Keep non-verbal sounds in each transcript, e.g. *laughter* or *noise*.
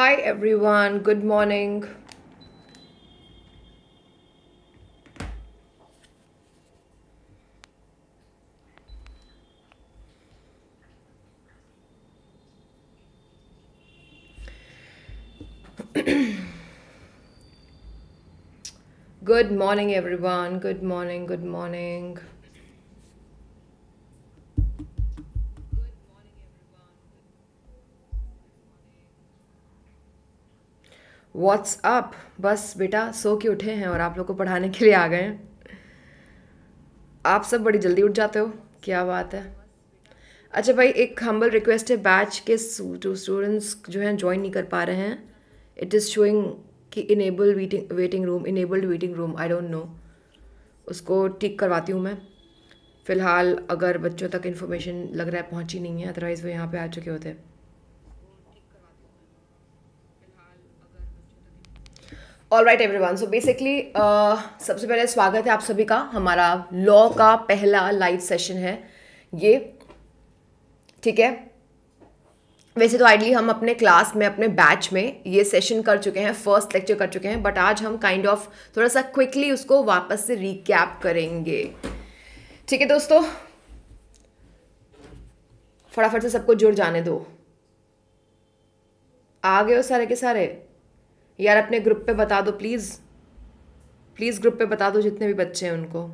Hi everyone, good morning. good morning everyone, good morning, good morning. What's up बस बेटा सो के उठे हैं और आप लोग को पढ़ाने के लिए आ गए हैं आप सब बड़ी जल्दी उठ जाते हो क्या बात है अच्छा भाई एक हम्बल रिक्वेस्ट है बैच के स्टूडेंट्स जो हैं ज्वाइन नहीं कर पा रहे हैं इट इज़ शोइंग कि enable waiting waiting room enabled waiting room I don't know उसको ठीक करवाती हूँ मैं फ़िलहाल अगर बच्चों तक इन्फॉर्मेशन लग रहा है पहुँची नहीं है अदरवाइज़ वो यहाँ पे आ चुके होते हैं all right everyone so basically सबसे पहले स्वागत है आप सभी का हमारा लॉ का पहला लाइव सेशन है ये ठीक है वैसे तो आइडली हम अपने क्लास में अपने बैच में ये सेशन कर चुके हैं फर्स्ट लेक्चर कर चुके हैं बट आज हम काइंड kind ऑफ of थोड़ा सा क्विकली उसको वापस से रिकैप करेंगे ठीक है दोस्तों फटाफट से सबको जुड़ जाने दो आ गए हो सारे के सारे यार अपने ग्रुप पे बता दो प्लीज़ प्लीज़ ग्रुप पे बता दो जितने भी बच्चे हैं उनको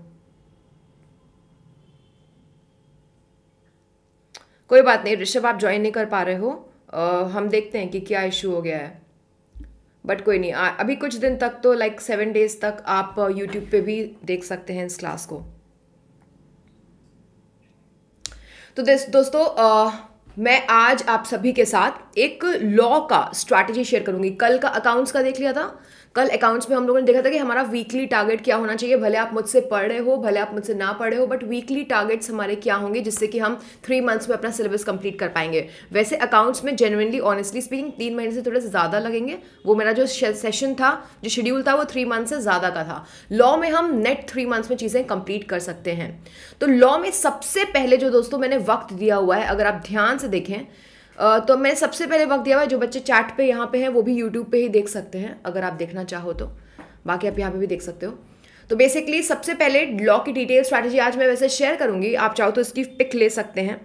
कोई बात नहीं ऋषभ आप ज्वाइन नहीं कर पा रहे हो आ, हम देखते हैं कि क्या इशू हो गया है बट कोई नहीं आ, अभी कुछ दिन तक तो लाइक सेवन डेज तक आप यूट्यूब पे भी देख सकते हैं इस क्लास को तो दोस्तों आ, मैं आज आप सभी के साथ एक लॉ का स्ट्रैटेजी शेयर करूंगी कल का अकाउंट्स का देख लिया था कल अकाउंट्स में हम लोगों ने देखा था कि हमारा वीकली टारगेट क्या होना चाहिए भले आप मुझसे पढ़े हो भले आप मुझसे ना पढ़े हो बट वीकली टारगेट्स हमारे क्या होंगे जिससे कि हम थ्री मंथ्स में अपना सिलेबस कंप्लीट कर पाएंगे वैसे अकाउंट्स में जेनुअनली ऑनेस्टली स्पीकिंग तीन महीने से थोड़े से ज़्यादा लगेंगे वो मेरा जो सेशन था जो शेड्यूल था वो थ्री मंथ से ज़्यादा का था लॉ में हम नेट थ्री मंथ्स में चीज़ें कंप्लीट कर सकते हैं तो लॉ में सबसे पहले जो दोस्तों मैंने वक्त दिया हुआ है अगर आप ध्यान से देखें तो मैं सबसे पहले वक्त दिया हुआ है जो बच्चे चैट पे यहाँ पे हैं वो भी यूट्यूब पे ही देख सकते हैं अगर आप देखना चाहो तो बाकी आप यहाँ पे भी देख सकते हो तो बेसिकली सबसे पहले लॉ की डिटेल स्ट्रैटेजी आज मैं वैसे शेयर करूंगी आप चाहो तो इसकी पिक ले सकते हैं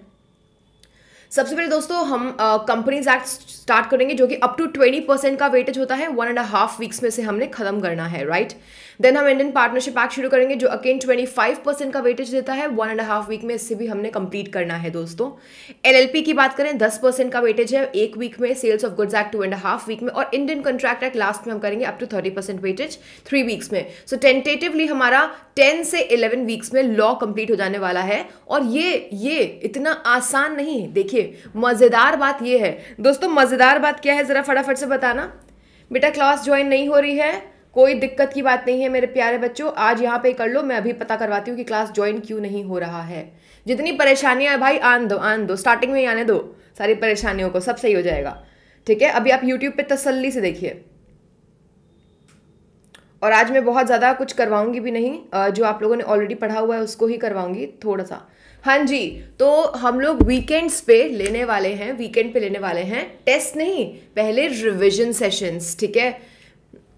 सबसे पहले दोस्तों हम कंपनीज एक्ट स्टार्ट करेंगे जो कि अप टू ट्वेंटी परसेंट का वेटेज होता है वन एंड हाफ वीक्स में से हमने खत्म करना है राइट right? देन हम इंडियन पार्टनरशिप एक्ट शुरू करेंगे जो अकेन ट्वेंटी फाइव परसेंट का वेटेज देता है वन एंड हाफ वीक में इससे भी हमने कंप्लीट करना है दोस्तों एलएलपी की बात करें दस परसेंट का वेटेज है एक वीक में sales of goods act two and half week में और इंडियन कॉन्ट्रैक्ट एक्ट लास्ट में हम करेंगे up to thirty percent weightage three weeks में सो so, टेंटेटिवली हमारा टेन से इलेवन वीक्स में लॉ कंप्लीट हो जाने वाला है और ये ये इतना आसान नहीं है देखिए मज़ेदार बात ये है दोस्तों मज़ेदार बात क्या है ज़रा फटाफट से बताना बेटा क्लास ज्वाइन नहीं हो रही है कोई दिक्कत की बात नहीं है मेरे प्यारे बच्चों आज यहाँ पे कर लो मैं अभी पता करवाती हूँ कि क्लास ज्वाइन क्यों नहीं हो रहा है जितनी परेशानियाँ है भाई आन दो आन दो स्टार्टिंग में ही आने दो सारी परेशानियों को सब सही हो जाएगा ठीक है अभी आप यूट्यूब पे तसल्ली से देखिए और आज मैं बहुत ज़्यादा कुछ करवाऊंगी भी नहीं जो आप लोगों ने ऑलरेडी पढ़ा हुआ है उसको ही करवाऊंगी थोड़ा सा हाँ जी तो हम लोग वीकेंड्स पे लेने वाले हैं वीकेंड पे लेने वाले हैं टेस्ट नहीं पहले रिविजन सेशंस ठीक है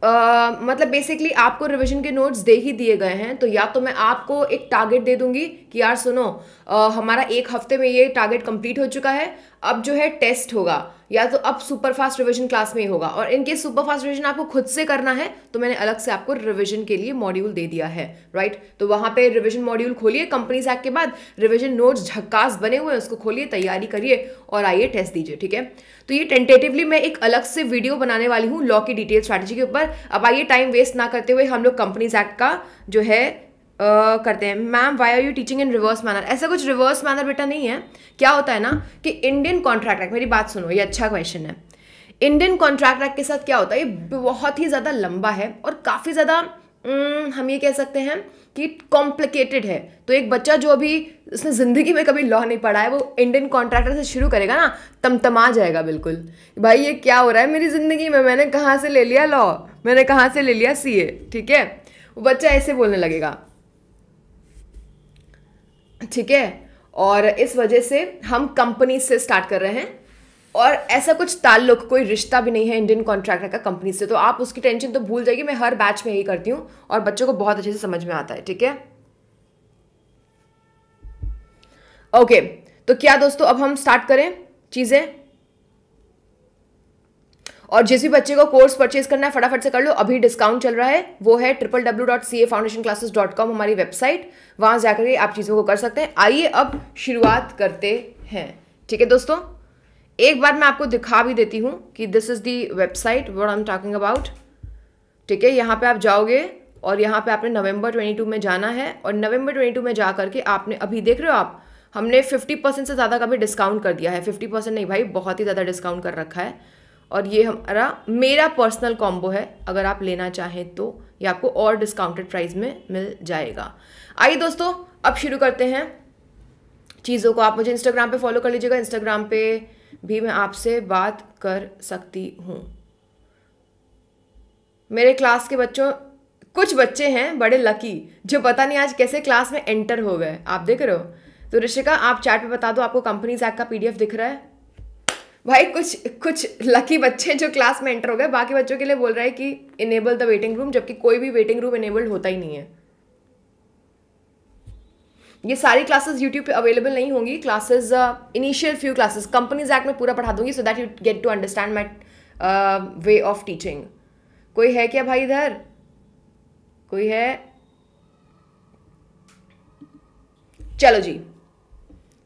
मतलब बेसिकली आपको रिवीजन के नोट्स दे ही दिए गए हैं तो या तो मैं आपको एक टारगेट दे दूंगी कि यार सुनो uh, हमारा एक हफ्ते में ये टारगेट कंप्लीट हो चुका है अब जो है टेस्ट होगा या तो अब सुपर फास्ट रिविजन क्लास में ही होगा और इनके सुपर फास्ट रिविजन आपको खुद से करना है तो मैंने अलग से आपको रिविजन के लिए मॉड्यूल दे दिया है राइट तो वहाँ पे रिविजन मॉड्यूल खोलिए कंपनीज एक्ट के बाद रिविजन नोट्स झक्कास बने हुए हैं उसको खोलिए तैयारी करिए और आइए टेस्ट दीजिए ठीक है तो ये टेंटेटिवली मैं एक अलग से वीडियो बनाने वाली हूँ लॉ की डिटेल स्ट्रैटेजी के ऊपर अब आइए टाइम वेस्ट ना करते हुए हम लोग कंपनीज एक्ट का जो है करते हैं ma'am why are you teaching in reverse manner ऐसा कुछ रिवर्स मैनर बेटा नहीं है क्या होता है ना कि इंडियन कॉन्ट्रैक्ट एक्ट मेरी बात सुनो ये अच्छा क्वेश्चन है इंडियन कॉन्ट्रैक्ट एक्ट के साथ क्या होता है ये बहुत ही ज़्यादा लंबा है और काफ़ी ज़्यादा हम ये कह सकते हैं कि कॉम्प्लिकेटेड है तो एक बच्चा जो अभी उसने ज़िंदगी में कभी लॉ नहीं पढ़ा है वो इंडियन कॉन्ट्रैक्टर से शुरू करेगा ना तमतमा जाएगा बिल्कुल भाई ये क्या हो रहा है मेरी ज़िंदगी में मैंने कहाँ से ले लिया लॉ मैंने कहाँ से ले लिया सी ठीक है वो बच्चा ऐसे बोलने लगेगा ठीक है और इस वजह से हम कंपनी से स्टार्ट कर रहे हैं और ऐसा कुछ ताल्लुक कोई रिश्ता भी नहीं है इंडियन कॉन्ट्रैक्टर का कंपनी से तो आप उसकी टेंशन तो भूल जाइए मैं हर बैच में यही करती हूँ और बच्चों को बहुत अच्छे से समझ में आता है ठीक है ओके तो क्या दोस्तों अब हम स्टार्ट करें चीज़ें और जिस भी बच्चे को कोर्स परचेज करना है फटाफट से कर लो अभी डिस्काउंट चल रहा है वो है triple W dot C A foundation classes dot com हमारी वेबसाइट वहाँ जाकर के आप चीज़ों को कर सकते हैं आइए अब शुरुआत करते हैं ठीक है दोस्तों एक बार मैं आपको दिखा भी देती हूँ कि this is the website what I am talking about ठीक है यहाँ पे आप जाओगे और यहाँ पे आपने नवंबर 22 में जाना है और नवंबर 22 में जा करके आपने अभी देख रहे हो आप हमने 50 परसेंट से ज़्यादा का भी डिस्काउंट कर दिया है 50 परसेंट नहीं भाई बहुत ही ज़्यादा डिस्काउंट कर रखा है और ये हमारा मेरा पर्सनल कॉम्बो है अगर आप लेना चाहें तो ये आपको और डिस्काउंटेड प्राइस में मिल जाएगा आइए दोस्तों अब शुरू करते हैं चीज़ों को आप मुझे इंस्टाग्राम पे फॉलो कर लीजिएगा इंस्टाग्राम पे भी मैं आपसे बात कर सकती हूँ मेरे क्लास के बच्चों कुछ बच्चे हैं बड़े लकी जो पता नहीं आज कैसे क्लास में एंटर हो गए आप देख रहे हो तो ऋषिका आप चैट पे बता दो आपको कंपनीज एक्ट का पीडीएफ दिख रहा है भाई कुछ कुछ लकी बच्चे जो क्लास में एंटर हो गए बाकी बच्चों के लिए बोल रहा है कि इनेबल द वेटिंग रूम जबकि कोई भी वेटिंग रूम इनेबल्ड होता ही नहीं है ये सारी क्लासेस यूट्यूब पे अवेलेबल नहीं होंगी classes initial few classes companies act में पूरा पढ़ा दूंगी so that you get to understand my way of teaching कोई है क्या भाई इधर कोई है चलो जी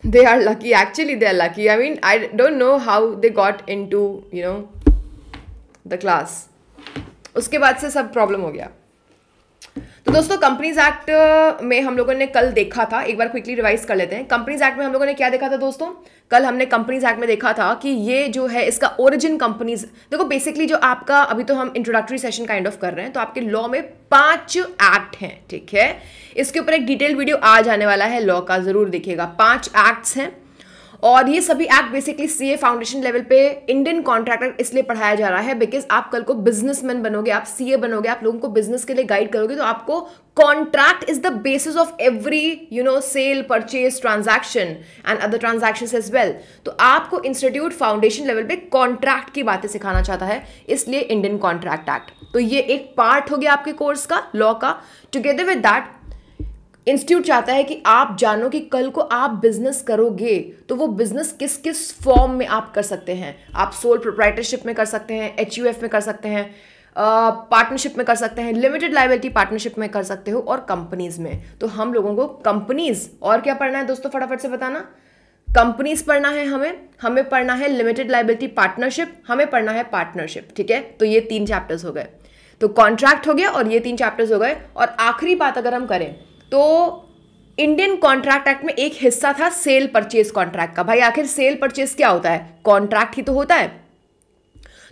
they are lucky actually they are lucky i mean i don't know how they got into you know the class उसके बाद से सब प्रॉब्लम हो गया दोस्तों कंपनीज एक्ट uh, में हम लोगों ने कल देखा था एक बार क्विकली रिवाइज कर लेते हैं कंपनीज एक्ट में हम लोगों ने क्या देखा था दोस्तों कल हमने कंपनीज एक्ट में देखा था कि ये जो है इसका ओरिजिन कंपनीज देखो बेसिकली जो आपका अभी तो हम इंट्रोडक्टरी सेशन काइंड ऑफ कर रहे हैं तो आपके लॉ में पांच एक्ट हैं ठीक है इसके ऊपर एक डिटेल वीडियो आ जाने वाला है लॉ का जरूर देखिएगा पांच एक्ट्स हैं और ये सभी act basically C A foundation level पे इंडियन कॉन्ट्रैक्टर इसलिए पढ़ाया जा रहा है बिकॉज आप कल को बिजनेसमैन बनोगे आप सी ए बनोगे आप लोगों को बिजनेस के लिए गाइड करोगे तो आपको contract is the basis of every you know sale purchase transaction and other transaction as well तो आपको इंस्टीट्यूट फाउंडेशन लेवल पे कॉन्ट्रैक्ट की बातें सिखाना चाहता है इसलिए इंडियन कॉन्ट्रैक्ट एक्ट तो ये एक पार्ट हो गया आपके कोर्स का लॉ का टुगेदर विद दैट इंस्टीट्यूट चाहता है कि आप जानो कि कल को आप बिजनेस करोगे तो वो बिजनेस किस किस फॉर्म में आप कर सकते हैं आप सोल प्रोप्राइटरशिप में कर सकते हैं एच में कर सकते हैं पार्टनरशिप uh, में कर सकते हैं लिमिटेड लाइबिलिटी पार्टनरशिप में कर सकते हो और कंपनीज में तो हम लोगों को कंपनीज और क्या पढ़ना है दोस्तों फटाफट से बताना कंपनीज पढ़ना है हमें हमें पढ़ना है लिमिटेड लाइबिलिटी पार्टनरशिप हमें पढ़ना है पार्टनरशिप ठीक है तो ये तीन चैप्टर्स हो गए तो कॉन्ट्रैक्ट हो गया और ये तीन चैप्टर्स हो गए और आखिरी बात अगर हम करें तो इंडियन कॉन्ट्रैक्ट एक्ट में एक हिस्सा था सेल परचेज कॉन्ट्रैक्ट का भाई आखिर सेल परचेज क्या होता है कॉन्ट्रैक्ट ही तो होता है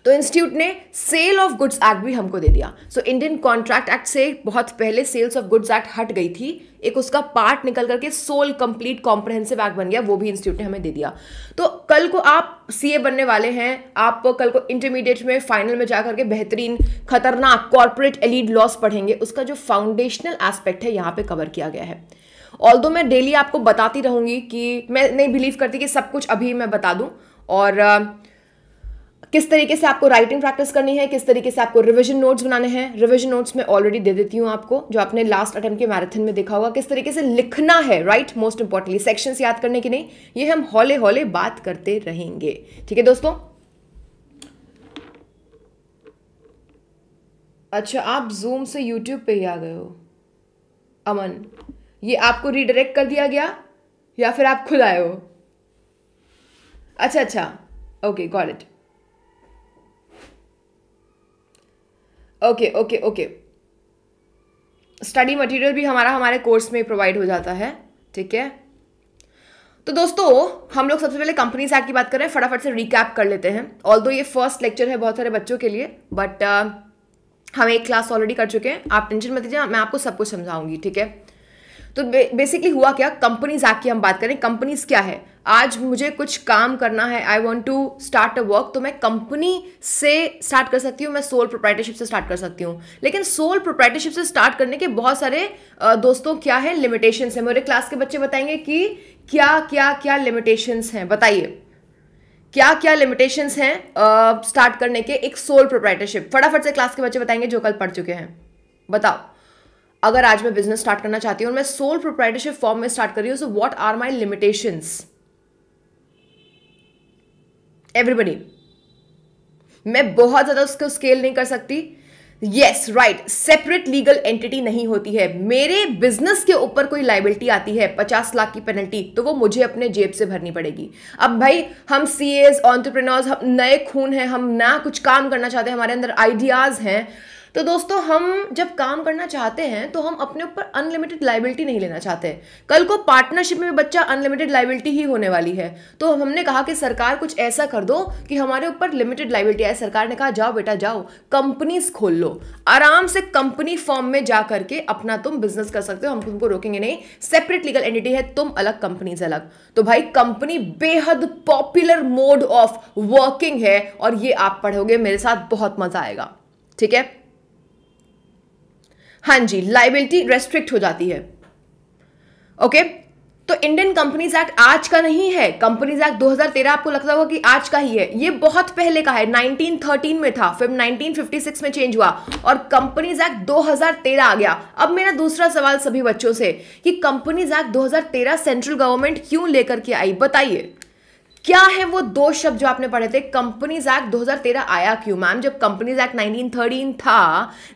तो इंस्टीट्यूट ने सेल ऑफ गुड्स एक्ट भी हमको दे दिया सो इंडियन कॉन्ट्रैक्ट एक्ट से बहुत पहले सेल्स ऑफ गुड्स एक्ट हट गई थी एक उसका पार्ट निकल करके सोल कंप्लीट कॉम्प्रहेंसिव एक्ट बन गया वो भी इंस्टीट्यूट ने हमें दे दिया तो कल को आप सीए बनने वाले हैं आप कल को इंटरमीडिएट में फाइनल में जा के बेहतरीन खतरनाक कॉर्पोरेट एलिड लॉस पढ़ेंगे उसका जो फाउंडेशनल एस्पेक्ट है यहाँ पे कवर किया गया है ऑल दो मैं डेली आपको बताती रहूँगी कि मैं नहीं बिलीव करती कि सब कुछ अभी मैं बता दूँ और किस तरीके से आपको राइटिंग प्रैक्टिस करनी है किस तरीके से आपको रिविजन नोट्स बनाने हैं रिविजन नोट्स मैं ऑलरेडी दे देती हूँ आपको जो आपने लास्ट अटेम्प के मैराथन में देखा होगा किस तरीके से लिखना है राइट मोस्ट इंपॉर्टेंटली सेक्शंस याद करने की नहीं ये हम हौले हौले बात करते रहेंगे ठीक है दोस्तों अच्छा आप जूम से यूट्यूब पे ही आ गए हो अमन ये आपको रिडायरेक्ट कर दिया गया या फिर आप खुद आए हो अच्छा अच्छा okay got it okay okay okay study material भी हमारा हमारे कोर्स में प्रोवाइड हो जाता है ठीक है तो दोस्तों हम लोग सबसे पहले कंपनीज एक्ट की बात कर रहे हैं फटाफट से रिकैप कर लेते हैं ऑल दो ये फर्स्ट लेक्चर है बहुत सारे बच्चों के लिए बट uh, हम एक क्लास ऑलरेडी कर चुके हैं आप टेंशन मत दीजिए मैं आपको सब कुछ समझाऊंगी ठीक है तो बेसिकली हुआ क्या कंपनीज एक्ट की हम बात करें कंपनीज क्या है आज मुझे कुछ काम करना है I want to start a work तो मैं कंपनी से स्टार्ट कर सकती हूँ मैं सोल प्रोप्राइटरशिप से स्टार्ट कर सकती हूँ लेकिन सोल प्रोप्राइटरशिप से स्टार्ट करने के बहुत सारे दोस्तों क्या है लिमिटेशन हैं मेरे क्लास के बच्चे बताएंगे कि क्या क्या क्या लिमिटेशन हैं बताइए क्या क्या लिमिटेशन हैं स्टार्ट करने के एक सोल प्रोप्राइटरशिप फटाफट से क्लास के बच्चे बताएंगे जो कल पढ़ चुके हैं बताओ अगर आज मैं बिजनेस स्टार्ट करना चाहती हूँ और मैं सोल प्रोप्राइटरशिप फॉर्म में स्टार्ट कर रही हूँ so what are my limitations everybody मैं बहुत ज़्यादा उसको स्केल नहीं कर सकती yes right separate legal entity नहीं होती है मेरे बिजनेस के ऊपर कोई लाइबिलिटी आती है पचास लाख की पेनल्टी तो वो मुझे अपने जेब से भरनी पड़ेगी अब भाई हम सी एज ऑन्टरप्रेनर्स हम नए खून हैं हम ना कुछ काम करना चाहते हैं हमारे अंदर आइडियाज़ हैं तो दोस्तों हम जब काम करना चाहते हैं तो हम अपने ऊपर अनलिमिटेड लाइबिलिटी नहीं लेना चाहते कल को पार्टनरशिप में बच्चा अनलिमिटेड लाइबिलिटी ही होने वाली है तो हमने कहा कि सरकार कुछ ऐसा कर दो कि हमारे ऊपर लिमिटेड लाइबिलिटी आए सरकार ने कहा जाओ बेटा जाओ कंपनीज खोल लो आराम से कंपनी फॉर्म में जा करके अपना तुम बिजनेस कर सकते हो हम तुमको रोकेंगे नहीं सेपरेट लीगल एंटिटी है तुम अलग कंपनीज अलग तो भाई कंपनी बेहद पॉपुलर मोड ऑफ वर्किंग है और ये आप पढ़ोगे मेरे साथ बहुत मजा आएगा ठीक है हाँ जी लाइबिलिटी रेस्ट्रिक्ट हो जाती है ओके तो इंडियन कंपनीज एक्ट आज का नहीं है कंपनीज एक्ट 2013 आपको लगता होगा कि आज का ही है ये बहुत पहले का है 1913 में था फिर 1956 में चेंज हुआ और कंपनीज एक्ट 2013 आ गया अब मेरा दूसरा सवाल सभी बच्चों से कि कंपनीज एक्ट 2013 सेंट्रल गवर्नमेंट क्यों लेकर के आई बताइए क्या है वो दो शब्द जो आपने पढ़े थे कंपनीज एक्ट 2013 आया क्यों मैम जब कंपनीज एक्ट 1913 था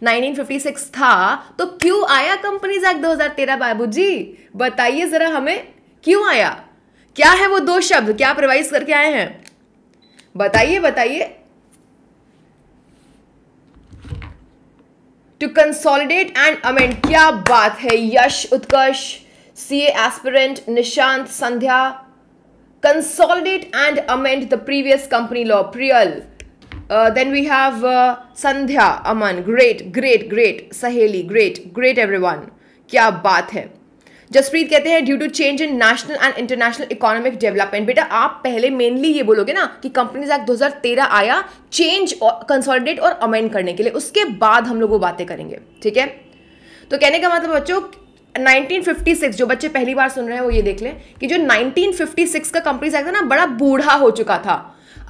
1956 था तो क्यों आया कंपनीज एक्ट 2013 बाबूजी बताइए जरा हमें क्यों आया क्या है वो दो शब्द क्या आप रिवाइज करके आए हैं बताइए बताइए टू कंसोलिडेट एंड अमेंड क्या बात है Yash Utkarsh C aspirant Nishant Sandhya consolidate and amend the previous company law, Priyal. Uh, then we have uh, Sandhya, Aman, great, great, great, Saheli, great, great everyone. kya baat hai Jaspreet कहते हैं due to change in national and international economic development बेटा आप पहले mainly ये बोलोगे ना कि companies act 2013 आया चेंज और कंसोलिडेट और अमेंड करने के लिए उसके बाद हम लोग वो बातें करेंगे ठीक है तो कहने का मतलब बच्चों 1956 जो बच्चे पहली बार सुन रहे हैं वो ये देख लें कि जो 1956 का कंपनीज एक्ट था ना बड़ा बूढ़ा हो चुका था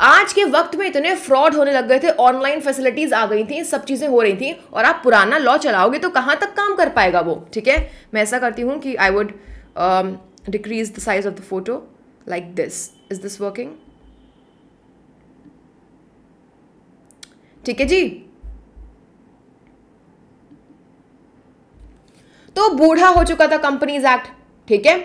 आज के वक्त में इतने फ्रॉड होने लग गए थे ऑनलाइन फैसिलिटीज आ गई थी सब चीज़ें हो रही थी और आप पुराना लॉ चलाओगे तो कहां तक काम कर पाएगा वो ठीक है मैं ऐसा करती हूँ कि I would decrease the size of the photo like this is this working ठीक है जी तो बूढ़ा हो चुका था कंपनीज एक्ट ठीक है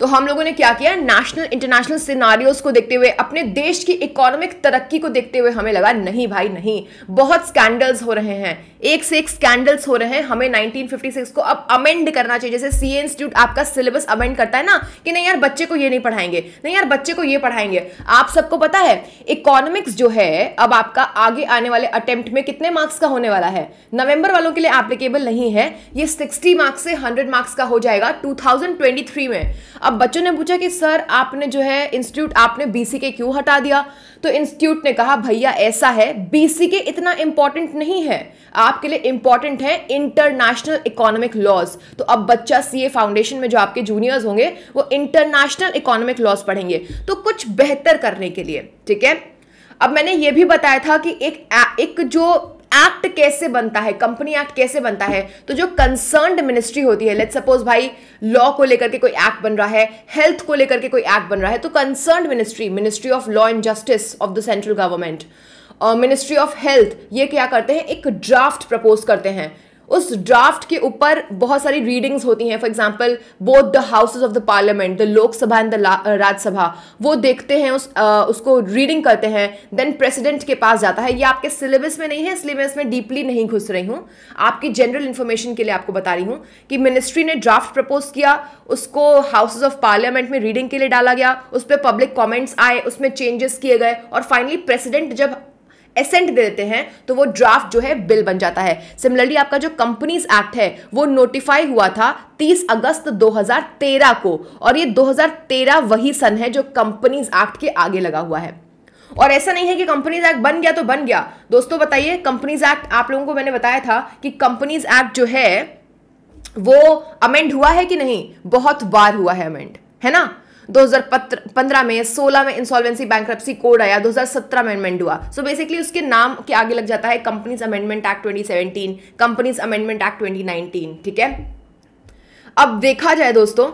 तो हम लोगों ने क्या किया नेशनल इंटरनेशनल सिनारियोज को देखते हुए अपने देश की इकोनॉमिक तरक्की को देखते हुए हमें लगा नहीं भाई नहीं बहुत स्कैंडल्स हो रहे हैं एक से एक स्कैंडल्स हो रहे हैं हमें 1956 को अब अमेंड करना चाहिए जैसे सी इंस्टीट्यूट आपका सिलेबस अमेंड करता है ना कि नहीं यार बच्चे को ये नहीं पढ़ाएंगे नहीं यार बच्चे को ये पढ़ाएंगे आप सबको पता है इकोनॉमिक्स जो है अब आपका आगे आने वाले अटेम्प्ट में कितने मार्क्स का होने वाला है नवंबर वालों के लिए एप्लीकेबल नहीं है ये सिक्सटी मार्क्स से हंड्रेड मार्क्स का हो जाएगा टू में अब बच्चों ने पूछा कि सर आपने जो है इंस्टीट्यूट आपने बी के क्यों हटा दिया तो इंस्टीट्यूट ने कहा भैया ऐसा है बीसीके इतना इंपॉर्टेंट नहीं है आपके लिए इंपॉर्टेंट है इंटरनेशनल इकोनॉमिक लॉज तो अब बच्चा सीए फाउंडेशन में जो आपके जूनियर्स होंगे वो इंटरनेशनल इकोनॉमिक लॉज पढ़ेंगे तो कुछ बेहतर करने के लिए ठीक है अब मैंने ये भी बताया था कि एक एक जो एक्ट कैसे बनता है कंपनी एक्ट कैसे बनता है तो जो कंसर्न मिनिस्ट्री होती है लेट सपोज भाई लॉ को लेकर के कोई एक्ट बन रहा है हेल्थ को लेकर के कोई एक्ट बन रहा है तो concern ministry ministry of law and justice of the central government ministry of health ये क्या करते हैं एक ड्राफ्ट प्रपोज करते हैं उस ड्राफ्ट के ऊपर बहुत सारी रीडिंग्स होती हैं for example both the houses of the parliament the Lok Sabha and the Rajya Sabha वो देखते हैं उस आ, uh, उसको रीडिंग करते हैं देन प्रेसिडेंट के पास जाता है ये आपके सिलेबस में नहीं है इसलिए मैं इसमें डीपली नहीं घुस रही हूँ आपकी जनरल इन्फॉर्मेशन के लिए आपको बता रही हूँ कि मिनिस्ट्री ने ड्राफ्ट प्रपोज किया उसको हाउसेज ऑफ पार्लियामेंट में रीडिंग के लिए डाला गया उस पर पब्लिक कॉमेंट्स आए उसमें चेंजेस किए गए और फाइनली प्रेसिडेंट जब एसेंट दे देते हैं तो वो ड्राफ्ट जो है बिल बन जाता है सिमिलरली आपका जो कंपनीज एक्ट है वो नोटिफाई हुआ था 30 अगस्त 2013 को और ये 2013 वही सन है जो कंपनीज एक्ट के आगे लगा हुआ है और ऐसा नहीं है कि कंपनीज एक्ट बन गया तो बन गया दोस्तों बताइए कंपनीज एक्ट आप लोगों को मैंने बताया था कि कंपनीज एक्ट जो है वो अमेंड हुआ है कि नहीं बहुत बार हुआ है अमेंड है ना 2015 में 16 में इंसॉल्वेंसी बैंक कोड आया 2017 में अमेंडमेंट हुआ सो so बेसिकली उसके नाम के आगे लग जाता है companies amendment act 2017 companies amendment act 2019 ठीक है अब देखा जाए दोस्तों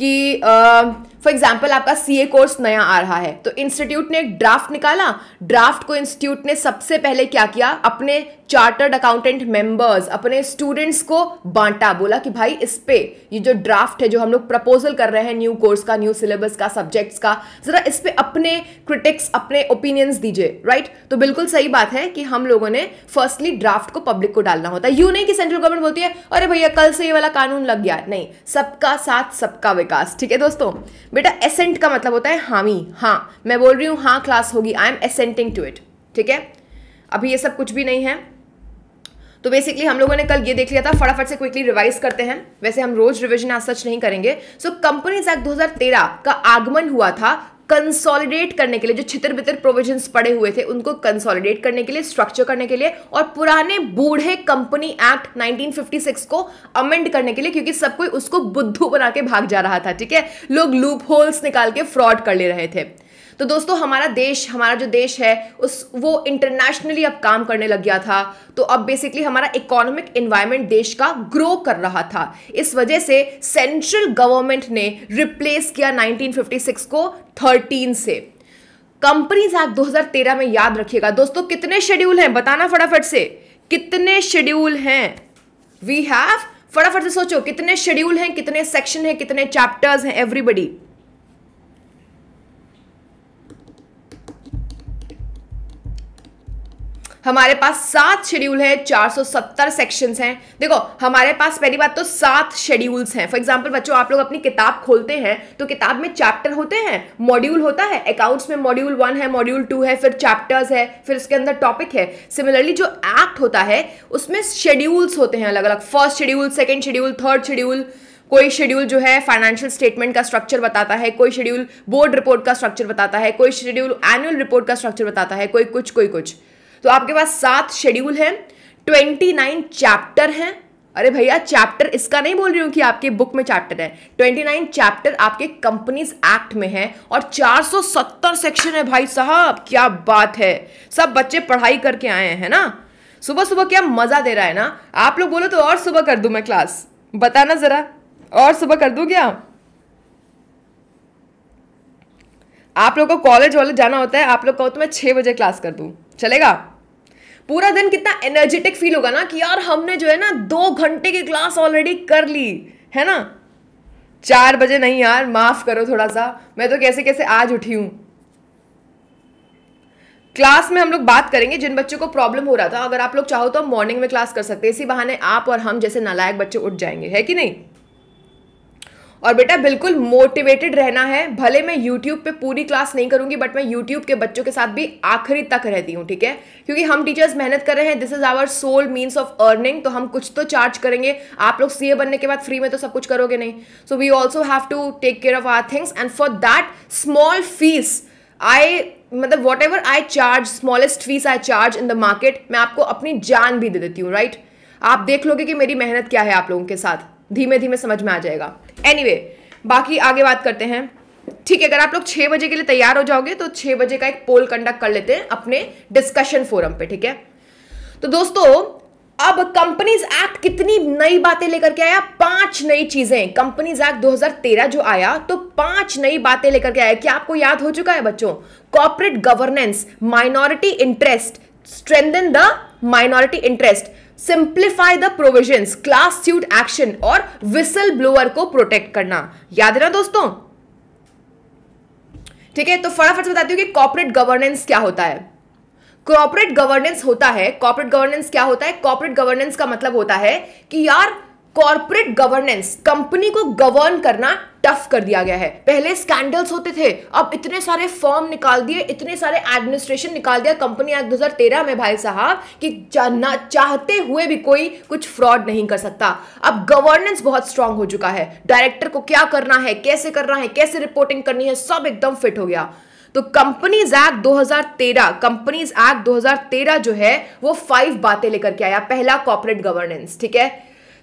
कि फॉर uh, एग्जाम्पल आपका सी ए कोर्स नया आ रहा है तो इंस्टीट्यूट ने एक ड्राफ्ट निकाला ड्राफ्ट को इंस्टीट्यूट ने सबसे पहले क्या किया अपने चार्टर्ड अकाउंटेंट मेंबर्स अपने स्टूडेंट्स को बांटा बोला कि भाई इस पे ये जो ड्राफ्ट है जो हम लोग प्रपोजल कर रहे हैं न्यू कोर्स का न्यू सिलेबस का सब्जेक्ट्स का ज़रा इस पे अपने क्रिटिक्स अपने ओपिनियंस दीजिए राइट तो बिल्कुल सही बात है कि हम लोगों ने फर्स्टली ड्राफ्ट को पब्लिक को डालना होता है यू नहीं कि सेंट्रल गवर्नमेंट बोलती है अरे भैया कल से ये वाला कानून लग गया नहीं सबका साथ सबका विकास ठीक है दोस्तों बेटा एसेंट का मतलब होता है हामी हाँ मैं बोल रही हूँ हाँ क्लास होगी I am assenting to it ठीक है अभी ये सब कुछ भी नहीं है तो बेसिकली हम लोगों ने कल ये देख लिया था फटाफट से क्विकली रिवाइज करते हैं वैसे हम रोज रिविजन आज सच नहीं करेंगे सो कंपनीज एक्ट 2013 का आगमन हुआ था कंसोलिडेट करने के लिए जो छितर बितर प्रोविजंस पड़े हुए थे उनको कंसोलिडेट करने के लिए स्ट्रक्चर करने के लिए और पुराने बूढ़े कंपनी एक्ट 1956 को अमेंड करने के लिए क्योंकि सब कोई उसको बुद्धू बना के भाग जा रहा था ठीक है लोग लूप होल्स निकाल के फ्रॉड कर ले रहे थे तो दोस्तों हमारा देश हमारा जो देश है उस वो इंटरनेशनली अब काम करने लग गया था तो अब बेसिकली हमारा इकोनॉमिक इन्वायरमेंट देश का ग्रो कर रहा था इस वजह से सेंट्रल गवर्नमेंट ने रिप्लेस किया 1956 को 13 से कंपनीज एक्ट 2013 में याद रखिएगा दोस्तों कितने शेड्यूल हैं बताना फटाफट से कितने शेड्यूल हैं वी हैव फटाफट से सोचो कितने शेड्यूल हैं कितने सेक्शन हैं कितने चैप्टर्स हैं एवरीबडी हमारे पास सात शेड्यूल है 470 सेक्शंस हैं देखो हमारे पास पहली बात तो सात शेड्यूल्स हैं फॉर एग्जांपल बच्चों आप लोग अपनी किताब खोलते हैं तो किताब में चैप्टर होते हैं मॉड्यूल होता है अकाउंट्स में मॉड्यूल वन है मॉड्यूल टू है फिर चैप्टर्स है फिर उसके अंदर टॉपिक है सिमिलरली जो एक्ट होता है उसमें शेड्यूल्स होते हैं अलग अलग first schedule second schedule third schedule कोई शेड्यूल जो है फाइनेंशियल स्टेटमेंट का स्ट्रक्चर बताता है कोई शेड्यूल बोर्ड रिपोर्ट का स्ट्रक्चर बताता है कोई शेड्यूल एनुअल रिपोर्ट का स्ट्रक्चर बताता है कोई कुछ कोई कुछ तो आपके पास सात शेड्यूल हैं ट्वेंटी नाइन चैप्टर हैं अरे भैया चैप्टर इसका नहीं बोल रही हूँ कि आपके बुक में चैप्टर है नाइन चैप्टर आपके कंपनीज एक्ट में है और सत्तर सेक्शन है भाई साहब क्या बात है सब बच्चे पढ़ाई करके आए हैं ना सुबह सुबह क्या मज़ा दे रहा है ना आप लोग बोलो तो और सुबह कर दू मैं क्लास बताना ज़रा और सुबह कर दू क्या आप लोग को कॉलेज वॉलेज जाना होता है आप लोग कहो तो मैं छह बजे क्लास कर दू चलेगा पूरा दिन कितना एनर्जेटिक फील होगा ना कि यार हमने जो है ना दो घंटे की क्लास ऑलरेडी कर ली है ना चार बजे नहीं यार माफ करो थोड़ा सा मैं तो कैसे कैसे आज उठी हूं क्लास में हम लोग बात करेंगे जिन बच्चों को प्रॉब्लम हो रहा था अगर आप लोग चाहो तो मॉर्निंग में क्लास कर सकते हैं इसी बहाने आप और हम जैसे नालायक बच्चे उठ जाएंगे है कि नहीं और बेटा बिल्कुल मोटिवेटेड रहना है भले मैं यूट्यूब पे पूरी क्लास नहीं करूंगी बट मैं यूट्यूब के बच्चों के साथ भी आखिरी तक रहती हूँ ठीक है क्योंकि हम टीचर्स मेहनत कर रहे हैं this is our sole means of earning तो हम कुछ तो चार्ज करेंगे आप लोग सी बनने के बाद फ्री में तो सब कुछ करोगे नहीं so we also have to take care of our things and for that small fees I मतलब whatever I charge smallest fees I charge in the market मैं आपको अपनी जान भी दे देती हूँ राइट right? आप देख लोगे कि मेरी मेहनत क्या है आप लोगों के साथ धीमे धीमे समझ में आ जाएगा एनी anyway, बाकी आगे बात करते हैं ठीक है अगर आप लोग छः बजे के लिए तैयार हो जाओगे तो छः बजे का एक पोल कंडक्ट कर लेते हैं अपने डिस्कशन फोरम पे ठीक है तो दोस्तों अब कंपनीज एक्ट कितनी नई बातें लेकर के आया पांच नई चीजें कंपनीज एक्ट 2013 जो आया तो पांच नई बातें लेकर के आया क्या आपको याद हो चुका है बच्चों corporate governance minority interest strengthen the minority interest simplify the provision class suit action और विसल ब्लोअर को प्रोटेक्ट करना याद है ना दोस्तों ठीक है तो फटाफट से बताती हूँ कि कॉर्पोरेट गवर्नेंस क्या होता है कॉर्पोरेट गवर्नेंस होता है कॉर्पोरेट गवर्नेंस क्या होता है कॉर्पोरेट गवर्नेंस का मतलब होता है कि यार कॉर्पोरेट गवर्नेंस कंपनी को गवर्न करना टफ कर दिया गया है पहले स्कैंडल्स होते थे अब इतने सारे फॉर्म निकाल दिए इतने सारे एडमिनिस्ट्रेशन निकाल दिया कंपनी एक्ट 2013 में भाई साहब कि जानना चाहते हुए भी कोई कुछ फ्रॉड नहीं कर सकता अब गवर्नेंस बहुत स्ट्रांग हो चुका है डायरेक्टर को क्या करना है कैसे करना है कैसे रिपोर्टिंग करनी है सब एकदम फिट हो गया तो कंपनीज एक्ट 2013 कंपनीज एक्ट 2013 जो है वो फाइव बातें लेकर के आया पहला कॉर्पोरेट गवर्नेंस ठीक है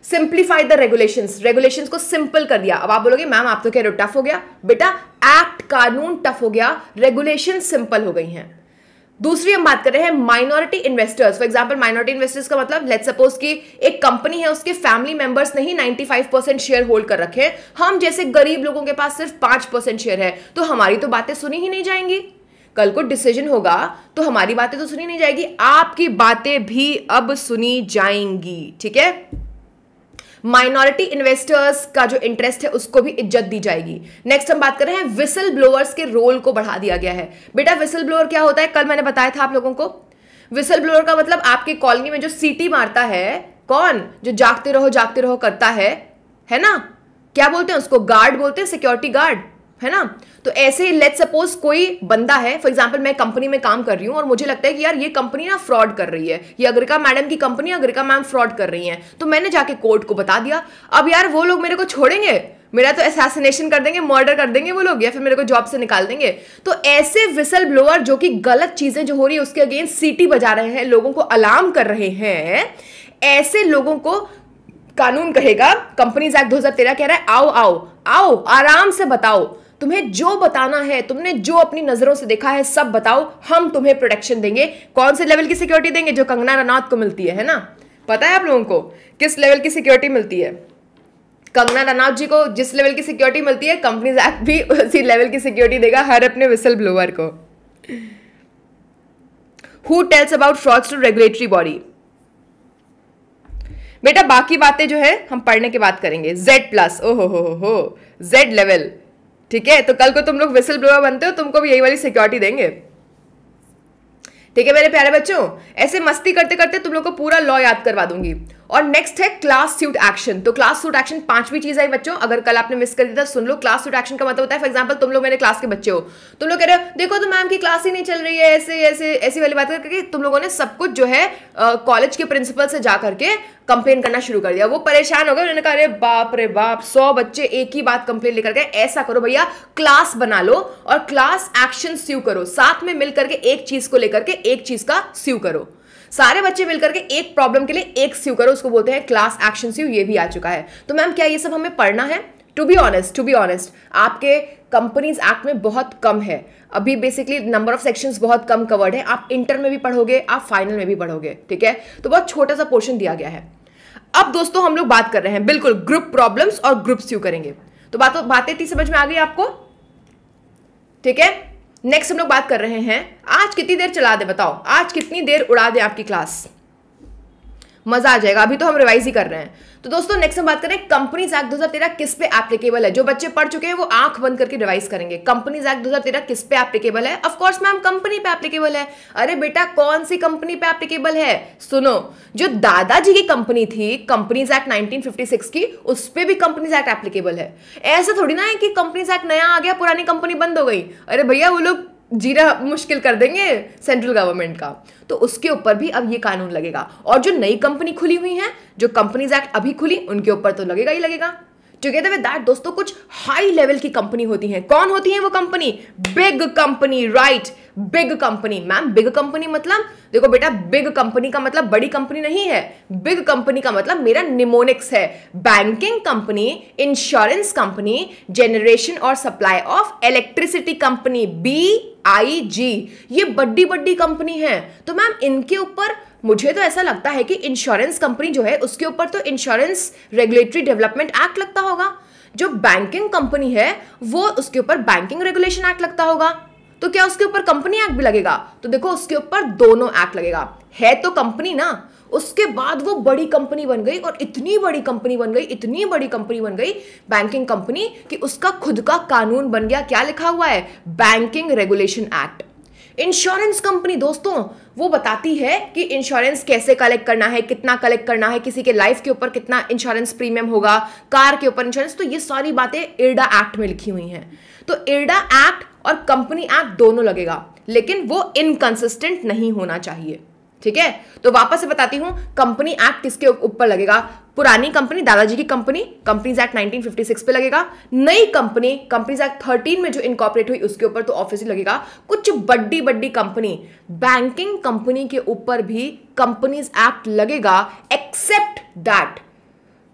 सिंप्लीफाई द रेगुलेशन रेगुलेशन को सिंपल कर दिया अब आप बोलोगे मैम आप तो कह रहे हो टफ हो गया बेटा एक्ट कानून टफ हो गया रेगुलेशन सिंपल हो गई हैं दूसरी हम बात कर रहे हैं minority investors for example minority investors का मतलब लेट सपोज कि एक कंपनी है उसके फैमिली मेंबर्स नहीं ही 95 परसेंट शेयर होल्ड कर रखे हैं हम जैसे गरीब लोगों के पास सिर्फ पांच परसेंट शेयर है तो हमारी तो बातें सुनी ही नहीं जाएंगी कल को डिसीजन होगा तो हमारी बातें तो सुनी नहीं जाएगी आपकी बातें भी अब सुनी जाएंगी ठीक है माइनॉरिटी इन्वेस्टर्स का जो इंटरेस्ट है उसको भी इज्जत दी जाएगी नेक्स्ट हम बात कर रहे हैं विसल ब्लोअर्स के रोल को बढ़ा दिया गया है बेटा विसल ब्लोअर क्या होता है कल मैंने बताया था आप लोगों को विसल ब्लोअर का मतलब आपके कॉलोनी में जो सीटी मारता है कौन जो जागते रहो जागते रहो करता है है ना क्या बोलते हैं उसको गार्ड बोलते हैं सिक्योरिटी गार्ड है ना तो ऐसे लेट सपोज कोई बंदा है फॉर एग्जाम्पल मैं कंपनी में काम कर रही हूँ और मुझे लगता है कि यार ये कंपनी ना फ्रॉड कर रही है ये अग्रिका मैडम की कंपनी अग्रिका मैम फ्रॉड कर रही है तो मैंने जाके कोर्ट को बता दिया अब यार वो लोग मेरे को छोड़ेंगे मेरा तो असैसिनेशन कर देंगे मर्डर कर देंगे वो लोग या फिर मेरे को जॉब से निकाल देंगे तो ऐसे विसल ब्लोअर जो कि गलत चीज़ें जो हो रही है उसके अगेंस्ट सीटी बजा रहे हैं लोगों को अलार्म कर रहे हैं ऐसे लोगों को कानून कहेगा कंपनीज एक्ट 2013 कह रहा है आओ आओ आओ आराम से बताओ तुम्हें जो बताना है तुमने जो अपनी नजरों से देखा है सब बताओ हम तुम्हें प्रोटेक्शन देंगे कौन से लेवल की सिक्योरिटी देंगे जो कंगना रनौत को मिलती है है ना पता है आप लोगों को किस लेवल की सिक्योरिटी मिलती है कंगना रनौत जी को जिस लेवल की सिक्योरिटी मिलती है कंपनीज एक्ट भी उसी लेवल की सिक्योरिटी देगा हर अपने विसल ब्लोअर को who tells about frauds to regulatory body बेटा बाकी बातें जो है हम पढ़ने की बात करेंगे जेड प्लस ओ हो हो हो जेड लेवल ठीक है तो कल को तुम लोग विसल ब्लोअर बनते हो तुमको भी यही वाली सिक्योरिटी देंगे ठीक है मेरे प्यारे बच्चों ऐसे मस्ती करते करते तुम लोग को पूरा लॉ याद करवा दूंगी और नेक्स्ट है क्लास सूट एक्शन तो क्लास सूट एक्शन पांचवी चीज है बच्चों अगर कल आपने मिस कर दिया था सुन लो क्लास सूट एक्शन का मतलब होता है फॉर एग्जांपल तुम लोग मेरे क्लास के बच्चे हो तुम लोग कह रहे हो देखो तो मैम की क्लास ही नहीं चल रही है ऐसे ऐसे ऐसी वाली बात करके तुम लोगों ने सब कुछ जो है कॉलेज के प्रिंसिपल से जा करके कंप्लेन करना शुरू कर दिया वो परेशान हो गए उन्होंने कहा अरे बाप रे बाप सौ बच्चे एक ही बात कंप्लेन लेकर गए ऐसा करो भैया क्लास बना लो और क्लास एक्शन स्यू करो साथ में मिल करके एक चीज को लेकर के एक चीज का स्यू करो सारे बच्चे मिलकर के एक प्रॉब्लम के लिए एक स्यू करो उसको बोलते हैं क्लास एक्शन स्यू ये भी आ चुका है तो मैम क्या ये सब हमें पढ़ना है to be honest to be honest आपके कंपनीज एक्ट में बहुत कम है अभी बेसिकली नंबर ऑफ सेक्शंस बहुत कम कवर्ड है आप इंटर में भी पढ़ोगे आप फाइनल में भी पढ़ोगे ठीक है तो बहुत छोटा सा पोर्शन दिया गया है अब दोस्तों हम लोग बात कर रहे हैं बिल्कुल ग्रुप प्रॉब्लम्स और ग्रुप स्यू करेंगे तो बातों बातें इतनी समझ में आ गई आपको ठीक है नेक्स्ट हम लोग बात कर रहे हैं आज कितनी देर चला दे बताओ आज कितनी देर उड़ा दे आपकी क्लास मजा आ जाएगा अभी तो हम रिवाइज ही कर रहे हैं तो दोस्तों नेक्स्ट हम बात करें कंपनीज एक्ट दो किस पे एप्लीकेबल है जो बच्चे पढ़ चुके हैं वो आंख बंद करके रिवाइज करेंगे कंपनीज एक्ट दो किस पे एप्लीकेबल है ऑफकोर्स मैम कंपनी पे एप्लीकेबल है अरे बेटा कौन सी कंपनी पे एप्लीकेबल है सुनो जो दादाजी की कंपनी थी कंपनीज एक्ट नाइनटीन की उस पर भी कंपनीज एक्ट एप्लीकेबल है ऐसा थोड़ी ना है कि कंपनीज एक्ट नया आ गया पुरानी कंपनी बंद हो गई अरे भैया वो लोग जीरा मुश्किल कर देंगे सेंट्रल गवर्नमेंट का तो उसके ऊपर भी अब ये कानून लगेगा और जो नई कंपनी खुली हुई है जो कंपनीज एक्ट अभी खुली उनके ऊपर तो लगेगा ही लगेगा टुगेदर विद दैट दोस्तों कुछ हाई लेवल की कंपनी होती है कौन होती है वो company big company right big company ma'am big company मतलब देखो बेटा बिग कंपनी का मतलब बड़ी कंपनी नहीं है बिग कंपनी का मतलब मेरा निमोनिक्स है banking company insurance company generation और supply of electricity company B I G ये बड्डी बड्डी कंपनी है तो मैम इनके ऊपर मुझे तो ऐसा लगता है कि इंश्योरेंस कंपनी जो है उसके ऊपर तो इंश्योरेंस रेगुलेटरी डेवलपमेंट एक्ट लगता होगा जो बैंकिंग कंपनी है वो उसके ऊपर बैंकिंग रेगुलेशन एक्ट लगता होगा तो क्या उसके ऊपर कंपनी एक्ट भी लगेगा तो देखो उसके ऊपर दोनों एक्ट लगेगा है तो कंपनी ना उसके बाद वो बड़ी कंपनी बन गई और इतनी बड़ी कंपनी बन गई इतनी बड़ी कंपनी बन गई बैंकिंग कंपनी कि उसका खुद का कानून बन गया क्या लिखा हुआ है banking regulation act insurance company दोस्तों वो बताती है कि इंश्योरेंस कैसे कलेक्ट करना है कितना कलेक्ट करना है किसी के लाइफ के ऊपर कितना इंश्योरेंस प्रीमियम होगा कार के ऊपर इंश्योरेंस तो ये सारी बातें इर्डा एक्ट में लिखी हुई हैं तो इर्डा एक्ट और कंपनी एक्ट दोनों लगेगा लेकिन वो इनकंसिस्टेंट नहीं होना चाहिए ठीक है तो वापस से बताती हूं कंपनी एक्ट किसके ऊपर लगेगा पुरानी कंपनी दादाजी की कंपनी कंपनीज एक्ट 1956 पे लगेगा नई कंपनी कंपनीज एक्ट 13 में जो इनकॉपरेट हुई उसके ऊपर तो ऑफिस ही लगेगा कुछ buddy buddy company banking company के ऊपर भी कंपनीज एक्ट लगेगा एक्सेप्ट दैट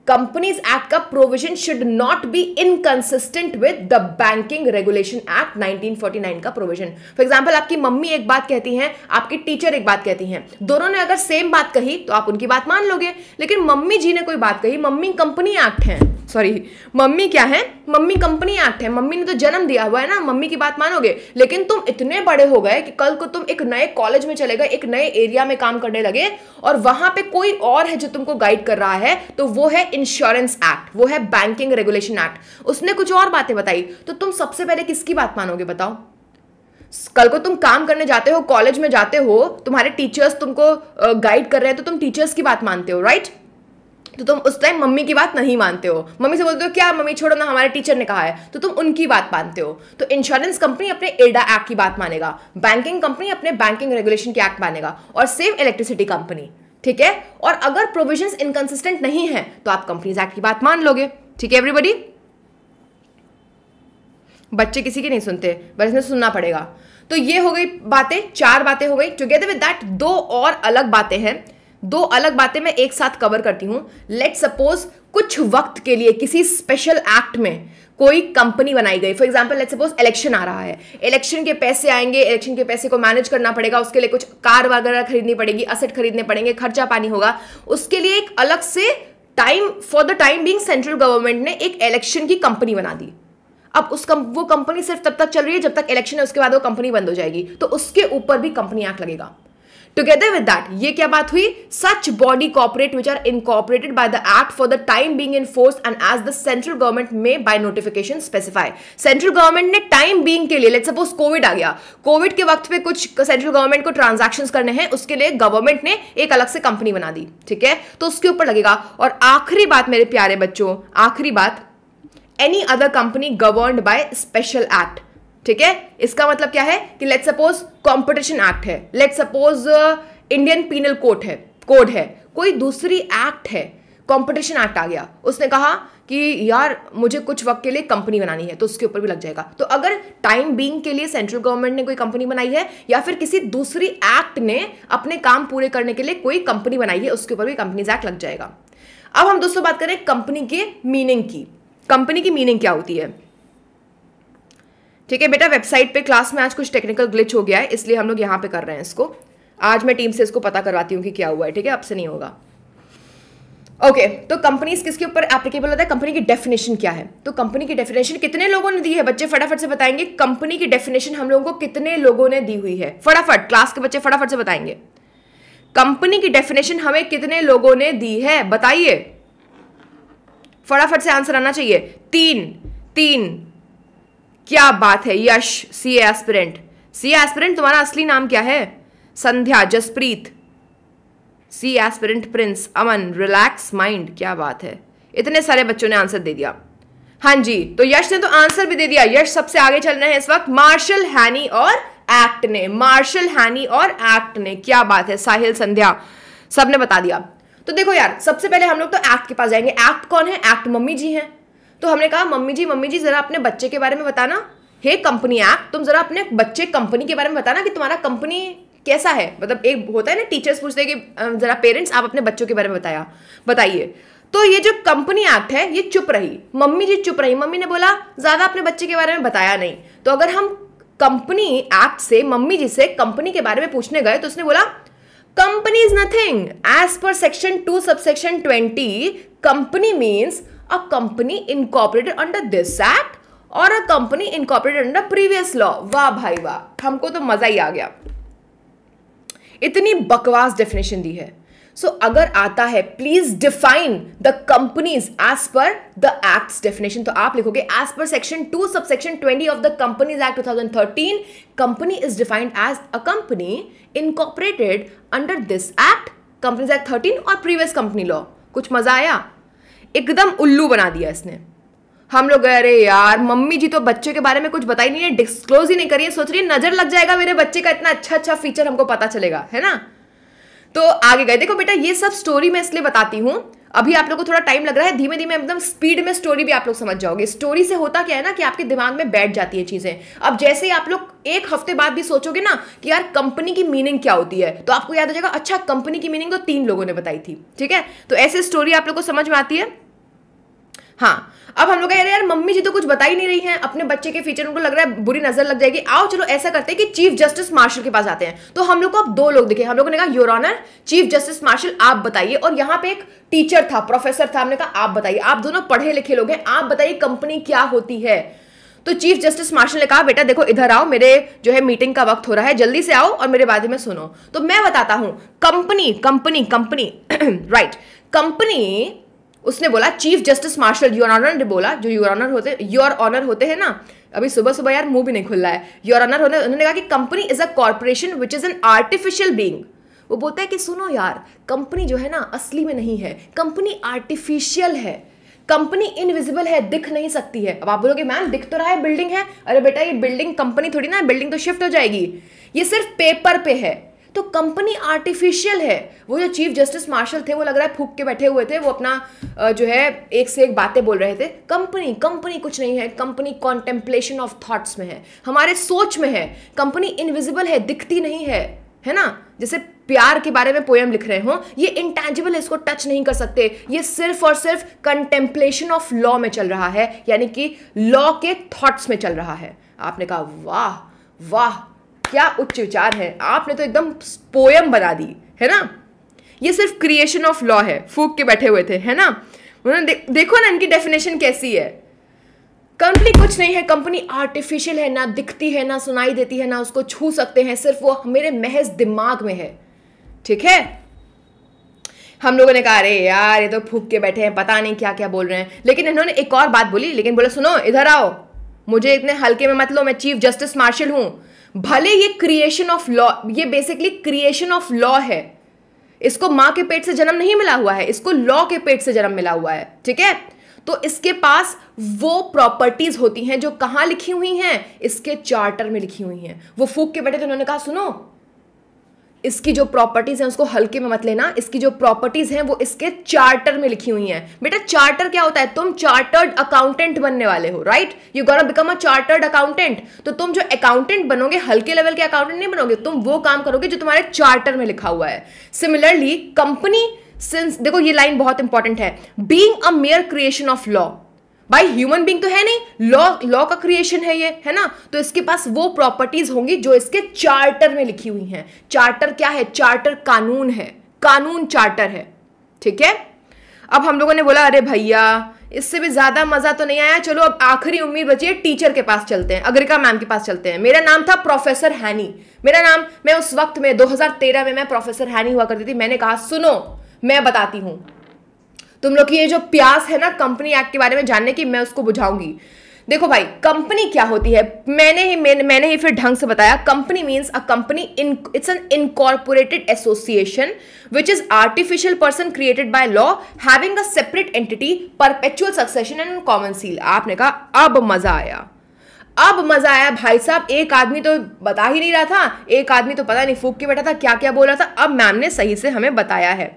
कंपनीज एक्ट का provision should not be inconsistent with the banking regulation act 1949 का प्रोविजन फॉर एग्जाम्पल आपकी मम्मी एक बात कहती हैं आपकी टीचर एक बात कहती हैं दोनों ने अगर सेम बात कही तो आप उनकी बात मान लोगे लेकिन मम्मी जी ने कोई बात कही मम्मी कंपनी एक्ट है सॉरी मम्मी क्या है मम्मी कंपनी एक्ट है मम्मी ने तो जन्म दिया हुआ है ना मम्मी की बात मानोगे लेकिन तुम इतने बड़े हो गए कि कल को तुम एक नए कॉलेज में चले गए एक नए एरिया में काम करने लगे और वहां पे कोई और है जो तुमको गाइड कर रहा है तो वो है इंश्योरेंस एक्ट वो है बैंकिंग रेगुलेशन एक्ट उसने कुछ और बातें बताई तो तुम सबसे पहले किसकी बात मानोगे बताओ कल को तुम काम करने जाते हो कॉलेज में जाते हो तुम्हारे टीचर्स तुमको गाइड कर रहे हैं तो तुम टीचर्स की बात मानते हो राइट तो तुम उस टाइम मम्मी की बात नहीं मानते हो मम्मी से बोलते हो क्या मम्मी छोड़ो ना हमारे टीचर ने कहा है तो तुम उनकी बात मानते हो तो इंश्योरेंस कंपनी अपने एडा एक्ट की बात मानेगा बैंकिंग कंपनी अपने बैंकिंग रेगुलेशन की एक्ट मानेगा और सेम इलेक्ट्रिसिटी कंपनी ठीक है और अगर प्रोविजन इनकन्सिस्टेंट नहीं है तो आप कंपनीज एक्ट की बात मान लोगे ठीक है एवरीबडी बच्चे किसी की नहीं सुनते बस इसमें सुनना पड़ेगा तो ये हो गई बातें चार बातें हो गई टुगेदर विद दैट दो और अलग बातें हैं दो अलग बातें मैं एक साथ कवर करती हूं लेट सपोज कुछ वक्त के लिए किसी स्पेशल एक्ट में कोई कंपनी बनाई गई for example let suppose election आ रहा है इलेक्शन के पैसे आएंगे इलेक्शन के पैसे को मैनेज करना पड़ेगा उसके लिए कुछ कार वगैरह खरीदनी पड़ेगी असेट खरीदने पड़ेंगे खर्चा पानी होगा उसके लिए एक अलग से time for the time being central government ने एक इलेक्शन की कंपनी बना दी अब उस कम, वो कंपनी सिर्फ तब तक चल रही है जब तक इलेक्शन है उसके बाद वो कंपनी बंद हो जाएगी तो उसके ऊपर भी कंपनी एक्ट लगेगा टुगेदर विद दैट ये क्या बात हुई such body corporate which are incorporated by the act for the time being in force and as the central government may by notification specify central government ने time being के लिए let suppose Covid आ गया Covid के वक्त पे कुछ central government को transaction करने हैं उसके लिए गवर्नमेंट ने एक अलग से कंपनी बना दी ठीक है तो उसके ऊपर लगेगा और आखिरी बात मेरे प्यारे बच्चों आखिरी बात any other company governed by special act ठीक है इसका मतलब क्या है कि लेट सपोज कॉम्पिटिशन एक्ट है let suppose Indian penal code है कोड है कोई दूसरी एक्ट है कंपटीशन एक्ट आ गया उसने कहा कि यार मुझे कुछ वक्त के लिए कंपनी बनानी है तो उसके ऊपर भी लग जाएगा तो अगर टाइम बींग के लिए सेंट्रल गवर्नमेंट ने कोई कंपनी बनाई है या फिर किसी दूसरी एक्ट ने अपने काम पूरे करने के लिए कोई कंपनी बनाई है उसके ऊपर भी कंपनीज एक्ट लग जाएगा अब हम दोस्तों बात करें कंपनी के मीनिंग की कंपनी की मीनिंग क्या होती है ठीक है बेटा वेबसाइट पे क्लास में आज कुछ टेक्निकल ग्लिच हो गया है इसलिए हम लोग यहाँ पे कर रहे हैं इसको आज मैं टीम से इसको पता करवाती हूँ कि क्या हुआ है ठीक है अब से नहीं होगा ओके okay, तो कंपनीज किसके ऊपर एप्लीकेबल होता है कंपनी की डेफिनेशन क्या है तो कंपनी की डेफिनेशन कितने लोगों ने दी है बच्चे फटाफट से बताएंगे कंपनी की डेफिनेशन हम लोगों को कितने लोगों ने दी हुई है फटाफट क्लास के बच्चे फटाफट से बताएंगे कंपनी की डेफिनेशन हमें कितने लोगों ने दी है बताइए फटाफट से आंसर आना चाहिए तीन तीन क्या बात है यश सी एस्पिरेंट सी एस्पिरेंट तुम्हारा असली नाम क्या है Sandhya Jaspreet C aspirant Prince Aman relax mind क्या बात है इतने सारे बच्चों ने आंसर दे दिया हाँ जी तो यश ने तो आंसर भी दे दिया यश सबसे आगे चल रहे हैं इस वक्त मार्शल हैनी और एक्ट ने मार्शल हैनी और एक्ट ने क्या बात है साहिल संध्या सबने बता दिया तो देखो यार सबसे पहले हम लोग तो एक्ट के पास जाएंगे एक्ट कौन है एक्ट मम्मी जी हैं तो हमने कहा मम्मी जी मम्मी जी ज़रा अपने बच्चे के बारे में बताना हे कंपनी एक्ट तुम ज़रा अपने बच्चे कंपनी के बारे में बताना कि तुम्हारा कंपनी कैसा है मतलब एक होता है ना टीचर्स पूछते हैं कि ज़रा पेरेंट्स आप अपने बच्चों के बारे में बताया बताइए तो ये जो कंपनी एक्ट है ये चुप रही मम्मी जी चुप रही मम्मी ने बोला ज़्यादा अपने बच्चे के बारे में बताया नहीं तो अगर हम कंपनी एक्ट से मम्मी जी से कंपनी के बारे में पूछने गए तो उसने बोला company is nothing as per section two subsection twenty company means a company incorporated under this act और a company incorporated under previous law वाह भाई वाह हमको तो मजा ही आ गया इतनी बकवास डेफिनेशन दी है सो so, अगर आता है please define the companies as per the act definition तो आप लिखोगे as per section two subsection twenty of the companies act two thousand thirteen company is defined as a company incorporated under this act companies act thirteen और previous company law कुछ मजा आया एकदम उल्लू बना दिया इसने हम लोग गए अरे यार मम्मी जी तो बच्चे के बारे में कुछ बताई नहीं है डिस्क्लोज ही नहीं करी है सोच रही है नज़र लग जाएगा मेरे बच्चे का इतना अच्छा अच्छा फीचर हमको पता चलेगा है ना तो आगे गए देखो बेटा ये सब स्टोरी मैं इसलिए बताती हूँ अभी आप लोग को थोड़ा टाइम लग रहा है धीमे धीमे एकदम स्पीड में स्टोरी भी आप लोग समझ जाओगे स्टोरी से होता क्या है ना कि आपके दिमाग में बैठ जाती है चीज़ें अब जैसे ही आप लोग एक हफ्ते बाद भी सोचोगे ना कि यार कंपनी की मीनिंग क्या होती है तो आपको याद हो जाएगा अच्छा कंपनी की मीनिंग तो तीन लोगों ने बताई थी ठीक है तो ऐसे स्टोरी आप लोग को समझ में आती है हाँ अब हम लोग कह रहे यार मम्मी जी तो कुछ बता ही नहीं रही हैं अपने बच्चे के फ्यूचर उनको लग रहा है बुरी नजर लग जाएगी आओ चलो ऐसा करते हैं कि चीफ जस्टिस मार्शल के पास आते हैं तो हम लोग को अब दो लोग दिखे हम लोगों ने कहा your honour chief justice Marshall आप बताइए और यहाँ पे एक टीचर था प्रोफेसर था हमने कहा आप बताइए आप दोनों पढ़े लिखे लोग हैं आप बताइए कंपनी क्या होती है तो चीफ जस्टिस मार्शल ने कहा बेटा देखो इधर आओ मेरे जो है मीटिंग का वक्त हो रहा है जल्दी से आओ और मेरे बारे में सुनो तो मैं बताता हूं company company company right company उसने बोला chief justice Marshall your honour ने बोला जो यूर ऑनर होते योर ऑनर होते हैं ना अभी सुबह सुबह यार मुंह भी नहीं खुल रहा है योर ऑनर होने उन्होंने कहा कि company is a corporation which is an artificial being वो बोलता है कि सुनो यार कंपनी जो है ना असली में नहीं है कंपनी आर्टिफिशियल है कंपनी इनविजिबल है दिख नहीं सकती है अब आप बोलोगे मैम दिख तो रहा है बिल्डिंग है अरे बेटा ये बिल्डिंग कंपनी थोड़ी ना बिल्डिंग तो शिफ्ट हो जाएगी ये सिर्फ पेपर पे है तो कंपनी आर्टिफिशियल है वो जो चीफ जस्टिस मार्शल थे वो लग रहा है फूक के बैठे हुए थे वो अपना जो है एक से एक बातें बोल रहे थे कंपनी कंपनी कुछ नहीं है कंपनी कॉन्टेम्पलेशन ऑफ थॉट्स में है हमारे सोच में है कंपनी इनविजिबल है दिखती नहीं है है ना जैसे प्यार के बारे में पोयम लिख रहे हो ये इंटेंजिबल है इसको टच नहीं कर सकते ये सिर्फ और सिर्फ कंटेम्पलेशन ऑफ लॉ में चल रहा है यानी कि लॉ के थॉट्स में चल रहा है आपने कहा वाह वाह क्या उच्च विचार है आपने तो एकदम पोयम बना दी है ना ये सिर्फ क्रिएशन ऑफ लॉ है फूक के बैठे हुए थे है ना उन्होंने दे, देखो ना इनकी डेफिनेशन कैसी है कंपनी कुछ नहीं है कंपनी आर्टिफिशियल है ना दिखती है ना सुनाई देती है ना उसको छू सकते हैं सिर्फ वो मेरे महज दिमाग में है ठीक है हम लोगों ने कहा अरे यार ये तो फूक के बैठे हैं पता नहीं क्या क्या बोल रहे हैं लेकिन इन्होंने एक और बात बोली लेकिन बोला सुनो इधर आओ मुझे इतने हल्के में मत लो मैं चीफ जस्टिस मार्शल हूं भले ये क्रिएशन ऑफ लॉ ये बेसिकली क्रिएशन ऑफ लॉ है इसको माँ के पेट से जन्म नहीं मिला हुआ है इसको लॉ के पेट से जन्म मिला हुआ है ठीक है तो इसके पास वो प्रॉपर्टीज होती हैं जो कहाँ लिखी हुई हैं इसके चार्टर में लिखी हुई हैं वो फूक के बैठे तो उन्होंने कहा सुनो इसकी जो प्रॉपर्टीज़ हैं उसको हल्के में मत लेना इसकी जो प्रॉपर्टीज़ हैं वो इसके चार्टर में लिखी हुई हैं बेटा चार्टर क्या होता है तुम चार्टर्ड अकाउंटेंट बनने वाले हो right you gonna become a chartered accountant तो तुम जो अकाउंटेंट बनोगे हल्के लेवल के अकाउंटेंट नहीं बनोगे तुम वो काम करोगे जो तुम्हारे चार्टर में लिखा हुआ है सिमिलरली कंपनी सिंस देखो ये लाइन बहुत इंपॉर्टेंट है being a mere creation of law by human being तो है नहीं लॉ लॉ का क्रिएशन है ये है ना तो इसके पास वो प्रॉपर्टीज होंगी जो इसके चार्टर में लिखी हुई हैं चार्टर क्या है चार्टर कानून है कानून चार्टर है ठीक है अब हम लोगों ने बोला अरे भैया इससे भी ज़्यादा मज़ा तो नहीं आया चलो अब आखिरी उम्मीद बची है टीचर के पास चलते हैं अग्रिका मैम के पास चलते हैं मेरा नाम था प्रोफेसर हैनी मेरा नाम मैं उस वक्त में 2013 में मैं प्रोफेसर हैनी हुआ करती थी मैंने कहा सुनो मैं बताती हूँ तुम लोग की ये जो प्यास है ना कंपनी एक्ट के बारे में जानने की मैं उसको बुझाऊंगी देखो भाई कंपनी क्या होती है मैंने ही मैंने, मैंने ही फिर ढंग से बताया company means a company in its an incorporated association which is artificial person created by law having a separate entity perpetual succession and common seal आपने कहा अब मजा आया अब मजा आया भाई साहब एक आदमी तो बता ही नहीं रहा था एक आदमी तो पता नहीं फूक के बैठा था क्या क्या बोल रहा था अब मैम ने सही से हमें बताया है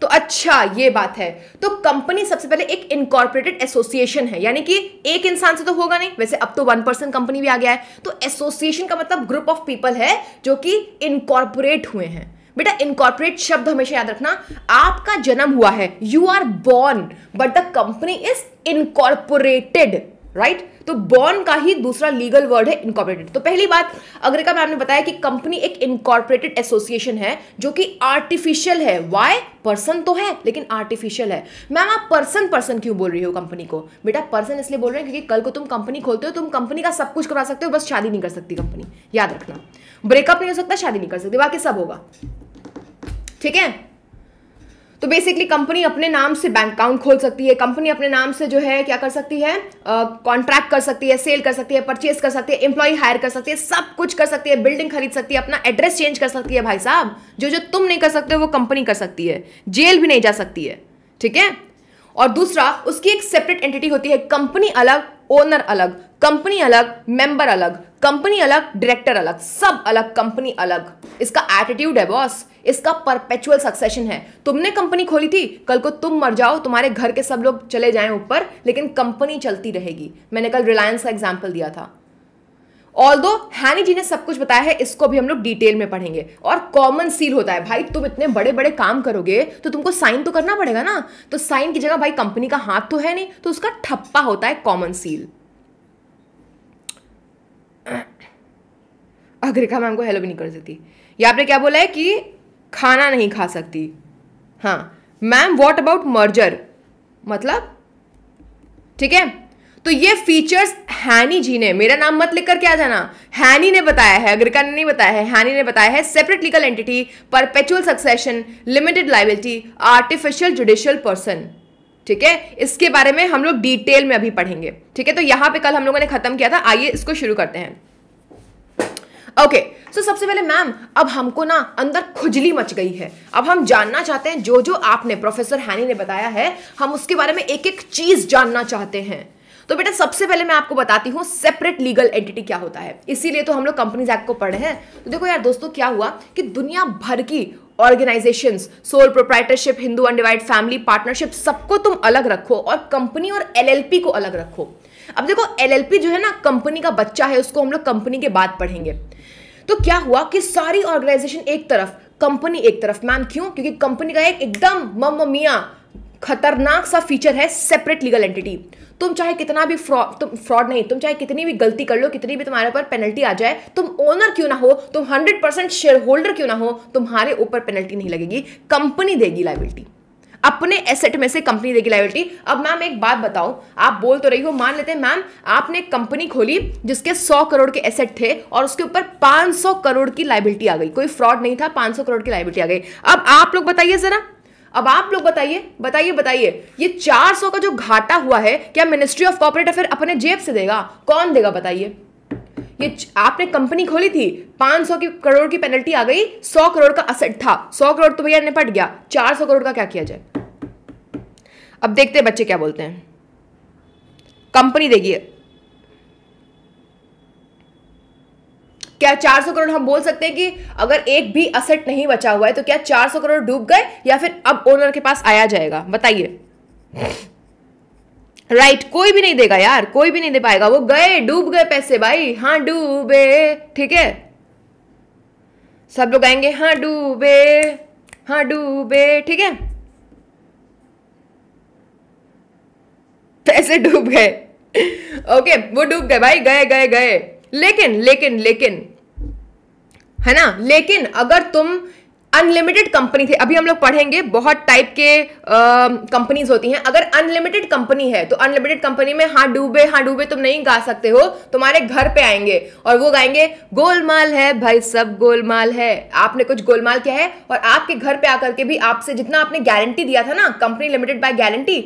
तो अच्छा ये बात है तो कंपनी सबसे पहले एक इनकॉर्पोरेटेड एसोसिएशन है यानी कि एक इंसान से तो होगा नहीं वैसे अब तो वन पर्सन कंपनी भी आ गया है तो एसोसिएशन का मतलब ग्रुप ऑफ पीपल है जो कि इनकॉर्पोरेट हुए हैं बेटा इनकॉर्पोरेट शब्द हमेशा याद रखना आपका जन्म हुआ है you are born but the company is incorporated right तो बॉर्न का ही दूसरा लीगल वर्ड है इनकॉर्पोरेटेड तो पहली बात अग्रिका मैम ने बताया कि कंपनी एक इनकॉर्पोरेटेड एसोसिएशन है जो कि आर्टिफिशियल है वाई पर्सन तो है लेकिन आर्टिफिशियल है मैम आप पर्सन पर्सन क्यों बोल रही हो कंपनी को बेटा पर्सन इसलिए बोल रहे हैं क्योंकि कल को तुम कंपनी खोलते हो तुम कंपनी का सब कुछ करा सकते हो बस शादी नहीं कर सकती कंपनी याद रखना ब्रेकअप नहीं हो सकता शादी नहीं कर सकती बाकी सब होगा ठीक है तो बेसिकली कंपनी अपने नाम से बैंक अकाउंट खोल सकती है कंपनी अपने नाम से जो है क्या कर सकती है कॉन्ट्रैक्ट uh, कर सकती है सेल कर सकती है परचेज कर सकती है एम्प्लॉय हायर कर सकती है सब कुछ कर सकती है बिल्डिंग खरीद सकती है अपना एड्रेस चेंज कर सकती है भाई साहब जो जो तुम नहीं कर सकते वो कंपनी कर सकती है जेल भी नहीं जा सकती है ठीक है और दूसरा उसकी एक सेपरेट एंटिटी होती है कंपनी अलग ओनर अलग कंपनी अलग मेंबर अलग कंपनी अलग डायरेक्टर अलग सब अलग कंपनी अलग इसका एटीट्यूड है बॉस इसका परपेचुअल सक्सेशन है तुमने कंपनी खोली थी कल को तुम मर जाओ तुम्हारे घर के सब लोग चले जाएं ऊपर लेकिन कंपनी चलती रहेगी मैंने कल रिलायंस का एग्जाम्पल दिया था ऑल दो हैनी जी ने सब कुछ बताया है इसको भी हम लोग डिटेल में पढ़ेंगे और कॉमन सील होता है भाई तुम इतने बड़े बड़े काम करोगे तो तुमको साइन तो करना पड़ेगा ना तो साइन की जगह भाई कंपनी का हाथ तो है नहीं तो उसका ठप्पा होता है कॉमन सील अग्रिका मैम को हेलो भी नहीं कर सकती या आपने क्या बोला है कि खाना नहीं खा सकती हाँ मैम वॉट अबाउट मर्जर मतलब ठीक है तो ये फीचर्स हैनी जी ने मेरा नाम मत लिखकर क्या जाना हैनी ने बताया है अग्रिका ने नहीं बताया है हैनी ने बताया है separate legal entity perpetual succession limited liability artificial judicial person ठीक है इसके बारे में हम लोग डिटेल में अभी पढ़ेंगे ठीक है तो यहां पे कल हम लोगों ने खत्म किया था आइए इसको शुरू करते हैं ओके okay, सो so सबसे पहले मैम अब हमको ना अंदर खुजली मच गई है अब हम जानना चाहते हैं जो जो आपने प्रोफेसर हैनी ने बताया है हम उसके बारे में एक एक चीज जानना चाहते हैं तो बेटा सबसे पहले मैं आपको बताती हूँ सेपरेट लीगल एंटिटी क्या होता है इसीलिए तो हम लोग कंपनीज एक्ट को पढ़े हैं तो देखो यार दोस्तों क्या हुआ कि दुनिया भर की organisation sole proprietorship Hindu undivided family partnership सबको तुम अलग रखो और कंपनी और एलएलपी को अलग रखो अब देखो एलएलपी जो है ना कंपनी का बच्चा है उसको हम लोग कंपनी के बाद पढ़ेंगे तो क्या हुआ कि सारी ऑर्गेनाइजेशन एक तरफ कंपनी एक तरफ मैम क्यों क्योंकि कंपनी का एक एकदम मम्मिया खतरनाक सा फीचर है सेपरेट लीगल एंटिटी तुम चाहे कितना भी फ्रॉड तुम फ्रॉड नहीं तुम चाहे कितनी भी गलती कर लो कितनी भी तुम्हारे ऊपर पेनल्टी आ जाए तुम ओनर क्यों ना हो तुम हंड्रेड परसेंट शेयर होल्डर क्यों ना हो तुम्हारे ऊपर पेनल्टी नहीं लगेगी कंपनी देगी लाइबिलिटी अपने एसेट में से कंपनी देगी लाइबिलिटी अब मैम एक बात बताओ आप बोल तो रही हो मान लेते हैं मैम आपने कंपनी खोली जिसके 100 करोड़ के एसेट थे और उसके ऊपर 500 करोड़ की लाइबिलिटी आ गई कोई फ्रॉड नहीं था 500 करोड़ की लाइबिलिटी आ गई अब आप लोग बताइए जरा अब आप लोग बताइए बताइए बताइए ये 400 का जो घाटा हुआ है क्या मिनिस्ट्री ऑफ कॉपरेट अफेयर अपने जेब से देगा कौन देगा बताइए ये आपने कंपनी खोली थी 500 की करोड़ की पेनल्टी आ गई 100 करोड़ का असेट था 100 करोड़ तो भैया निपट गया 400 करोड़ का क्या किया जाए अब देखते हैं बच्चे क्या बोलते हैं कंपनी देगी क्या 400 करोड़ हम बोल सकते हैं कि अगर एक भी असेट नहीं बचा हुआ है तो क्या 400 करोड़ डूब गए या फिर अब ओनर के पास आया जाएगा बताइए राइट right, कोई भी नहीं देगा यार कोई भी नहीं दे पाएगा वो गए डूब गए पैसे भाई हाँ डूबे ठीक है सब लोग आएंगे हाँ डूबे हाँ डूबे ठीक है पैसे डूब गए ओके वो डूब गए भाई गए गए गए लेकिन लेकिन लेकिन है ना लेकिन अगर तुम अनलिमिटेड कंपनी थे अभी हम लोग पढ़ेंगे बहुत टाइप के कंपनीज होती हैं अगर अनलिमिटेड कंपनी है तो अनलिमिटेड कंपनी में हाँ डूबे हाँ डूबे तुम नहीं गा सकते हो तुम्हारे घर पे आएंगे और वो गाएंगे गोलमाल है भाई सब गोलमाल है आपने कुछ गोलमाल किया है और आपके घर पे आकर के भी आपसे जितना आपने गारंटी दिया था ना कंपनी लिमिटेड बाय गारंटी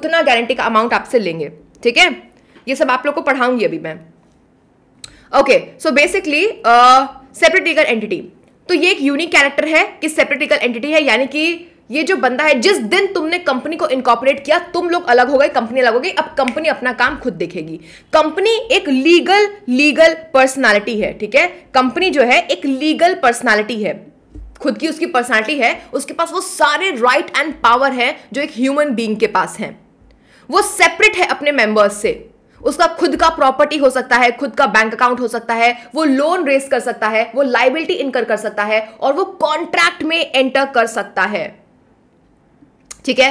उतना गारंटी का अमाउंट आपसे लेंगे ठीक है ये सब आप लोग को पढ़ाऊंगी अभी मैं okay so basically separate legal entity तो ये एक यूनिक कैरेक्टर है कि सेपरेट लीगल एंटिटी है यानी कि ये जो बंदा है जिस दिन तुमने कंपनी को इनकॉपरेट किया तुम लोग अलग हो गए कंपनी अलग हो गई अब कंपनी अपना काम खुद देखेगी कंपनी एक लीगल लीगल पर्सनालिटी है ठीक है कंपनी जो है एक लीगल पर्सनालिटी है खुद की उसकी पर्सनालिटी है उसके पास वो सारे राइट एंड पावर है जो एक ह्यूमन बींग के पास है वो सेपरेट है अपने मेंबर्स से उसका खुद का प्रॉपर्टी हो सकता है खुद का बैंक अकाउंट हो सकता है वो लोन रेस कर सकता है वो लाइबिलिटी इनकर कर सकता है और वो कॉन्ट्रैक्ट में एंटर कर सकता है ठीक है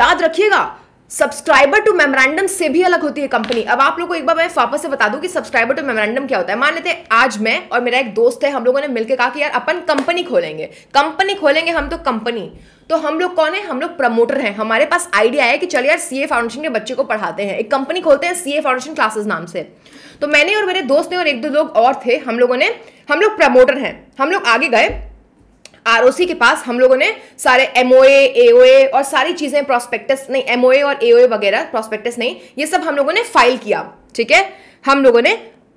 याद रखिएगा सब्सक्राइबर टू मेमोरेंडम से भी अलग होती है कंपनी अब आप लोगों को एक बार मैं वापस से बता दूं कि सब्सक्राइबर टू मेमोरेंडम क्या होता है मान लेते हैं आज मैं और मेरा एक दोस्त है हम लोगों ने मिलकर कहा कि यार अपन कंपनी खोलेंगे कंपनी खोलेंगे हम तो कंपनी तो हम लोग कौन है हम लोग प्रमोटर हैं हमारे पास आइडिया है कि चलिए यार सीए फाउंडेशन के बच्चे को पढ़ाते हैं एक कंपनी खोलते हैं सीए फाउंडेशन क्लासेस नाम से तो मैंने और मेरे दोस्त ने और एक दो लोग और थे हम लोगों ने हम लोग प्रमोटर हैं हम लोग आगे गए आरओसी के पास हम लोगों ने सारे एमओए एओए और सारी चीज़ें प्रोस्पेक्टस नहीं एमओए और एओए वगैरह प्रोस्पेक्टस नहीं ये सब हम लोगों ने फाइल किया ठीक है हम लोगों ने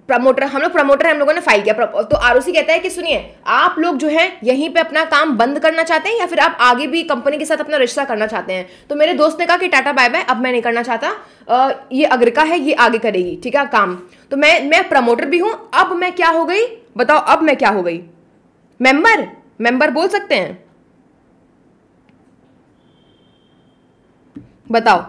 प्रमोटर हम लोग प्रमोटर हम लोगों ने फाइल किया तो आरओसी कहता है कि सुनिए आप लोग जो है यहीं पे अपना काम बंद करना चाहते हैं या फिर आप आगे भी कंपनी के साथ अपना रिश्ता करना चाहते हैं तो मेरे दोस्त ने कहा कि टाटा बाय बाय अब मैं नहीं करना चाहता आ, ये अग्रिका है ये आगे करेगी ठीक है काम तो मैं मैं प्रमोटर भी हूं अब मैं क्या हो गई बताओ अब मैं क्या हो गई मेंबर मेंबर बोल सकते हैं बताओ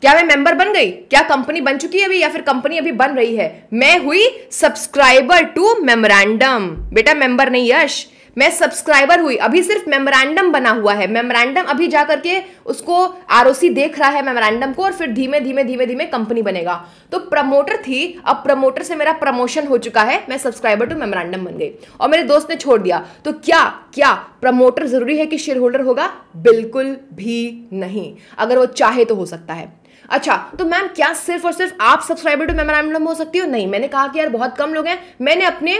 क्या मैं मेंबर बन गई क्या कंपनी बन चुकी है अभी या फिर कंपनी अभी बन रही है मैं हुई सब्सक्राइबर टू मेमोरेंडम बेटा मेंबर नहीं यश मैं सब्सक्राइबर हुई अभी सिर्फ मेमोरेंडम बना हुआ है मेमोरेंडम अभी जा करके उसको आर देख रहा है मेमोरेंडम को और फिर धीमे धीमे धीमे धीमे कंपनी बनेगा तो प्रमोटर थी अब प्रमोटर से मेरा प्रमोशन हो चुका है मैं सब्सक्राइबर टू मेमोरेंडम बन गई और मेरे दोस्त ने छोड़ दिया तो क्या क्या प्रमोटर जरूरी है कि शेयर होल्डर होगा बिल्कुल भी नहीं अगर वो चाहे तो हो सकता है अच्छा तो मैम क्या सिर्फ और सिर्फ आप सब्सक्राइबर टू मेमोरेंडम हो सकती हो नहीं मैंने कहा कि यार बहुत कम लोग हैं मैंने अपने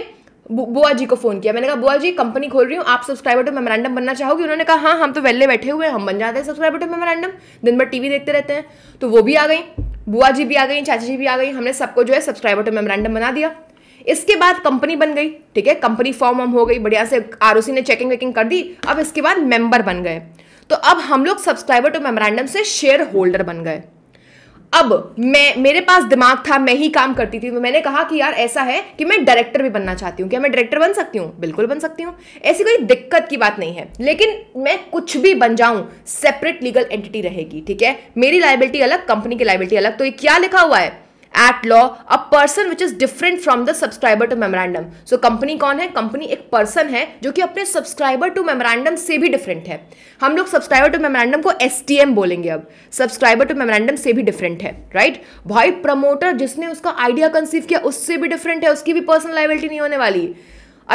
बुआ जी को फ़ोन किया मैंने कहा बुआ जी कंपनी खोल रही हूँ आप सब्सक्राइबर टू मेमोरेंडम बनना चाहोगे उन्होंने कहा हाँ हम तो वेले बैठे हुए हैं हम बन जाते हैं सब्सक्राइबर टू मेमोरेंडम दिन भर टीवी देखते रहते हैं तो वो भी आ गई बुआ जी भी आ गई चाची जी भी आ गई हमने सबको जो है सब्सक्राइबर टू मेमोरेंडम बना दिया इसके बाद कंपनी बन गई ठीक है कंपनी फॉर्म हम हो गई बढ़िया से आर ने चेकिंग वेकिंग कर दी अब इसके बाद मेंबर बन गए तो अब हम लोग सब्सक्राइबर टू मेमोरेंडम से शेयर होल्डर बन गए अब मैं मेरे पास दिमाग था मैं ही काम करती थी तो मैंने कहा कि यार ऐसा है कि मैं डायरेक्टर भी बनना चाहती हूँ क्या मैं डायरेक्टर बन सकती हूँ बिल्कुल बन सकती हूँ ऐसी कोई दिक्कत की बात नहीं है लेकिन मैं कुछ भी बन जाऊँ सेपरेट लीगल एंटिटी रहेगी ठीक है मेरी लाइबिलिटी अलग कंपनी की लाइबिलिटी अलग तो ये क्या लिखा हुआ है at law a person which is different from the subscriber to memorandum so company कौन है कंपनी एक पर्सन है जो कि अपने सब्सक्राइबर टू मेमोरेंडम से भी डिफरेंट है हम लोग सब्सक्राइबर टू मेमोरेंडम को एस बोलेंगे अब सब्सक्राइबर टू मेमोरेंडम से भी डिफरेंट है राइट right? भाई प्रमोटर जिसने उसका आइडिया कंसीव किया उससे भी डिफरेंट है उसकी भी पर्सनल लाइबिलिटी नहीं होने वाली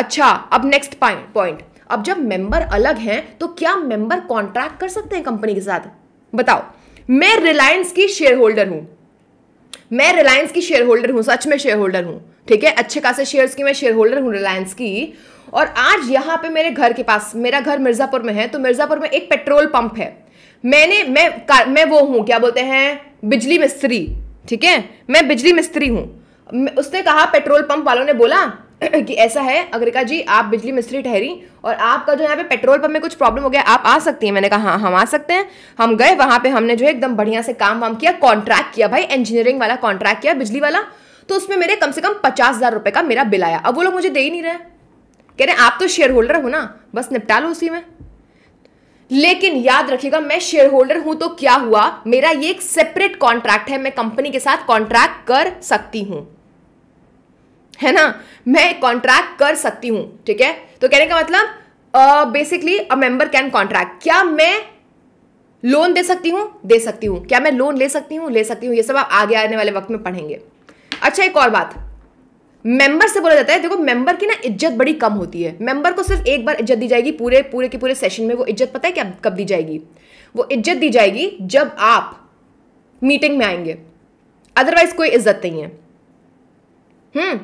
अच्छा अब नेक्स्ट पॉइंट अब जब मेंबर अलग हैं तो क्या मेंबर कॉन्ट्रैक्ट कर सकते हैं कंपनी के साथ बताओ मैं रिलायंस की शेयर होल्डर हूं मैं रिलायंस की शेयर होल्डर हूँ सच में शेयर होल्डर हूँ ठीक है अच्छे खासे शेयर्स की मैं शेयर होल्डर हूँ रिलायंस की और आज यहाँ पे मेरे घर के पास मेरा घर मिर्ज़ापुर में है तो मिर्ज़ापुर में एक पेट्रोल पंप है मैंने मैं मैं वो हूँ क्या बोलते हैं बिजली मिस्त्री ठीक है मैं बिजली मिस्त्री हूँ उसने कहा पेट्रोल पंप वालों ने बोला *clears throat* कि ऐसा है अग्रिका जी आप बिजली मिस्त्री ठहरी और आपका जो यहाँ पे पेट्रोल पंप में कुछ प्रॉब्लम हो गया आप आ सकती हैं मैंने कहा हाँ हम आ सकते हैं हम गए वहाँ पे हमने जो है एकदम बढ़िया से काम वाम किया कॉन्ट्रैक्ट किया भाई इंजीनियरिंग वाला कॉन्ट्रैक्ट किया बिजली वाला तो उसमें मेरे कम से कम पचास हज़ार रुपये का मेरा बिल आया अब वो लोग मुझे दे ही नहीं रहे कह रहे आप तो शेयर होल्डर हो ना बस निपटा लो उसी में लेकिन याद रखिएगा मैं शेयर होल्डर हूं तो क्या हुआ मेरा ये एक सेपरेट कॉन्ट्रैक्ट है मैं कंपनी के साथ कॉन्ट्रैक्ट कर सकती हूं है ना मैं कॉन्ट्रैक्ट कर सकती हूं ठीक है तो कहने का मतलब basically a member can contract क्या मैं लोन दे सकती हूं दे सकती हूं क्या मैं लोन ले सकती हूं ले सकती हूं ये सब आप आगे आने वाले वक्त में पढ़ेंगे अच्छा एक और बात मेंबर से बोला जाता है देखो मेंबर की ना इज्जत बड़ी कम होती है मेंबर को सिर्फ एक बार इज्जत दी जाएगी पूरे पूरे के पूरे सेशन में वो इज्जत पता है क्या कब दी जाएगी वो इज्जत दी जाएगी जब आप मीटिंग में आएंगे अदरवाइज कोई इज्जत नहीं है हम्म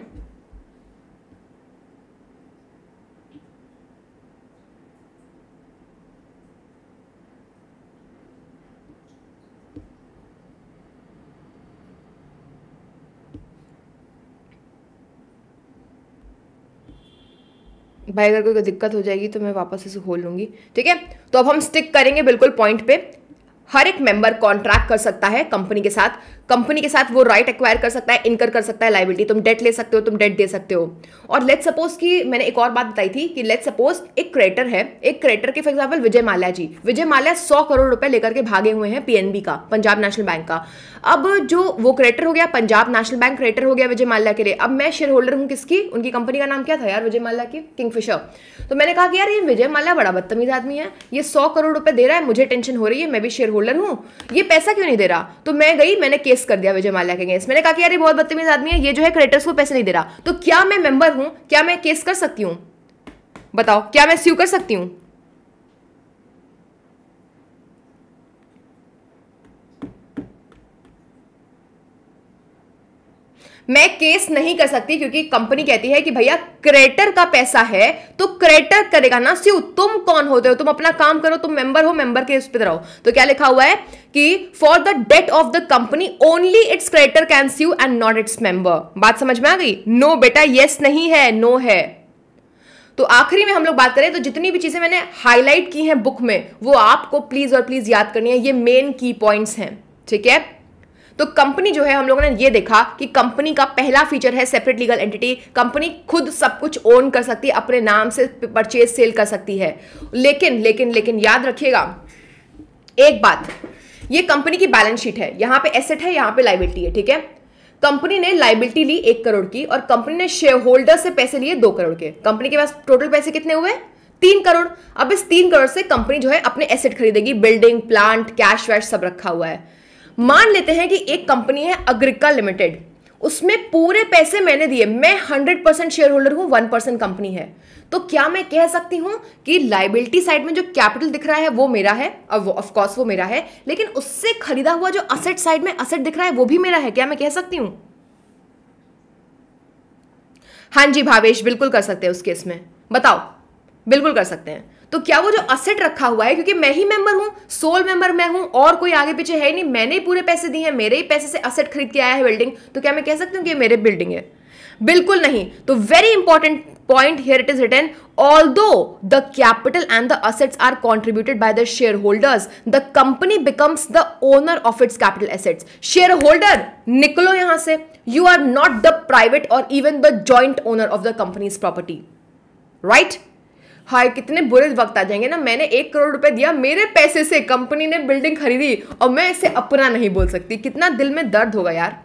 भाई अगर कोई दिक्कत हो जाएगी तो मैं वापस इसे खोल लूँगी ठीक है तो अब हम स्टिक करेंगे बिल्कुल पॉइंट पे हर एक मेंबर कॉन्ट्रैक्ट कर सकता है कंपनी के साथ कंपनी के साथ वो राइट right एक्वायर कर सकता है इनकर कर सकता है लाइबिलिटी तुम डेट ले सकते हो तुम डेट दे सकते हो और लेट सपोज कि मैंने एक और बात बताई थी कि लेट सपोज एक क्रेटर है एक क्रेटर के फॉर एग्जाम्पल विजय माल्या जी विजय माल्या सौ करोड़ रुपए लेकर के भागे हुए हैं पीएनबी का पंजाब नेशनल बैंक का अब जो वो क्रेटर हो गया पंजाब नेशनल बैंक क्रेटर हो गया विजय माल्या के लिए अब मैं शेयर होल्डर हूँ किसकी उनकी कंपनी का नाम क्या था यार विजय माल्या की किंगफिशर तो मैंने कहा कि यार ये विजय माल्या बड़ा बदतमीज आदमी है ये सौ करोड़ रुपए दे रहा है मुझे टेंशन हो रही है मैं भी शेयर होल्डर हूँ ये पैसा क्यों नहीं दे रहा तो मैं गई मैंने केस केस कर दिया विजय माल्या के अगेंस्ट मैंने कहा कि यार ये बहुत बदतमीज आदमी है ये जो है क्रेडिटर्स को पैसे नहीं दे रहा तो क्या मैं मेंबर हूं क्या मैं केस कर सकती हूं बताओ क्या मैं स्यू कर सकती हूं मैं केस नहीं कर सकती क्योंकि कंपनी कहती है कि भैया क्रेटर का पैसा है तो क्रेटर करेगा ना सी तुम कौन होते हो तुम अपना काम करो तुम मेंबर हो मेंबर के उस पर रहो तो क्या लिखा हुआ है कि for the debt of the company only its creditor can sue and not its member बात समझ में आ गई नो no, बेटा येस yes नहीं है नो no है तो आखिरी में हम लोग बात करें तो जितनी भी चीजें मैंने हाईलाइट की हैं बुक में वो आपको प्लीज और प्लीज याद करनी है ये मेन की पॉइंट्स हैं ठीक है तो कंपनी जो है हम लोगों ने ये देखा कि कंपनी का पहला फीचर है सेपरेट लीगल एंटिटी कंपनी खुद सब कुछ ओन कर सकती है अपने नाम से परचेज सेल कर सकती है लेकिन लेकिन लेकिन याद रखिएगा एक बात ये कंपनी की बैलेंस शीट है यहां पे एसेट है यहां पे लाइबिलिटी है ठीक है कंपनी ने लाइबिलिटी ली एक करोड़ की और कंपनी ने शेयर होल्डर से पैसे लिए दो करोड़ के कंपनी के पास टोटल पैसे कितने हुए तीन करोड़ अब इस तीन करोड़ से कंपनी जो है अपने एसेट खरीदेगी बिल्डिंग प्लांट कैश वैश सब रखा हुआ है मान लेते हैं कि एक कंपनी है अग्रिका लिमिटेड उसमें पूरे पैसे मैंने दिए मैं हंड्रेड परसेंट शेयर होल्डर हूं वन परसेंट कंपनी है तो क्या मैं कह सकती हूं कि लाइबिलिटी साइड में जो कैपिटल दिख रहा है वो मेरा है और ऑफकोर्स वो मेरा है लेकिन उससे खरीदा हुआ जो असेट साइड में असेट दिख रहा है वो भी मेरा है क्या मैं कह सकती हूं हां जी भावेश बिल्कुल कर सकते हैं उस केस में बताओ बिल्कुल कर सकते हैं तो क्या वो जो असेट रखा हुआ है क्योंकि मैं ही मेंबर हूं सोल मेंबर मैं हूं और कोई आगे पीछे है नहीं मैंने ही पूरे पैसे दिए हैं मेरे ही पैसे से असेट खरीद के आया है बिल्डिंग तो क्या मैं कह सकती हूं कि मेरे बिल्डिंग है बिल्कुल नहीं तो very important point here it is written all to the capital and the assets are contributed by the shareholders the company becomes the owner of its capital assets shareholder निकलो यहां से you are not the private और even the joint owner of the company's property right हाय कितने बुरे वक्त आ जाएंगे ना मैंने एक करोड़ रुपए दिया मेरे पैसे से कंपनी ने बिल्डिंग खरीदी और मैं इसे अपना नहीं बोल सकती कितना दिल में दर्द होगा यार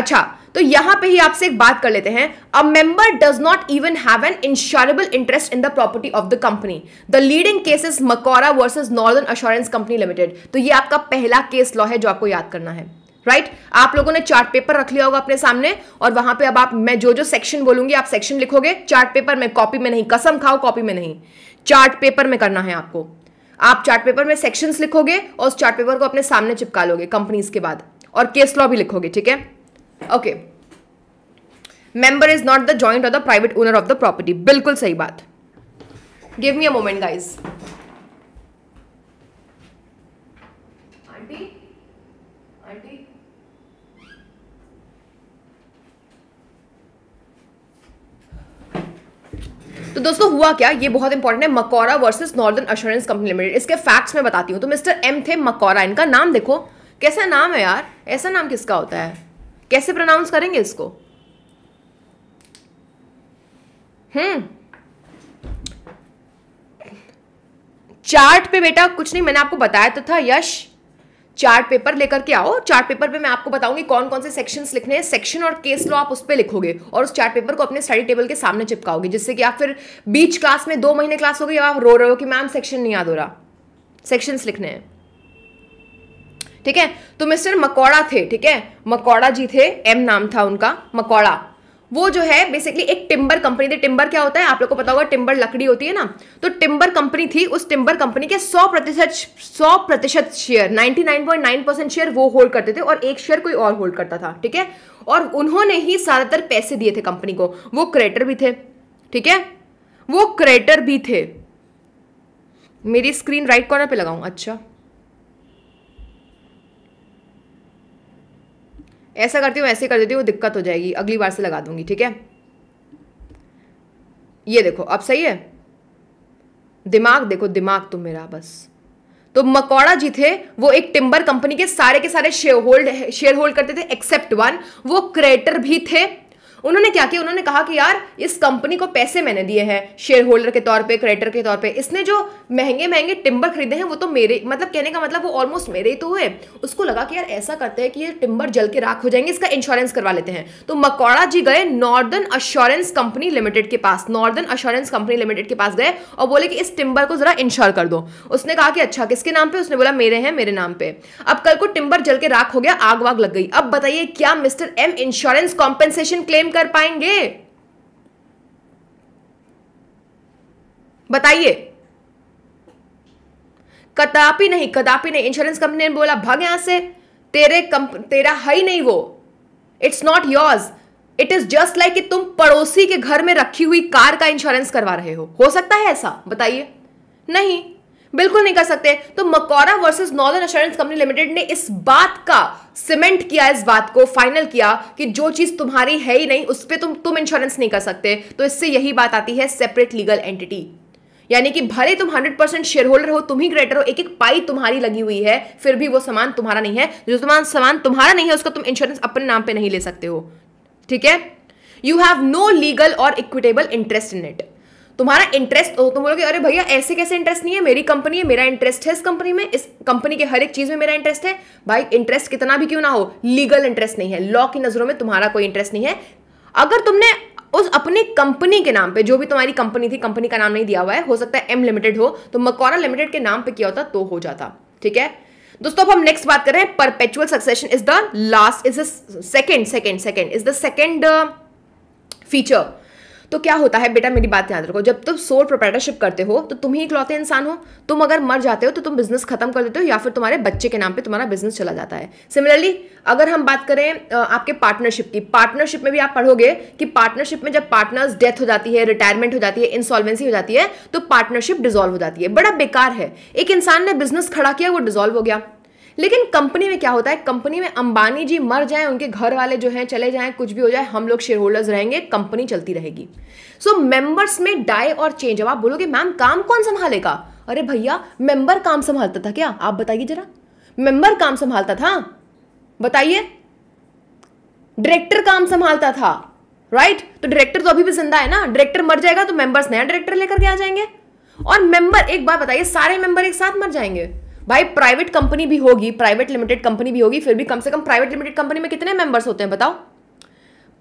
अच्छा तो यहां पे ही आपसे एक बात कर लेते हैं a member does not even have an insurable interest in the property of the company the leading case is Macaura versus Northern Assurance Company Limited तो ये आपका पहला केस लॉ है जो आपको याद करना है राइट आप लोगों ने चार्ट पेपर रख लिया होगा अपने सामने और वहां पे अब आप मैं जो जो सेक्शन बोलूंगी आप सेक्शन लिखोगे चार्ट पेपर में कॉपी में नहीं कसम खाओ कॉपी में नहीं चार्ट पेपर में करना है आपको आप चार्ट पेपर में सेक्शन लिखोगे और उस चार्ट पेपर को अपने सामने चिपका लोगे कंपनीज के बाद और केस लॉ भी लिखोगे ठीक है okay member is not the joint of the private owner of the property बिल्कुल सही बात give me a moment guys तो दोस्तों हुआ क्या ये बहुत इंपॉर्टेंट है Macaura versus Northern Assurance Company Limited इसके फैक्ट्स में बताती हूँ तो मिस्टर एम थे मकौरा इनका नाम देखो कैसा नाम है यार ऐसा नाम किसका होता है कैसे प्रोनाउंस करेंगे इसको हम्म चार्ट पे बेटा कुछ नहीं मैंने आपको बताया तो था यश चार्ट पेपर लेकर के आओ चार्ट पेपर पे मैं आपको बताऊंगी कौन कौन से सेक्शंस लिखने हैं सेक्शन और केस लो आप उस पर लिखोगे और उस चार्ट पेपर को अपने स्टडी टेबल के सामने चिपकाओगे जिससे कि आप फिर बीच क्लास में दो महीने क्लास हो गई आप रो रहे हो कि मैम सेक्शन नहीं याद हो रहा सेक्शंस लिखने हैं ठीक है तो मिस्टर मकौड़ा थे ठीक है मकौड़ा जी थे एम नाम था उनका मकौड़ा वो जो है बेसिकली एक टिम्बर कंपनी थी टिम्बर क्या होता है आप लोग को पता होगा टिम्बर लकड़ी होती है ना तो टिम्बर कंपनी थी उस टिम्बर कंपनी के 100 प्रतिशत सौ प्रतिशत शेयर 99.9 परसेंट शेयर वो होल्ड करते थे और एक शेयर कोई और होल्ड करता था ठीक है और उन्होंने ही ज़्यादातर पैसे दिए थे कंपनी को वो क्रेटर भी थे ठीक है वो क्रेटर भी थे मेरी स्क्रीन राइट कॉर्नर पर लगाऊ अच्छा ऐसा करती हूँ ऐसे कर देती हूँ दिक्कत हो जाएगी अगली बार से लगा दूंगी ठीक है ये देखो अब सही है दिमाग देखो दिमाग तुम तो मेरा बस तो मकौड़ा जी थे वो एक टिम्बर कंपनी के सारे के सारे शेयर होल्ड शेयर होल्ड करते थे एक्सेप्ट वन वो क्रेडिटर भी थे उन्होंने क्या किया उन्होंने कहा कि यार इस कंपनी को पैसे मैंने दिए हैं शेयर होल्डर के तौर पे क्रेडिटर के तौर पे इसने जो महंगे महंगे टिम्बर खरीदे हैं वो तो मेरे मतलब कहने का मतलब वो ऑलमोस्ट मेरे ही तो हुए उसको लगा कि यार ऐसा करते हैं कि ये टिम्बर जल के राख हो जाएंगे इसका इंश्योरेंस करवा लेते हैं तो मकौड़ा जी गए नॉर्दर्न अश्योरेंस कंपनी लिमिटेड के पास नॉर्दर्न अश्योरेंस कंपनी लिमिटेड के पास गए और बोले कि इस टिम्बर को जरा इंश्योर कर दो उसने कहा कि अच्छा किसके नाम पे उसने बोला मेरे हैं मेरे नाम पर अब कल को टिम्बर जल के राख हो गया आग वाग लग गई अब बताइए क्या mister M insurance compensation claim claim कर पाएंगे बताइए कदापि नहीं कदापि नहीं इंश्योरेंस कंपनी ने बोला भाग यहां से तेरे कंप तेरा है ही नहीं वो it's not yours it is just like कि तुम पड़ोसी के घर में रखी हुई कार का इंश्योरेंस करवा रहे हो हो सकता है ऐसा बताइए नहीं बिल्कुल नहीं कर सकते तो Macaura versus Northern Assurance Company limited ने इस बात का सीमेंट किया इस बात को फाइनल किया कि जो चीज तुम्हारी है ही नहीं उस पर तुम तुम इंश्योरेंस नहीं कर सकते तो इससे यही बात आती है सेपरेट लीगल एंटिटी यानी कि भले तुम 100 परसेंट शेयर होल्डर हो तुम ही ग्रेटर हो एक एक पाई तुम्हारी लगी हुई है फिर भी वो सामान तुम्हारा नहीं है जो सामान सामान तुम्हारा नहीं है उसका तुम इंश्योरेंस अपने नाम पे नहीं ले सकते हो ठीक है यू हैव नो लीगल और इक्विटेबल इंटरेस्ट इन इट तुम्हारा इंटरेस्ट हो तो तुम बोलोगे अरे भैया ऐसे कैसे इंटरेस्ट नहीं है मेरी कंपनी है मेरा इंटरेस्ट है इस कंपनी में इस कंपनी के हर एक चीज़ में मेरा इंटरेस्ट है भाई इंटरेस्ट कितना भी क्यों ना हो लीगल इंटरेस्ट नहीं है लॉ की नज़रों में तुम्हारा कोई इंटरेस्ट नहीं है अगर तुमने उस अपनी कंपनी के नाम पे जो भी तुम्हारी कंपनी थी कंपनी का नाम नहीं दिया हुआ है हो सकता है एम लिमिटेड हो तो मकौरा लिमिटेड के नाम पे किया होता तो हो जाता ठीक है दोस्तों अब हम नेक्स्ट बात कर रहे हैं perpetual succession is the last is the second second second is the second feature तो क्या होता है बेटा मेरी बात याद रखो जब तुम सोल प्रोप्राइटरशिप करते हो तो तुम ही इकलौते इंसान हो तुम अगर मर जाते हो तो तुम बिजनेस खत्म कर देते हो या फिर तुम्हारे बच्चे के नाम पर तुम्हारा बिजनेस चला जाता है सिमिलरली अगर हम बात करें आपके पार्टनरशिप की पार्टनरशिप में भी आप पढ़ोगे कि पार्टनरशिप में जब पार्टनर्स डेथ हो जाती है रिटायरमेंट हो जाती है इंसॉल्वेंसी हो जाती है तो पार्टनरशिप डिजोल्व हो जाती है बड़ा बेकार है एक इंसान ने बिजनेस खड़ा किया वो डिजोल्व हो गया लेकिन कंपनी में क्या होता है कंपनी में अंबानी जी मर जाए उनके घर वाले जो हैं चले जाएं कुछ भी हो जाए हम लोग शेयर होल्डर्स रहेंगे कंपनी चलती रहेगी so so, members may die और चेंज अब आप बोलोगे मैम काम कौन संभालेगा अरे भैया मेंबर काम संभालता था क्या आप बताइए जरा मेंबर काम संभालता था बताइए डायरेक्टर काम संभालता था राइट तो डायरेक्टर तो अभी भी जिंदा है ना डायरेक्टर मर जाएगा तो मेंबर्स नया डायरेक्टर लेकर के आ जाएंगे और मेंबर एक बार बताइए सारे मेंबर एक साथ मर जाएंगे भाई प्राइवेट कंपनी भी होगी प्राइवेट लिमिटेड कंपनी भी होगी फिर भी कम से कम प्राइवेट लिमिटेड कंपनी में कितने मेंबर्स होते हैं बताओ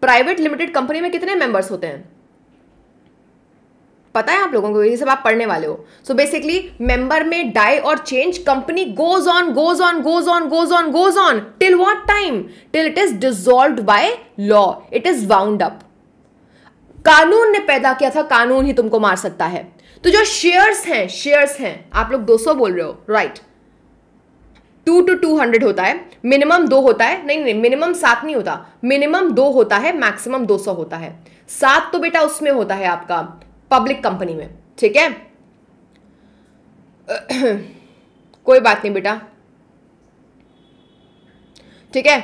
प्राइवेट लिमिटेड कंपनी में कितने मेंबर्स होते हैं पता है आप लोगों को ये सब आप पढ़ने वाले हो so basically member may die और change company goes on goes on goes on goes on goes on till what time till it is dissolve by law it is wound up कानून ने पैदा किया था कानून ही तुमको मार सकता है तो जो शेयर्स हैं शेयर्स हैं आप लोग 200 बोल रहे हो right two two two hundred होता है मिनिमम दो होता है नहीं नहीं मिनिमम सात नहीं होता मिनिमम दो होता है मैक्सिमम दो सौ होता है सात तो बेटा उसमें होता है आपका पब्लिक कंपनी में ठीक है *clears throat* कोई बात नहीं बेटा ठीक है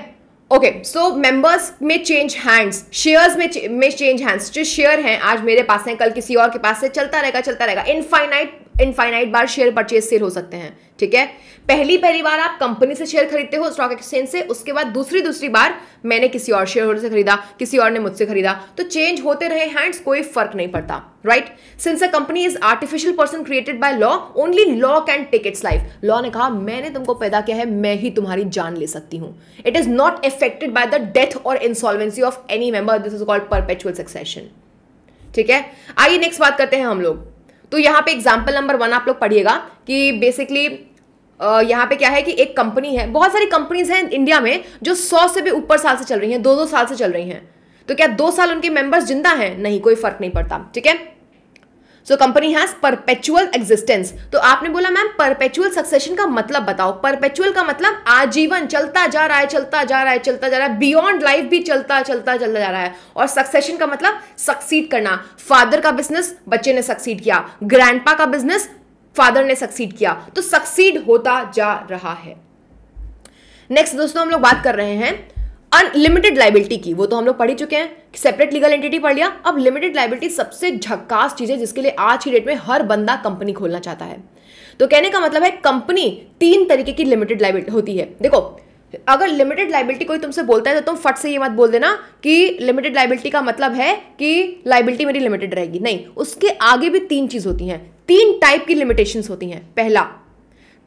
okay so members may change hands shares may change hands जो शेयर हैं आज मेरे पास हैं कल किसी और के पास से चलता रहेगा चलता रहेगा इनफाइनाइट इनफाइनाइट बार शेयर परचेज सेल हो सकते हैं ठीक है पहली पहली बार आप कंपनी से शेयर खरीदते हो स्टॉक एक्सचेंज से उसके बाद दूसरी दूसरी बार मैंने किसी और शेयर होल्डर से खरीदा किसी और ने मुझसे खरीदा तो चेंज होते रहे हैंड्स कोई फर्क नहीं पड़ता right since a company is artificial person created by law only law can take its life law ने कहा मैंने तुमको पैदा किया है मैं ही तुम्हारी जान ले सकती हूं it is not affected by the death और insolvency of any member this is called perpetual succession ठीक है आइए नेक्स्ट बात करते हैं हम लोग तो यहाँ पे एग्जाम्पल नंबर वन आप लोग पढ़िएगा कि बेसिकली यहाँ पे क्या है कि एक कंपनी है बहुत सारी कंपनीज हैं इंडिया में जो सौ से भी ऊपर साल से चल रही हैं दो दो साल से चल रही हैं तो क्या दो साल उनके मेंबर्स जिंदा हैं नहीं कोई फर्क नहीं पड़ता ठीक है so company has perpetual existence तो आपने बोला मैम परपेचुअल सक्सेशन का मतलब बताओ परपेचुअल का मतलब आजीवन चलता जा रहा है चलता जा रहा है चलता जा रहा है बियॉन्ड लाइफ भी चलता चलता चलता जा रहा है और सक्सेशन का मतलब सक्सीड करना फादर का बिजनेस बच्चे ने सक्सीड किया ग्रैंड का बिजनेस फादर ने सक्सीड किया तो सक्सीड होता जा रहा है नेक्स्ट दोस्तों हम लोग बात कर रहे हैं अनलिमिटेड लाइबिलिटी की वो तो हम लोग पढ़ ही चुके हैं सेपरेट लीगल एंटिटी पढ़ लिया अब लिमिटेड लाइबिलिटी सबसे झक्कास चीज है जिसके लिए आज की डेट में हर बंदा कंपनी खोलना चाहता है तो कहने का मतलब है कंपनी तीन तरीके की लिमिटेड लाइबिलिटी होती है देखो अगर लिमिटेड लाइबिलिटी कोई तुमसे बोलता है तो तुम फट से ये मत बोल देना कि लिमिटेड लाइबिलिटी का मतलब है कि लाइबिलिटी मेरी लिमिटेड रहेगी नहीं उसके आगे भी तीन चीज होती हैं तीन टाइप की लिमिटेशंस होती हैं पहला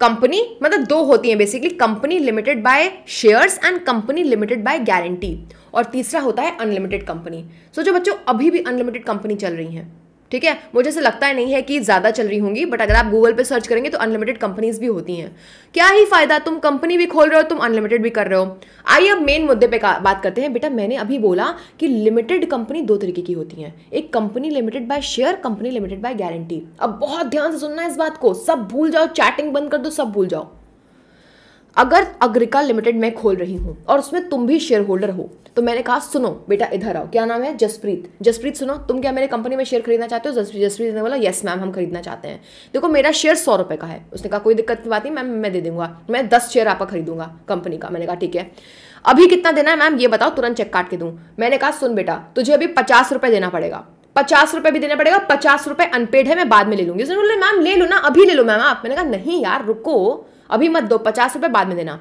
कंपनी मतलब दो होती है basically company limited by shares and company limited by guarantee और तीसरा होता है अनलिमिटेड कंपनी सो जो बच्चों अभी भी अनलिमिटेड कंपनी चल रही है ठीक है मुझे ऐसा लगता है नहीं है कि ज़्यादा चल रही होंगी बट अगर आप गूगल पे सर्च करेंगे तो अनलिमिटेड कंपनीज भी होती हैं क्या ही फ़ायदा तुम कंपनी भी खोल रहे हो तुम अनलिमिटेड भी कर रहे हो आइए अब मेन मुद्दे पे बात करते हैं बेटा मैंने अभी बोला कि लिमिटेड कंपनी दो तरीके की होती हैं एक company limited by share company limited by guarantee अब बहुत ध्यान से सुनना है इस बात को सब भूल जाओ चैटिंग बंद कर दो सब भूल जाओ अगर अग्रिका लिमिटेड मैं खोल रही हूँ और उसमें तुम भी शेयर होल्डर हो तो मैंने कहा सुनो बेटा इधर आओ क्या नाम है जसप्रीत जसप्रीत सुनो तुम क्या मेरे कंपनी में शेयर खरीदना चाहते हो जसप्रीत जसप्रीत ने बोला यस मैम हम खरीदना चाहते हैं देखो मेरा शेयर सौ रुपये का है उसने कहा कोई दिक्कत की बात नहीं मैम मैं दे दूंगा मैं दस शेयर आपका खरीदूंगा कंपनी का मैंने कहा ठीक है अभी कितना देना है मैम ये बताओ तुरंत चेक काट के दूँ मैंने कहा सुन बेटा तुझे अभी पचास रुपये देना पड़ेगा पचास रुपए भी देना पड़ेगा पचास रुपए अनपेड है मैं बाद में ले लूंगी उसने बोला मैम ले लो ना अभी ले लो मैम आप मैंने कहा नहीं यार रुको अभी मत दो पचास रुपए बाद में देना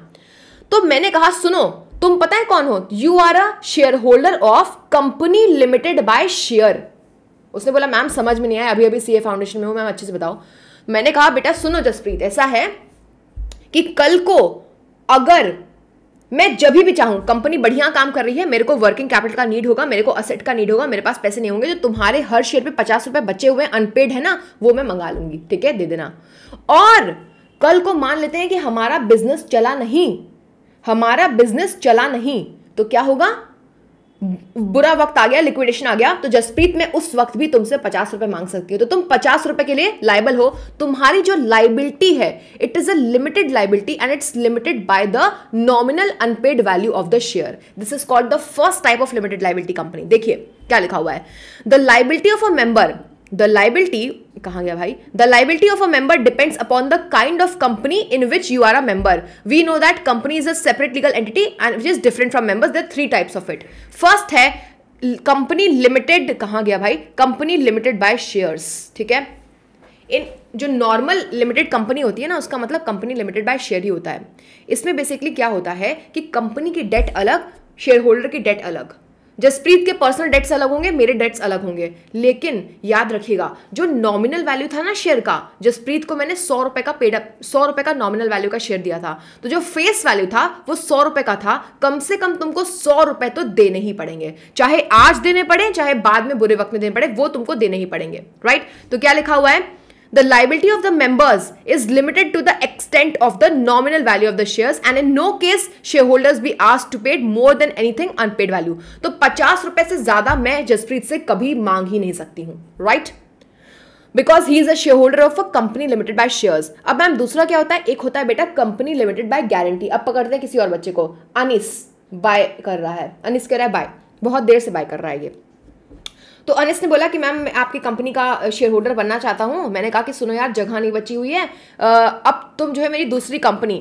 तो मैंने कहा सुनो तुम पता है कौन हो you are a shareholder of company limited by share उसने बोला मैम समझ में नहीं आया अभी अभी सीए फाउंडेशन में हूं मैम अच्छे से बताओ मैंने कहा बेटा सुनो जसप्रीत ऐसा है कि कल को अगर मैं जब भी चाहूं कंपनी बढ़िया काम कर रही है मेरे को वर्किंग कैपिटल का नीड होगा मेरे को असेट का नीड होगा मेरे पास पैसे नहीं होंगे जो तुम्हारे हर शेयर पे पचास रुपए बचे हुए अनपेड है ना वो मैं मंगा लूंगी ठीक है दे देना और कल को मान लेते हैं कि हमारा बिजनेस चला नहीं हमारा बिजनेस चला नहीं तो क्या होगा बुरा वक्त आ गया लिक्विडेशन आ गया तो जसप्रीत में उस वक्त भी तुमसे पचास रुपए मांग सकती हो तो तुम पचास रुपए के लिए लाइबल हो तुम्हारी जो लाइबिलिटी है it is a limited liability and it's limited by the nominal unpaid value of the share this is called the first type of limited liability company देखिए क्या लिखा हुआ है the liability of a member the liability कहा गया भाई the liability of a member depends upon the kind of company in which you are a member we know that company is a separate legal entity and which is different from members there three types of it first है company limited कहा गया भाई company limited by shares ठीक है इन जो normal limited company होती है ना उसका मतलब कंपनी लिमिटेड बाय शेयर ही होता है इसमें बेसिकली क्या होता है कि कंपनी की डेट अलग शेयर होल्डर की डेट अलग जसप्रीत के पर्सनल डेट्स अलग होंगे मेरे डेट्स अलग होंगे लेकिन याद रखिएगा जो नॉमिनल वैल्यू था ना शेयर का जसप्रीत को मैंने सौ रुपए का पेड सौ रुपए का नॉमिनल वैल्यू का शेयर दिया था तो जो फेस वैल्यू था वो सौ रुपए का था कम से कम तुमको सौ रुपए तो देने ही पड़ेंगे चाहे आज देने पड़े चाहे बाद में बुरे वक्त में देने पड़े वो तुमको देने ही पड़ेंगे राइट तो क्या लिखा हुआ है The liability of the members is limited to the extent of the nominal value of the shares and in no case shareholders be asked to pay more than anything unpaid value. तो पचास रुपए से ज्यादा मैं जसप्रीत से कभी मांग ही नहीं सकती हूँ right because he is a shareholder of a company limited by shares अब मैम दूसरा क्या होता है एक होता है बेटा कंपनी लिमिटेड बाय गारंटी अब पकड़ते हैं किसी और बच्चे को अनिस बाय कर रहा है अनिस कह रहा है बाय बहुत देर से बाय कर रहा है ये तो अनिस ने बोला कि मैम मैं आपकी कंपनी का शेयर होल्डर बनना चाहता हूँ मैंने कहा कि सुनो यार जगह नहीं बची हुई है अब तुम जो है मेरी दूसरी कंपनी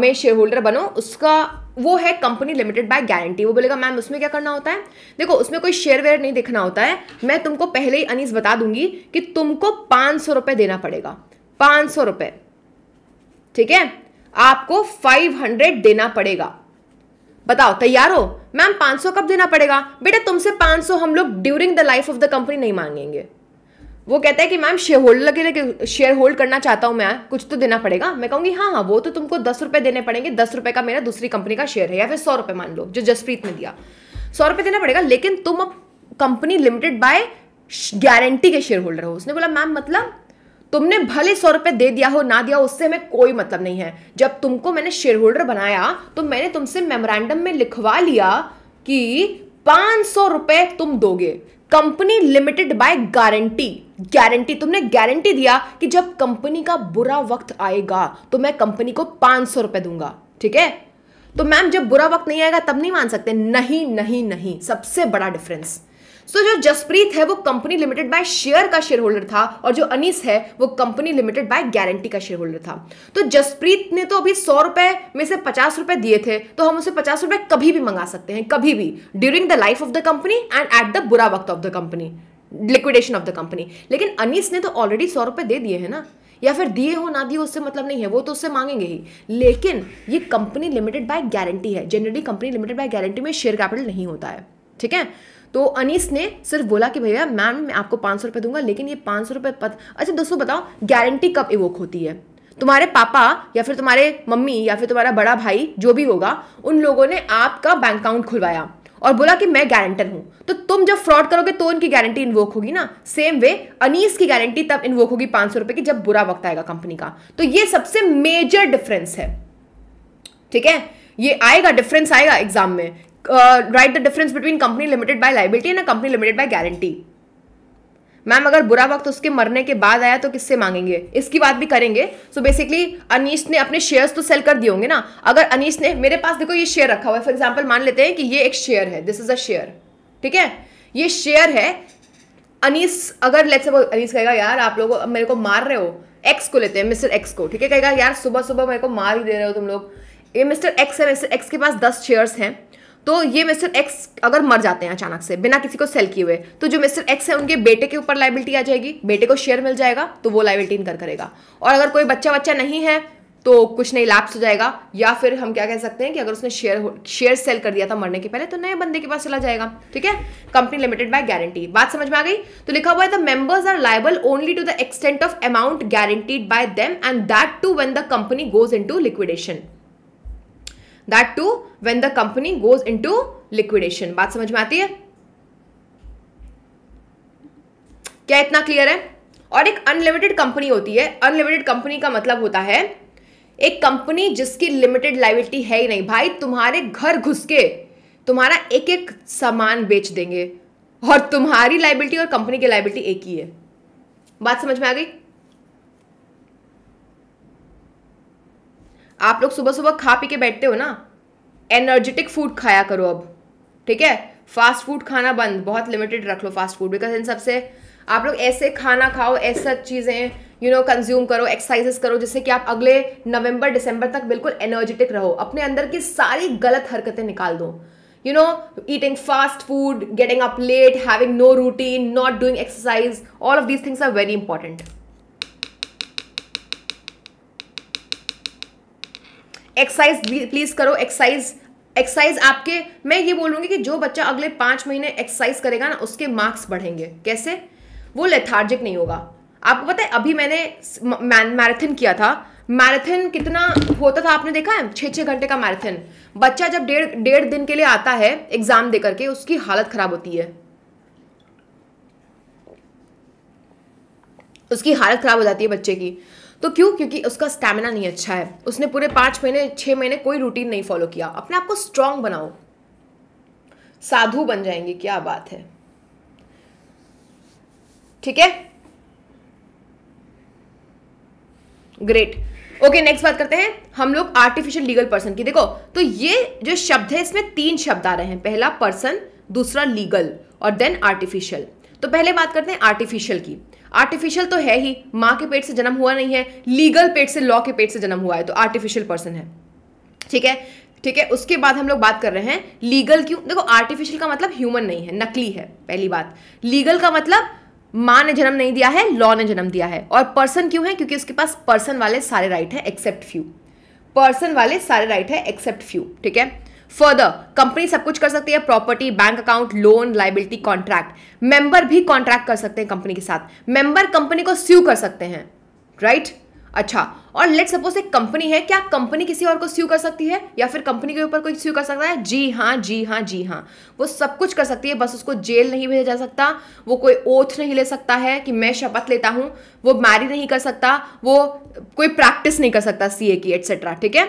में शेयर होल्डर बनो उसका वो है कंपनी लिमिटेड बाय गारंटी वो बोलेगा मैम उसमें क्या करना होता है देखो उसमें कोई शेयर वेयर नहीं देखना होता है मैं तुमको पहले ही अनिस बता दूंगी कि तुमको पाँच सौ रुपये देना पड़ेगा पाँच सौ रुपये ठीक है आपको फाइव हंड्रेड देना पड़ेगा बताओ तैयार हो मैम 500 कब देना पड़ेगा बेटा तुमसे 500 हम लोग during the life of the company नहीं मांगेंगे वो कहता है कि मैम शेयर होल्डर के लिए शेयर होल्ड करना चाहता हूँ मैं कुछ तो देना पड़ेगा मैं कहूँगी हाँ हाँ वो तो तुमको दस रुपये देने पड़ेंगे दस रुपये का मेरा दूसरी कंपनी का शेयर है या फिर सौ रुपये मान लो जो जसप्रीत ने दिया सौ रुपये देना पड़ेगा लेकिन तुम अब कंपनी लिमिटेड बाय गारंटी के शेयर होल्डर हो उसने बोला मैम मतलब तुमने भले सौ रुपए दे दिया हो ना दिया उससे हमें कोई मतलब नहीं है जब तुमको मैंने शेयर होल्डर बनाया तो मैंने तुमसे मेमोरेंडम में लिखवा लिया कि पांच सौ रुपए तुम दोगे company limited by guarantee guarantee तुमने गारंटी दिया कि जब कंपनी का बुरा वक्त आएगा तो मैं कंपनी को पांच सौ रुपए दूंगा ठीक है तो मैम जब बुरा वक्त नहीं आएगा तब नहीं मान सकते नहीं नहीं नहीं सबसे बड़ा डिफरेंस सो जो जसप्रीत है वो कंपनी लिमिटेड बाय शेयर का शेयर होल्डर था और जो अनिस है वो कंपनी लिमिटेड बाय गारंटी का शेयर होल्डर था तो जसप्रीत ने तो अभी सौ रुपए में से पचास रुपए दिए थे तो हम उसे पचास रुपए कभी भी मंगा सकते हैं कभी भी during the life of the company and at the बुरा वक्त of the company liquidation of the company लेकिन अनिस ने तो ऑलरेडी सौ रुपए दे दिए हैं ना या फिर दिए हो ना दिए उससे मतलब नहीं है वो तो उससे मांगेंगे ही लेकिन ये कंपनी लिमिटेड बाय गारंटी है generally company limited by guarantee में शेयर कैपिटल नहीं होता है ठीक है तो अनिस ने सिर्फ बोला कि भैया मैम मैं आपको पाँच सौ रुपये दूंगा लेकिन ये पाँच सौ रुपये पत अच्छा दोस्तों बताओ गारंटी कब इवोक होती है तुम्हारे पापा या फिर तुम्हारे मम्मी या फिर तुम्हारा बड़ा भाई जो भी होगा उन लोगों ने आपका बैंक अकाउंट खुलवाया और बोला कि मैं गारंटर हूं तो तुम जब फ्रॉड करोगे तो उनकी गारंटी इन्वोक होगी ना सेम वे अनीस की गारंटी तब इन्वोक होगी पांच सौ रुपए की जब बुरा वक्त आएगा कंपनी का तो ये सबसे मेजर डिफरेंस है ठीक है ये आएगा डिफरेंस आएगा एग्जाम में right the difference between company limited by liability and company limited by guarantee ma'am अगर बुरा वक्त उसके मरने के बाद आया तो किससे मांगेंगे इसकी बात भी करेंगे सो बेसिकली अनीश ने अपने शेयर्स तो सेल कर दिए होंगे ना अगर अनीश ने मेरे पास देखो ये शेयर रखा हुआ है फॉर एग्जाम्पल मान लेते हैं कि ये एक शेयर है दिस इज अ शेयर ठीक है ये शेयर है अनीस अगर लेट्स वो अनीस कहेगा यार आप लोग मेरे को मार रहे हो एक्स को लेते हैं मिस्टर एक्स को ठीक है कहेगा यार सुबह सुबह मेरे को मार ही दे रहे हो तुम लोग ये मिस्टर एक्स है मिस्टर एक्स के पास दस शेयर्स हैं तो ये मिस्टर एक्स अगर मर जाते हैं अचानक से बिना किसी को सेल किए हुए तो जो मिस्टर एक्स है उनके बेटे के ऊपर लाइबिलिटी आ जाएगी बेटे को शेयर मिल जाएगा तो वो लाइबिलिटी इनकर करेगा और अगर कोई बच्चा बच्चा नहीं है तो कुछ नहीं लैप्स हो जाएगा या फिर हम क्या कह सकते हैं कि अगर उसने शेयर शेयर सेल कर दिया था मरने के पहले तो नए बंदे के पास चला जाएगा ठीक है कंपनी लिमिटेड बाय गारंटी बात समझ में आ गई तो लिखा हुआ है the members are liable only to the extent of amount guaranteed by them and that too when the company goes to liquidation that too when the company goes into liquidation बात समझ में आती है क्या इतना clear है और एक अनलिमिटेड कंपनी होती है अनलिमिटेड कंपनी का मतलब होता है एक कंपनी जिसकी लिमिटेड लाइबिलिटी है ही नहीं भाई तुम्हारे घर घुस के तुम्हारा एक एक सामान बेच देंगे और तुम्हारी लाइबिलिटी और कंपनी की लाइबिलिटी एक ही है बात समझ में आ गई आप लोग सुबह सुबह खा पी के बैठते हो ना एनर्जेटिक फूड खाया करो अब ठीक है फास्ट फूड खाना बंद बहुत लिमिटेड रख लो फास्ट फूड बिकॉज इन सबसे आप लोग ऐसे खाना खाओ ऐसा चीज़ें यू नो कंज्यूम करो एक्सरसाइजेस करो जिससे कि आप अगले नवंबर दिसंबर तक बिल्कुल एनर्जेटिक रहो अपने अंदर की सारी गलत हरकतें निकाल दो you know eating fast food getting up late having no routine not doing exercise all of these things are very important exercise please करो एक्सरसाइज एक्सरसाइज आपके मैं ये बोलूँगी कि जो बच्चा अगले पांच महीने एक्सरसाइज करेगा ना उसके मार्क्स बढ़ेंगे कैसे वो लेथार्जिक नहीं होगा आपको पता है अभी मैंने मैराथन किया था मैराथन कितना होता था आपने देखा है छः छः घंटे का मैराथन बच्चा जब डेढ़ डेढ़ दिन के लिए आता है एग्ज़ाम दे करके उसकी हालत ख़राब होती है उसकी हालत ख़राब हो जाती है बच्चे की तो क्यों क्योंकि उसका स्टैमिना नहीं अच्छा है उसने पूरे पांच महीने छह महीने कोई रूटीन नहीं फॉलो किया अपने आप को स्ट्रांग बनाओ साधु बन जाएंगे क्या बात है ठीक है ग्रेट ओके नेक्स्ट बात करते हैं हम लोग आर्टिफिशियल लीगल पर्सन की देखो तो ये जो शब्द है इसमें तीन शब्द आ रहे हैं पहला पर्सन दूसरा लीगल और देन आर्टिफिशियल तो पहले बात करते हैं आर्टिफिशियल की आर्टिफिशियल तो है ही माँ के पेट से जन्म हुआ नहीं है लीगल पेट से लॉ के पेट से जन्म हुआ है तो आर्टिफिशियल पर्सन है ठीक है ठीक है उसके बाद हम लोग बात कर रहे हैं लीगल क्यों देखो आर्टिफिशियल का मतलब ह्यूमन नहीं है नकली है पहली बात लीगल का मतलब माँ ने जन्म नहीं दिया है लॉ ने जन्म दिया है और पर्सन क्यों है क्योंकि उसके पास पर्सन वाले सारे राइट है एक्सेप्ट फ्यू पर्सन वाले सारे राइट है एक्सेप्ट फ्यू ठीक है फर्दर कंपनी सब कुछ कर सकती है property bank account loan liability contract member भी कॉन्ट्रैक्ट कर सकते हैं कंपनी के साथ मेंबर कंपनी को स्यू कर सकते हैं राइट right? अच्छा और लेट सपोज एक कंपनी है क्या कंपनी किसी और को स्यू कर सकती है या फिर कंपनी के ऊपर कोई स्यू कर सकता है जी हाँ जी हाँ जी हाँ वो सब कुछ कर सकती है बस उसको जेल नहीं भेजा जा सकता वो कोई ओथ नहीं ले सकता है कि मैं शपथ लेता हूँ वो मैरी नहीं कर सकता वो कोई प्रैक्टिस नहीं कर सकता सी की एट्सेट्रा ठीक है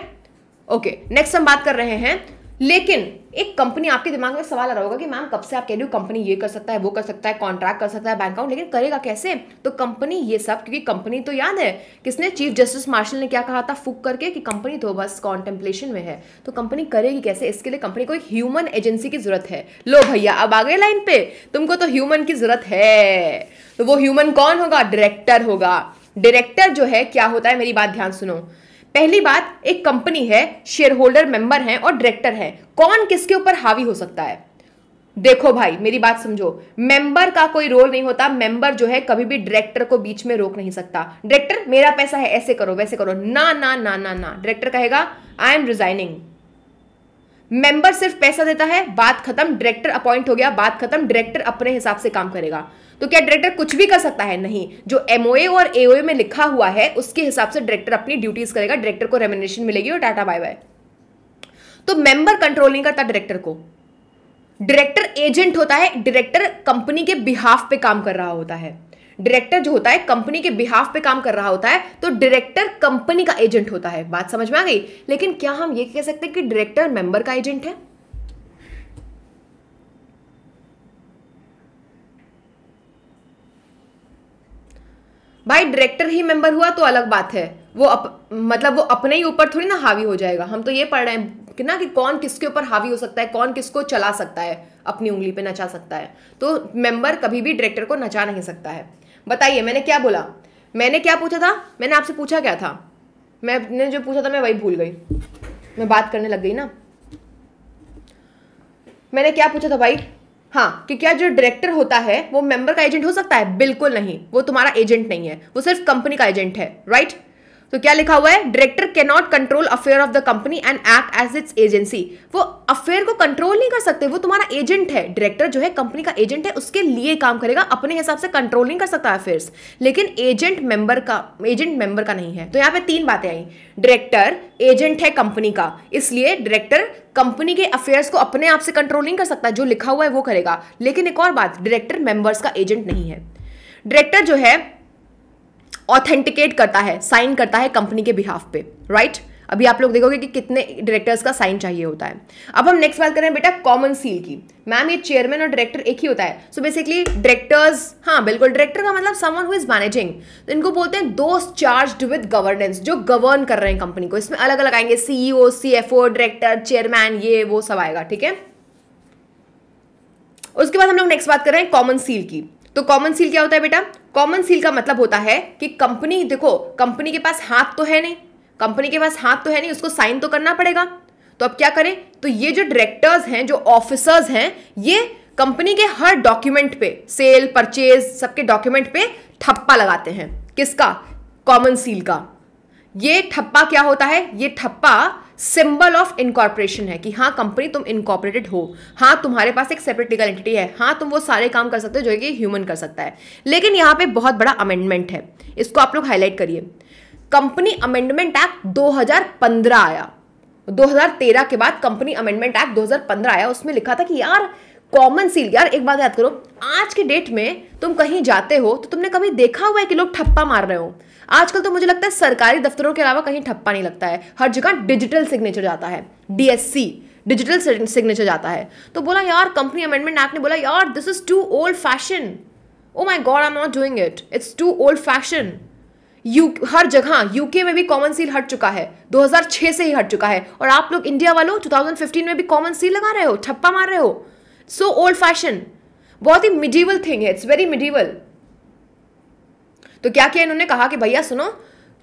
ओके नेक्स्ट हम बात कर रहे हैं लेकिन एक कंपनी आपके दिमाग में सवाल आ रहा होगा कि मैम कब से आप कह रही हो कंपनी ये कर सकता है वो कर सकता है कॉन्ट्रैक्ट कर सकता है बैंक अकाउंट लेकिन करेगा कैसे तो कंपनी ये सब क्योंकि कंपनी तो याद है किसने चीफ जस्टिस मार्शल ने क्या कहा था फूक करके कि कंपनी तो बस कॉन्टेम्पलेशन में है तो कंपनी करेगी कैसे इसके लिए कंपनी को एक ह्यूमन एजेंसी की जरूरत है लो भैया अब आ गए लाइन पे तुमको तो ह्यूमन की जरूरत है तो वो ह्यूमन कौन होगा डायरेक्टर होगा डायरेक्टर जो है क्या होता है मेरी बात ध्यान सुनो पहली बात एक कंपनी है शेयर होल्डर मेंबर हैं और डायरेक्टर हैं कौन किसके ऊपर हावी हो सकता है देखो भाई मेरी बात समझो मेंबर का कोई रोल नहीं होता मेंबर जो है कभी भी डायरेक्टर को बीच में रोक नहीं सकता डायरेक्टर मेरा पैसा है ऐसे करो वैसे करो ना ना ना ना ना डायरेक्टर कहेगा आई एम रिजाइनिंग मेंबर सिर्फ पैसा देता है बात खत्म डायरेक्टर अपॉइंट हो गया बात खत्म डायरेक्टर अपने हिसाब से काम करेगा तो क्या डायरेक्टर कुछ भी कर सकता है नहीं जो एमओए और एओए में लिखा हुआ है उसके हिसाब से डायरेक्टर अपनी ड्यूटीज करेगा डायरेक्टर को रेमिनेशन मिलेगी और टाटा बाय बाय तो मेंबर कंट्रोल नहीं करता डायरेक्टर को डायरेक्टर एजेंट होता है डायरेक्टर कंपनी के बिहाफ पे काम कर रहा होता है डायरेक्टर जो होता है कंपनी के बिहाफ पे काम कर रहा होता है तो डायरेक्टर कंपनी का एजेंट होता है बात समझ में आ गई लेकिन क्या हम ये कह सकते हैं कि डायरेक्टर मेंबर का एजेंट है भाई डायरेक्टर ही मेंबर हुआ तो अलग बात है वो अप, मतलब वो अपने ही ऊपर थोड़ी ना हावी हो जाएगा हम तो ये पढ़ रहे हैं कि ना कि कौन किसके ऊपर हावी हो सकता है कौन किसको चला सकता है अपनी उंगली पे नचा सकता है तो मेंबर कभी भी डायरेक्टर को नचा नहीं सकता है बताइए मैंने क्या बोला मैंने क्या पूछा था मैंने आपसे पूछा क्या था मैंने जो पूछा था मैं वही भूल गई मैं बात करने लग गई ना मैंने क्या पूछा था भाई हाँ कि क्या जो डायरेक्टर होता है वो मेंबर का एजेंट हो सकता है बिल्कुल नहीं वो तुम्हारा एजेंट नहीं है वो सिर्फ कंपनी का एजेंट है राइट तो क्या लिखा हुआ है director can not control affair of the company and act as its agency वो अफेयर को कंट्रोल नहीं कर सकते वो तुम्हारा एजेंट है डायरेक्टर जो है कंपनी का एजेंट है उसके लिए काम करेगा अपने हिसाब से कंट्रोल नहीं कर सकता अफेयर्स लेकिन एजेंट मेंबर का एजेंट मेंबर का नहीं है तो यहां पे तीन बातें आई डायरेक्टर एजेंट है कंपनी का इसलिए डायरेक्टर कंपनी के अफेयर्स को अपने आप से कंट्रोल नहीं कर सकता जो लिखा हुआ है वो करेगा लेकिन एक और बात डायरेक्टर मेंबर्स का एजेंट नहीं है डायरेक्टर जो है ऑथेंटिकेट करता है साइन करता है कंपनी के बिहाफ पे राइट right? अभी आप लोग देखोगे कि कितने डायरेक्टर्स का साइन चाहिए होता है अब हम नेक्स्ट बात करें बेटा कॉमन सील की मैम ये चेयरमैन और डायरेक्टर एक ही होता है सो बेसिकली डायरेक्टर्स हाँ बिल्कुल डायरेक्टर का मतलब समवन हु इज मैनेजिंग तो इनको बोलते हैं दो चार्ज विद गवर्नेंस जो गवर्न कर रहे हैं कंपनी को इसमें अलग अलग आएंगे सीईओ सीएफओ डायरेक्टर चेयरमैन ये वो सब आएगा ठीक है उसके बाद हम लोग नेक्स्ट बात कर रहे हैं कॉमन सील की तो कॉमन सील क्या होता है बेटा कॉमन सील का मतलब होता है कि कंपनी देखो कंपनी के पास हाथ तो है नहीं कंपनी के पास हाथ तो है नहीं उसको साइन तो करना पड़ेगा तो अब क्या करें तो ये जो डायरेक्टर्स हैं जो ऑफिसर्स हैं ये कंपनी के हर डॉक्यूमेंट पे सेल परचेज सबके डॉक्यूमेंट पे ठप्पा लगाते हैं किसका कॉमन सील का ये ठप्पा क्या होता है ये ठप्पा सिंबल ऑफ इनकॉर्पोरेशन है कि हाँ कंपनी तुम इनकॉर्पोरेटेड हो हाँ तुम्हारे पास एक सेपरेट लीगल एंटिटी है हाँ तुम वो सारे काम कर सकते हो जो कि ह्यूमन कर सकता है लेकिन यहाँ पे बहुत बड़ा अमेंडमेंट है इसको आप लोग हाईलाइट करिए कंपनी अमेंडमेंट एक्ट 2015 आया 2013 के बाद कंपनी अमेंडमेंट एक्ट 2015 आया उसमें लिखा था कि यार कॉमन सील यार एक बात याद करो आज के डेट में तुम कहीं जाते हो तो तुमने कभी देखा हुआ है कि लोग ठप्पा मार रहे हो आजकल तो मुझे लगता है सरकारी दफ्तरों के अलावा कहीं ठप्पा नहीं लगता है हर जगह डिजिटल सिग्नेचर जाता है डीएससी डिजिटल सिग्नेचर जाता है तो बोला यार कंपनी अमेंडमेंट एक्ट ने बोला यार this is too old fashion oh my God I am not doing it it's too old fashion you हर जगह यूके में भी कॉमन सील हट चुका है 2006 से ही हट चुका है और आप लोग इंडिया वालों 2015 में भी कॉमन सील लगा रहे हो ठप्पा मार रहे हो सो ओल्ड फैशन बहुत ही मिडीवल थिंग है इट्स वेरी मिडीवल तो क्या किया इन्होंने कहा कि भैया सुनो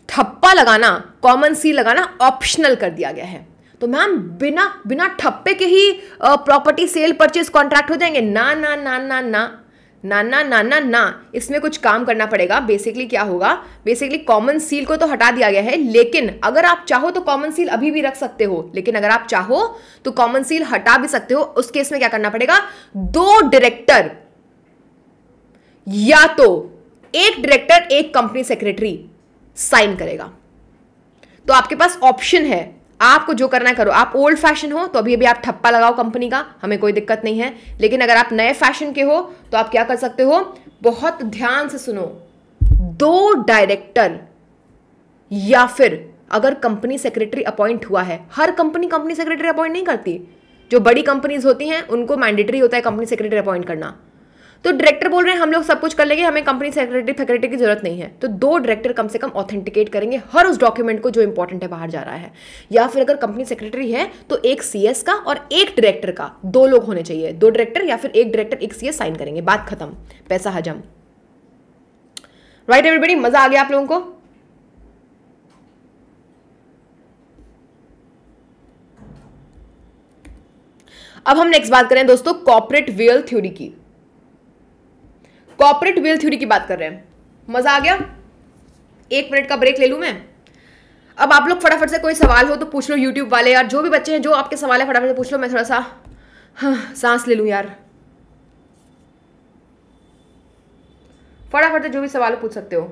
ठप्पा लगाना कॉमन सी लगाना ऑप्शनल कर दिया गया है तो मैम बिना बिना ठप्पे के ही प्रॉपर्टी सेल परचेज कॉन्ट्रैक्ट हो जाएंगे ना ना ना ना ना ना ना ना ना ना इसमें कुछ काम करना पड़ेगा बेसिकली क्या होगा बेसिकली कॉमन सील को तो हटा दिया गया है लेकिन अगर आप चाहो तो कॉमन सील अभी भी रख सकते हो लेकिन अगर आप चाहो तो कॉमन सील हटा भी सकते हो उस केस में क्या करना पड़ेगा दो डायरेक्टर या तो एक डायरेक्टर एक कंपनी सेक्रेटरी साइन करेगा तो आपके पास ऑप्शन है आपको जो करना है करो आप ओल्ड फैशन हो तो अभी अभी आप ठप्पा लगाओ कंपनी का हमें कोई दिक्कत नहीं है लेकिन अगर आप नए फैशन के हो तो आप क्या कर सकते हो बहुत ध्यान से सुनो दो डायरेक्टर या फिर अगर कंपनी सेक्रेटरी अपॉइंट हुआ है हर कंपनी कंपनी सेक्रेटरी अपॉइंट नहीं करती जो बड़ी कंपनीज होती हैं उनको मैंडेटरी होता है कंपनी सेक्रेटरी अपॉइंट करना तो डायरेक्टर बोल रहे हैं हम लोग सब कुछ कर लेंगे हमें कंपनी सेक्रेटरी फैक्रेटरी की जरूरत नहीं है तो दो डायरेक्टर कम से कम ऑथेंटिकेट करेंगे हर उस डॉक्यूमेंट को जो इंपॉर्टेंट है बाहर जा रहा है या फिर अगर कंपनी सेक्रेटरी है तो एक सी का और एक डायरेक्टर का दो लोग होने चाहिए दो डायरेक्टर या फिर एक डायरेक्टर एक सी साइन करेंगे बात खत्म पैसा हजम राइट एवरीबडी मजा आ गया आप लोगों को अब हम नेक्स्ट बात करें दोस्तों कॉपरेट वेल थ्योरी की कॉपरेट वेल थ्योरी की बात कर रहे हैं मज़ा आ गया एक मिनट का ब्रेक ले लूँ मैं अब आप लोग फटाफट से कोई सवाल हो तो पूछ लो यूट्यूब वाले यार जो भी बच्चे हैं जो आपके सवाल है फटाफट से पूछ लो मैं थोड़ा सा हाँ, सांस ले लूँ यार फटाफट से जो भी सवाल पूछ सकते हो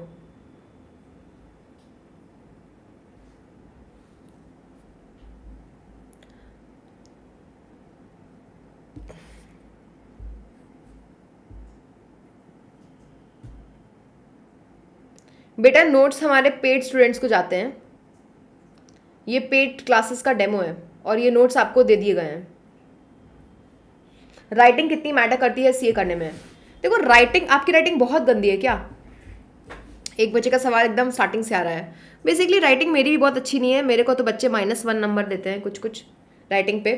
बेटा नोट्स हमारे पेड स्टूडेंट्स को जाते हैं ये पेड क्लासेस का डेमो है और ये नोट्स आपको दे दिए गए हैं राइटिंग कितनी मैटर करती है सी करने में देखो राइटिंग आपकी राइटिंग बहुत गंदी है क्या एक बच्चे का सवाल एकदम स्टार्टिंग से आ रहा है बेसिकली राइटिंग मेरी भी बहुत अच्छी नहीं है मेरे को तो बच्चे माइनस वन नंबर देते हैं कुछ कुछ राइटिंग पे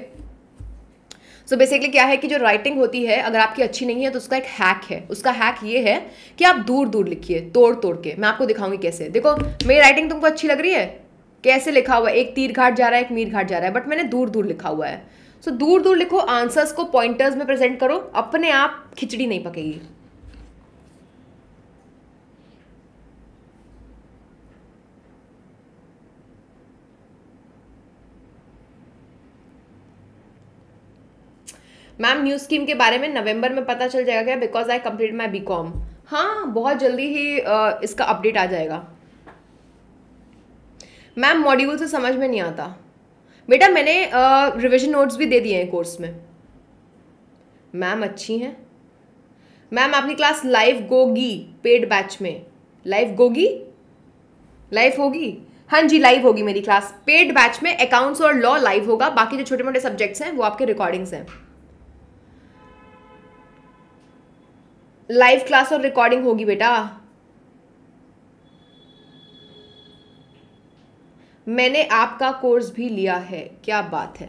सो so बेसिकली क्या है कि जो राइटिंग होती है अगर आपकी अच्छी नहीं है तो उसका एक हैक है उसका हैक ये है कि आप दूर दूर लिखिए तोड़ तोड़ के मैं आपको दिखाऊंगी कैसे देखो मेरी राइटिंग तुमको अच्छी लग रही है कैसे लिखा हुआ है एक तीर घाट जा रहा है एक मीर घाट जा रहा है बट मैंने दूर दूर लिखा हुआ है सो so, दूर दूर लिखो आंसर्स को पॉइंटर्स में प्रेजेंट करो अपने आप खिचड़ी नहीं पकेगी मैम न्यू स्कीम के बारे में नवंबर में पता चल जाएगा क्या because I complete my B com हाँ बहुत जल्दी ही इसका अपडेट आ जाएगा मैम मॉड्यूल से समझ में नहीं आता बेटा मैंने रिविजन नोट्स भी दे दिए हैं कोर्स में मैम अच्छी हैं मैम आपकी क्लास लाइव गोगी पेड बैच में लाइव गोगी लाइव होगी हाँ जी लाइव होगी मेरी क्लास पेड बैच में अकाउंट्स और लॉ लाइव होगा बाकी जो छोटे मोटे सब्जेक्ट्स हैं वो आपके रिकॉर्डिंग्स हैं लाइव क्लास और रिकॉर्डिंग होगी बेटा मैंने आपका कोर्स भी लिया है क्या बात है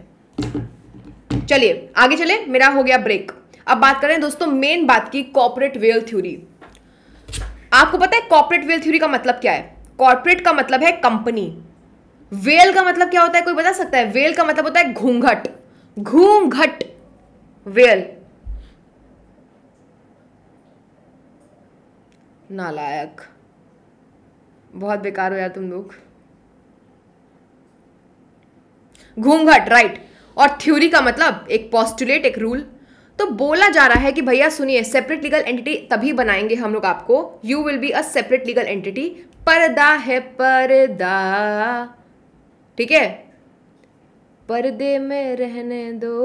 चलिए आगे चले मेरा हो गया ब्रेक अब बात करें दोस्तों मेन बात की कॉर्पोरेट वेल थ्योरी आपको पता है कॉर्पोरेट वेल थ्योरी का मतलब क्या है कॉर्पोरेट का मतलब है कंपनी वेल का मतलब क्या होता है कोई बता सकता है वेल का मतलब होता है घूंघट घूंघट वेल नालायक बहुत बेकार हो यार तुम लोग घूंघट राइट और थ्योरी का मतलब एक पॉस्टुलेट एक रूल तो बोला जा रहा है कि भैया सुनिए सेपरेट लीगल एंटिटी तभी बनाएंगे हम लोग आपको you will be a separate legal entity पर्दा है पर्दा ठीक है पर्दे में रहने दो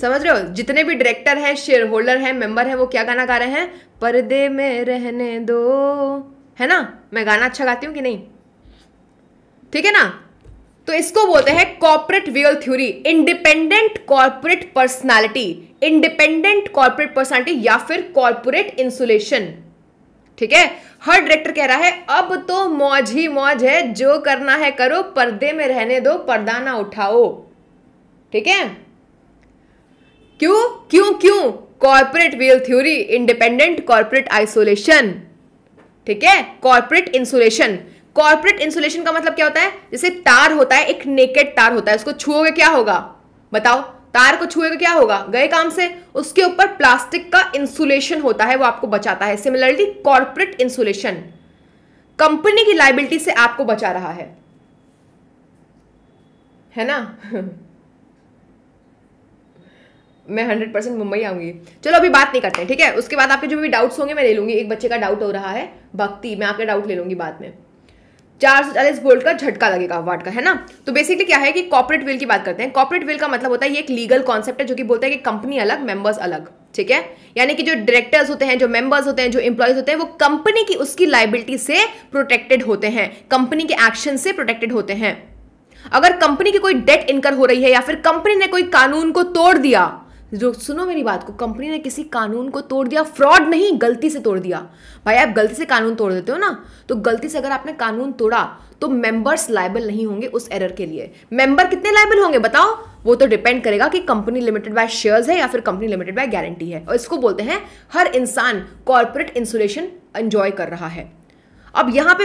समझ रहे हो जितने भी डायरेक्टर हैं शेयर होल्डर हैं मेंबर हैं वो क्या गाना गा रहे हैं पर्दे में रहने दो है ना मैं गाना अच्छा गाती हूँ कि नहीं ठीक है ना तो इसको बोलते हैं corporate real theory independent corporate personality independent corporate personality या फिर कॉर्पोरेट इंसुलेशन ठीक है हर डायरेक्टर कह रहा है अब तो मौज ही मौज है जो करना है करो पर्दे में रहने दो पर्दा ना उठाओ ठीक है क्यों क्यों क्यों corporate veil theory independent corporate isolation ठीक है कॉर्पोरेट इंसुलेशन कॉर्पोरेट इंसुलेशन का मतलब क्या होता है जैसे तार होता है एक नेकेड तार होता है उसको छुओगे क्या होगा बताओ तार को छुएगा क्या होगा गए काम से उसके ऊपर प्लास्टिक का इंसुलेशन होता है वो आपको बचाता है सिमिलरली कॉर्पोरेट इंसुलेशन कंपनी की लाइबिलिटी से आपको बचा रहा है है ना *laughs* मैं हंड्रेड परसेंट मुंबई आऊंगी चलो अभी बात नहीं करते ठीक है उसके बाद आपके जो भी डाउट्स होंगे मैं ले लूंगी एक बच्चे का डाउट हो रहा है भक्ति मैं आपके डाउट ले लूंगी बाद में चार सौ चालीस वोल्ट का झटका लगेगा वाट का है ना तो बेसिकली क्या है कि कॉपरेट विल की बात करते हैं कॉपरेट विल का मतलब होता है ये एक लीगल कॉन्सेप्ट है जो कि बोलता है कि कंपनी अलग मेंबर्स अलग ठीक है यानी कि जो डायरेक्टर्स होते हैं जो मेंबर्स होते हैं जो इंप्लॉयज होते हैं वो कंपनी की उसकी लाइबिलिटी से प्रोटेक्टेड होते हैं कंपनी के एक्शन से प्रोटेक्टेड होते हैं अगर कंपनी की कोई डेट इनकर हो रही है या फिर कंपनी ने कोई कानून को तोड़ दिया जो सुनो मेरी बात को कंपनी ने किसी कानून को तोड़ दिया फ्रॉड नहीं गलती से तोड़ दिया भाई आप गलती से कानून तोड़ देते हो ना तो गलती से अगर आपने कानून तोड़ा तो मेंबर्स लाइबल नहीं होंगे उस एरर के लिए मेंबर कितने लाइबल होंगे बताओ वो तो डिपेंड करेगा कि कंपनी लिमिटेड बाय शेयर्स है या फिर कंपनी लिमिटेड बाय गारंटी है और इसको बोलते हैं हर इंसान कॉरपोरेट इंसुलेशन एंजॉय कर रहा है अब यहां पे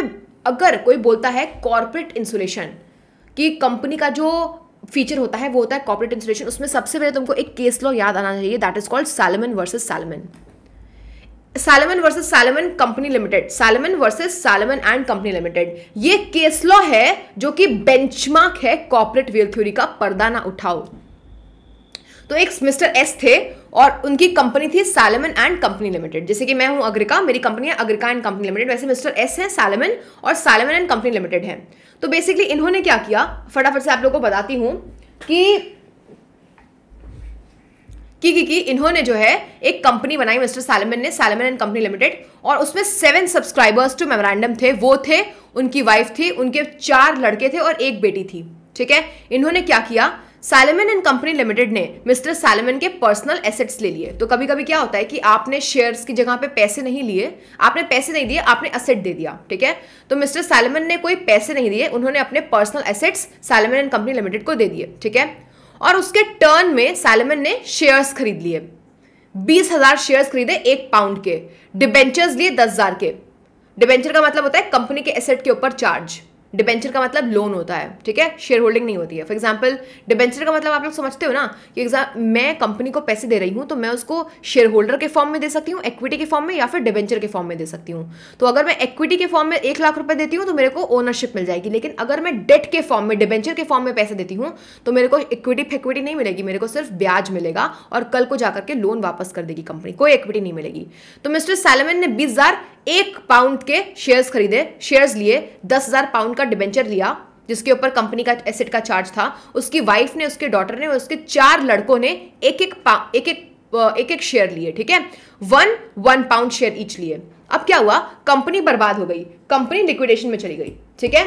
अगर कोई बोलता है कॉरपोरेट इंसुलेशन कि कंपनी का जो फीचर होता है वो होता है कॉपरेट इंसुलेशन उसमें सबसे पहले तुमको एक केस लॉ याद आना चाहिए that is called Salomon versus Salomon Salomon versus Salomon company limited Salomon versus Salomon and company limited ये केस लॉ है जो कि बेंचमार्क है कॉपरेट वेल थ्योरी का पर्दा ना उठाओ तो एक मिस्टर एस थे और उनकी कंपनी थी सैलमन एंड कंपनी लिमिटेड जैसे कि मैं हूं अग्रिका मेरी कंपनी है अग्रिका एंड कंपनी लिमिटेड वैसे मिस्टर एस है सैलमन और सैलमन एंड कंपनी लिमिटेड है तो बेसिकली इन्होंने क्या किया फटाफट से आप लोगों को बताती हूं कि कि कि कि इन्होंने जो है एक कंपनी बनाई मिस्टर सैलमन ने सैलमन एंड कंपनी लिमिटेड और उसमें सेवन सब्सक्राइबर्स टू मेमोरेंडम थे वो थे उनकी वाइफ थी उनके चार लड़के थे और एक बेटी थी ठीक है इन्होंने क्या किया सैलमन एंड कंपनी लिमिटेड ने मिस्टर सैलमन के पर्सनल एसेट्स ले लिए तो कभी कभी क्या होता है कि आपने शेयर्स की जगह पे पैसे नहीं लिए आपने पैसे नहीं दिए आपने असेट दे दिया ठीक है तो मिस्टर सैलमन ने कोई पैसे नहीं दिए उन्होंने अपने personal assets Salomon and company limited को दे दिए ठीक है और उसके टर्न में सैलमन ने शेयर्स खरीद लिए बीस हजार शेयर्स खरीदे एक पाउंड के डिबेंचर्स लिए दस हजार के डिबेंचर का मतलब होता है कंपनी के एसेट के ऊपर चार्ज डिबेंचर का मतलब लोन होता है ठीक है शेयर होल्डिंग नहीं होती है फॉर एग्जाम्पल डिबेंचर का मतलब आप लोग समझते हो ना कि एग्जाम मैं कंपनी को पैसे दे रही हूँ तो मैं उसको शेयर होल्डर के फॉर्म में दे सकती हूँ इक्विटी के फॉर्म में या फिर डिबेंचर के फॉर्म में दे सकती हूँ तो अगर मैं इक्विटी के फॉर्म में एक लाख रुपये देती हूँ तो मेरे को ओनरशिप मिल जाएगी लेकिन अगर मैं डेट के फॉर्म में डिबेंचर के फॉर्म में पैसे देती हूँ तो मेरे को इक्विटी फेक्विटी नहीं मिलेगी मेरे को सिर्फ ब्याज मिलेगा और कल को जाकर के लोन वापस कर देगी कंपनी कोई इक्विटी नहीं मिलेगी तो मिस्टर सैलमन ने बीस हज़ार एक पाउंड के शेयर्स खरीदे शेयर्स लिए दस हजार पाउंड का डिबेंचर लिया जिसके ऊपर कंपनी का एसेट का चार्ज था उसकी वाइफ ने उसके डॉटर ने और उसके चार लड़कों ने एक एक एक एक एक एक शेयर लिए ठीक है one one pound share each लिए अब क्या हुआ कंपनी बर्बाद हो गई कंपनी लिक्विडेशन में चली गई ठीक है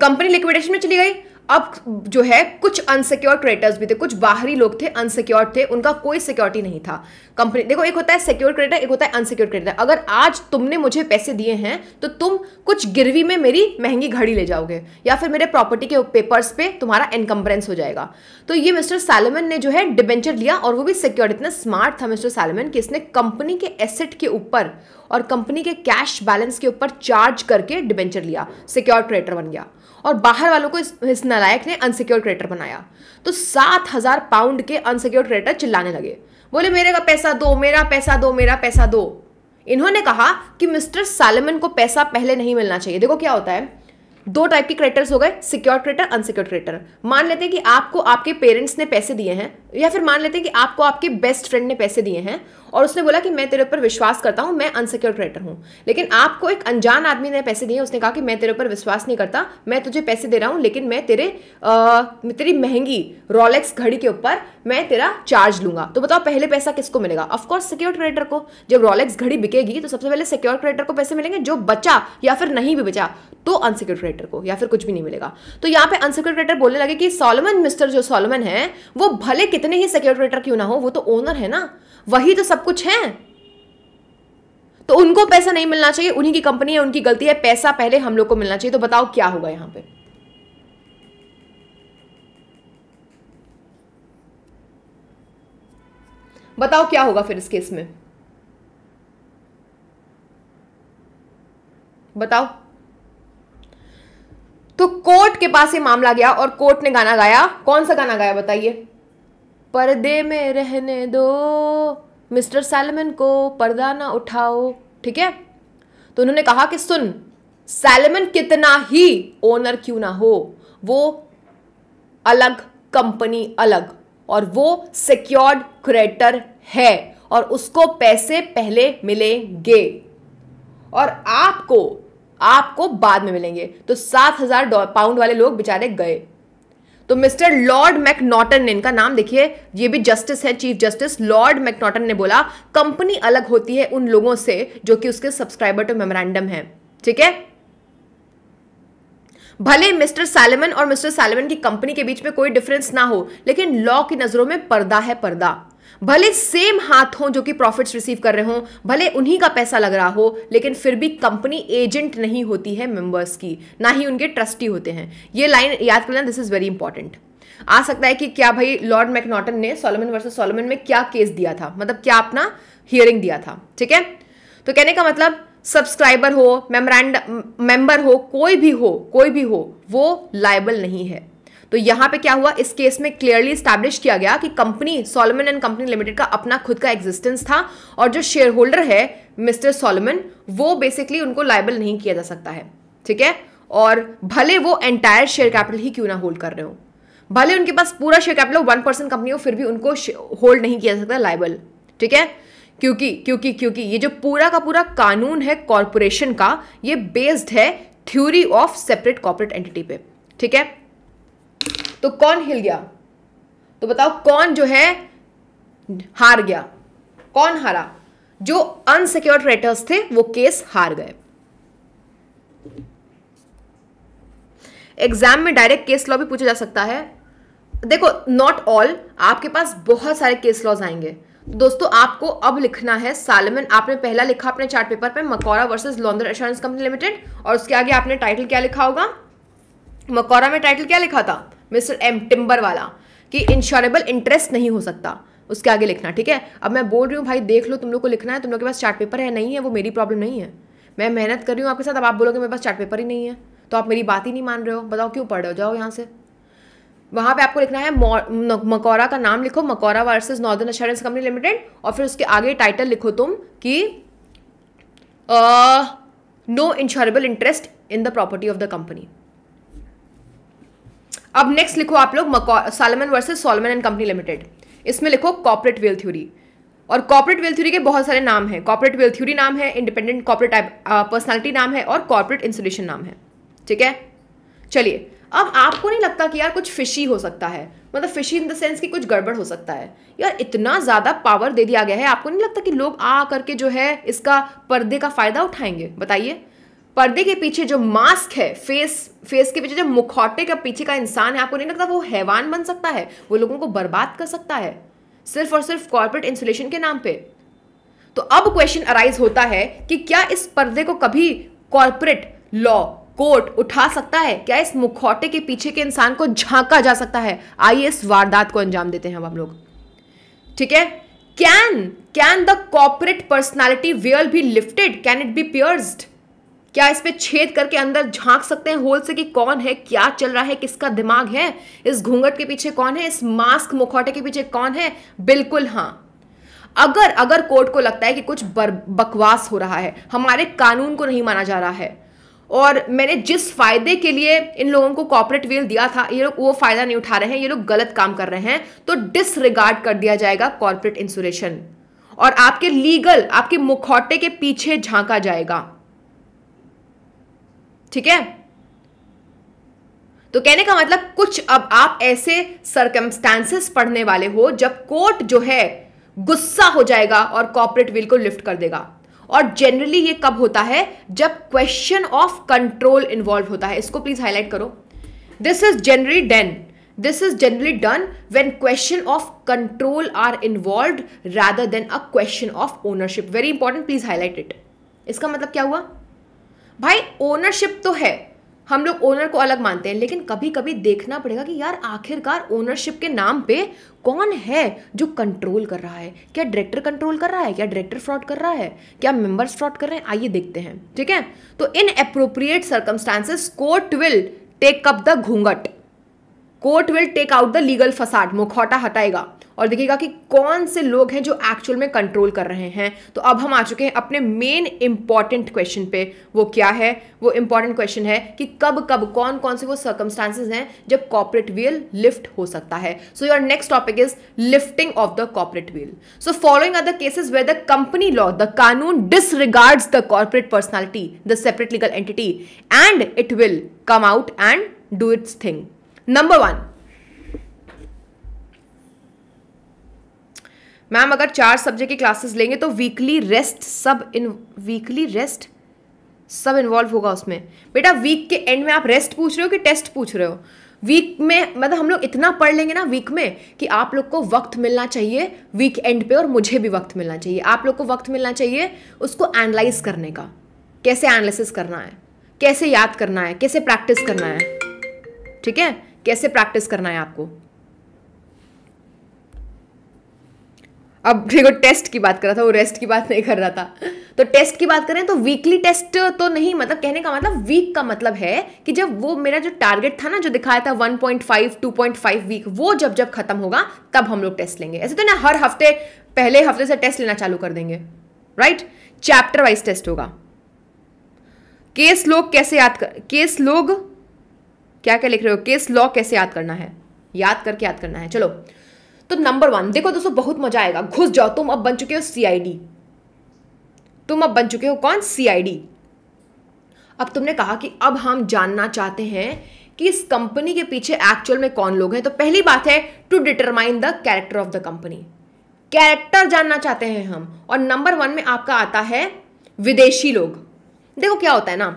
कंपनी लिक्विडेशन में चली गई अब जो है कुछ अनसिक्योर क्रेडिटर्स भी थे कुछ बाहरी लोग थे अनसिक्योर थे उनका कोई सिक्योरिटी नहीं था कंपनी देखो एक होता है सिक्योर क्रेडिटर एक होता है अनसिक्योर क्रेडिटर अगर आज तुमने मुझे पैसे दिए हैं तो तुम कुछ गिरवी में मेरी महंगी घड़ी ले जाओगे या फिर मेरे प्रॉपर्टी के पेपर्स पे तुम्हारा इनकम्बरेंस हो जाएगा तो ये मिस्टर सैलमन ने जो है डिबेंचर लिया और वो भी सिक्योर इतना स्मार्ट था मिस्टर सैलमन कि इसने कंपनी के एसेट के ऊपर और कंपनी के कैश बैलेंस के ऊपर चार्ज करके डिबेंचर लिया सिक्योर क्रेडिटर बन गया और बाहर वालों को इस, इस नालायक ने अनसिक्योर क्रेडिटर बनाया तो सात हज़ार पाउंड के अनसिक्योर क्रेडिटर चिल्लाने लगे बोले मेरे का पैसा दो मेरा पैसा दो मेरा पैसा दो इन्होंने कहा कि मिस्टर सालमन को पैसा पहले नहीं मिलना चाहिए देखो क्या होता है दो टाइप के क्रेडिटर्स हो गए सिक्योर क्रेडिटर अनसिक्योर क्रेडिटर मान लेते हैं कि आपको आपके पेरेंट्स ने पैसे दिए हैं या फिर मान लेते हैं कि आपको आपके बेस्ट फ्रेंड ने पैसे दिए हैं और उसने बोला कि मैं तेरे ऊपर विश्वास करता हूँ मैं अनसिक्योर क्रेडिटर हूँ लेकिन आपको एक अनजान आदमी ने पैसे दिए उसने कहा कि मैं तेरे ऊपर विश्वास नहीं करता मैं तुझे पैसे दे रहा हूँ लेकिन मैं तेरे आ, तेरी महंगी रोलेक्स घड़ी के ऊपर मैं तेरा चार्ज लूंगा तो बताओ पहले पैसा किसको मिलेगा ऑफकोर्स सिक्योर क्रेडिटर को जब रोलेक्स घड़ी बिकेगी तो सबसे पहले सिक्योर क्रेडिटर को पैसे मिलेंगे जो बचा या फिर नहीं भी बचा तो अनसिक्योर क्रेडिटर को या फिर कुछ भी नहीं मिलेगा तो यहाँ पे अनसिक्योर क्रेडिटर बोलने लगे कि सोलमन मिस्टर जो सोलमन है वो भले कितने ही सिक्योर क्रेडिटर क्यों ना हो वो तो ओनर है ना वही तो सब सब कुछ है तो उनको पैसा नहीं मिलना चाहिए उन्हीं की कंपनी है उनकी गलती है पैसा पहले हम लोग को मिलना चाहिए तो बताओ क्या होगा यहां पे बताओ क्या होगा फिर इस केस में बताओ तो कोर्ट के पास ये मामला गया और कोर्ट ने गाना गाया कौन सा गाना गाया बताइए पर्दे में रहने दो मिस्टर सैलमन को पर्दा ना उठाओ ठीक है तो उन्होंने कहा कि सुन सैलमन कितना ही ओनर क्यों ना हो वो अलग कंपनी अलग और वो सिक्योर्ड क्रेडिटर है और उसको पैसे पहले मिलेंगे और आपको आपको बाद में मिलेंगे तो सात हजार पाउंड वाले लोग बेचारे गए तो मिस्टर लॉर्ड मैकनॉटन ने इनका नाम देखिए ये भी जस्टिस है चीफ जस्टिस लॉर्ड मैकनॉटन ने बोला कंपनी अलग होती है उन लोगों से जो कि उसके सब्सक्राइबर टू मेमोरेंडम है ठीक है भले मिस्टर सैलेमन और मिस्टर सैलेमन की कंपनी के बीच में कोई डिफरेंस ना हो लेकिन लॉ की नजरों में पर्दा है पर्दा भले सेम हाथ हों जो कि प्रॉफिट्स रिसीव कर रहे हों भले उन्हीं का पैसा लग रहा हो लेकिन फिर भी कंपनी एजेंट नहीं होती है मेंबर्स की ना ही उनके ट्रस्टी होते हैं ये लाइन याद करना दिस इज़ वेरी इंपॉर्टेंट आ सकता है कि क्या भाई लॉर्ड मैकनॉटन ने सोलोमन वर्सेस सोलोमन में क्या केस दिया था मतलब क्या अपना हियरिंग दिया था ठीक है तो कहने का मतलब सब्सक्राइबर हो मेमरेंड मेंबर हो कोई भी हो कोई भी हो वो लाइबल नहीं है तो यहां पे क्या हुआ इस केस में क्लियरली स्टैब्लिश किया गया कि company Salomon and company limited का अपना खुद का एग्जिस्टेंस था और जो शेयर होल्डर है मिस्टर सोलमन वो बेसिकली उनको लाइबल नहीं किया जा सकता है ठीक है और भले वो एंटायर शेयर कैपिटल ही क्यों ना होल्ड कर रहे हो भले उनके पास पूरा share capital one percent company हो फिर भी उनको होल्ड नहीं किया जा सकता लाइबल ठीक है क्योंकि क्योंकि क्योंकि ये जो पूरा का पूरा कानून है कॉरपोरेशन का ये बेस्ड है theory of separate corporate entity पे ठीक है तो कौन हिल गया तो बताओ कौन जो है हार गया कौन हारा जो अनसिक्योर्ड ट्रेटर्स थे वो केस हार गए एग्जाम में डायरेक्ट केस लॉ भी पूछा जा सकता है देखो नॉट ऑल आपके पास बहुत सारे केस लॉज आएंगे दोस्तों आपको अब लिखना है सालमन आपने पहला लिखा अपने चार्ट पेपर पे मकौरा वर्सेस लॉन्डर एश्योरेंस कंपनी लिमिटेड और उसके आगे आपने टाइटल क्या लिखा होगा मकौरा में टाइटल क्या लिखा था मिस्टर एम टिम्बर वाला कि इंश्योरेबल इंटरेस्ट नहीं हो सकता उसके आगे लिखना ठीक है अब मैं बोल रही हूँ भाई देख लो तुम लोग को लिखना है तुम लोग के पास चार्ट पेपर है नहीं है वो मेरी प्रॉब्लम नहीं है मैं मेहनत कर रही हूँ आपके साथ अब आप बोलोगे मेरे पास चार्ट पेपर ही नहीं है तो आप मेरी बात ही नहीं मान रहे हो बताओ क्यों पढ़ रहे हो जाओ यहाँ से वहाँ पे आपको लिखना है मकौरा का नाम लिखो Macaura versus Northern insurance company limited और फिर उसके आगे टाइटल लिखो तुम कि no insurable interest in the property of the company अब नेक्स्ट लिखो आप लोग Salomon versus Salomon and company limited इसमें लिखो कॉपरेट वेल थ्योरी और कॉपरेट वेल थ्योरी के बहुत सारे नाम हैं कॉपरेट वेल थ्योरी नाम है इंडिपेंडेंट कॉपरेट पर्सनालिटी नाम है और कॉपरेट इंस्टीट्यूशन नाम है ठीक है चलिए अब आपको नहीं लगता कि यार कुछ फिशी हो सकता है मतलब फिशी इन द सेंस कि कुछ गड़बड़ हो सकता है यार इतना ज़्यादा पावर दे दिया गया है आपको नहीं लगता कि लोग आ करके जो है इसका पर्दे का फ़ायदा उठाएंगे बताइए पर्दे के पीछे जो मास्क है फेस फेस के पीछे जो मुखौटे का पीछे का इंसान है आपको नहीं लगता वो हैवान बन सकता है वो लोगों को बर्बाद कर सकता है सिर्फ और सिर्फ कॉर्पोरेट इंसुलेशन के नाम पे तो अब क्वेश्चन अराइज होता है कि क्या इस पर्दे को कभी कॉर्पोरेट लॉ कोर्ट उठा सकता है क्या इस मुखौटे के पीछे के इंसान को झांका जा सकता है आइए इस वारदात को अंजाम देते हैं हम लोग ठीक है can can the corporate personality ever be lifted can it be pierced क्या इस पे छेद करके अंदर झांक सकते हैं होल से कि कौन है क्या चल रहा है किसका दिमाग है इस घूंघट के पीछे कौन है इस मास्क मुखौटे के पीछे कौन है बिल्कुल हाँ अगर अगर कोर्ट को लगता है कि कुछ बकवास हो रहा है हमारे कानून को नहीं माना जा रहा है और मैंने जिस फायदे के लिए इन लोगों को कॉपरेट व्हील दिया था ये लोग वो फायदा नहीं उठा रहे हैं ये लोग गलत काम कर रहे हैं तो डिसरिगार्ड कर दिया जाएगा कॉर्पोरेट इंसुलेशन और आपके लीगल आपके मुखौटे के पीछे झांका जाएगा ठीक है तो कहने का मतलब कुछ अब आप ऐसे सरकमस्टांसेस पढ़ने वाले हो जब कोर्ट जो है गुस्सा हो जाएगा और कॉपरेट विल को लिफ्ट कर देगा और जनरली ये कब होता है जब क्वेश्चन ऑफ कंट्रोल इन्वॉल्व होता है इसको प्लीज हाईलाइट करो this is generally done this is generally done when question of control are involve rather than a question of ownership very important please highlight it इसका मतलब क्या हुआ भाई ownership तो है हम लोग ओनर को अलग मानते हैं लेकिन कभी कभी देखना पड़ेगा कि यार आखिरकार ओनरशिप के नाम पे कौन है जो कंट्रोल कर रहा है क्या डायरेक्टर कंट्रोल कर रहा है क्या डायरेक्टर फ्रॉड कर रहा है क्या मेंबर्स फ्रॉड कर रहे हैं आइए देखते हैं ठीक है तो in appropriate circumstances court will take up the घूंघट court will take out the legal facade मुखौटा हटाएगा और देखेगा कि कौन से लोग हैं जो एक्चुअल में कंट्रोल कर रहे हैं तो अब हम आ चुके हैं अपने मेन इंपॉर्टेंट क्वेश्चन पे वो क्या है वो इंपॉर्टेंट क्वेश्चन है कि कब कब कौन कौन से वो सर्कमस्टांसिस हैं जब कॉपरेट व्हील लिफ्ट हो सकता है so your next topic is lifting of the corporate veil so following are the cases where the company law the कानून disregards the corporate personality the separate legal entity and it will come out and do its thing number one ma'am अगर चार subject की classes लेंगे तो weekly rest सब इन weekly rest सब involve होगा उसमें बेटा वीक के एंड में आप रेस्ट पूछ रहे हो कि टेस्ट पूछ रहे हो वीक में मतलब हम लोग इतना पढ़ लेंगे ना वीक में कि आप लोग को वक्त मिलना चाहिए वीक एंड पे और मुझे भी वक्त मिलना चाहिए आप लोग को वक्त मिलना चाहिए उसको एनालाइज करने का कैसे एनालिसिस करना है कैसे याद करना है कैसे प्रैक्टिस करना है ठीक है कैसे प्रैक्टिस करना है आपको अब देखो टेस्ट की बात कर रहा था वो रेस्ट की बात नहीं कर रहा था तो टेस्ट की बात करें तो वीकली टेस्ट तो नहीं मतलब कहने का मतलब वीक का मतलब है कि जब वो मेरा जो टारगेट था ना जो दिखाया था 1.5 2.5 वीक वो जब जब खत्म होगा तब हम लोग टेस्ट लेंगे ऐसे तो ना हर हफ्ते पहले हफ्ते से टेस्ट लेना चालू कर देंगे राइट चैप्टर वाइज टेस्ट होगा केस लोग कैसे याद कर केस लोग क्या क्या लिख रहे हो केस लॉ कैसे याद करना है याद करके याद करना है चलो तो नंबर वन देखो दोस्तों बहुत मजा आएगा घुस जाओ तुम अब बन चुके हो सीआईडी तुम अब बन चुके हो कौन सीआईडी अब तुमने कहा कि अब हम जानना चाहते हैं कि इस कंपनी के पीछे एक्चुअल में कौन लोग हैं तो पहली बात है to determine the character of the company character जानना चाहते हैं हम और नंबर वन में आपका आता है विदेशी लोग देखो क्या होता है ना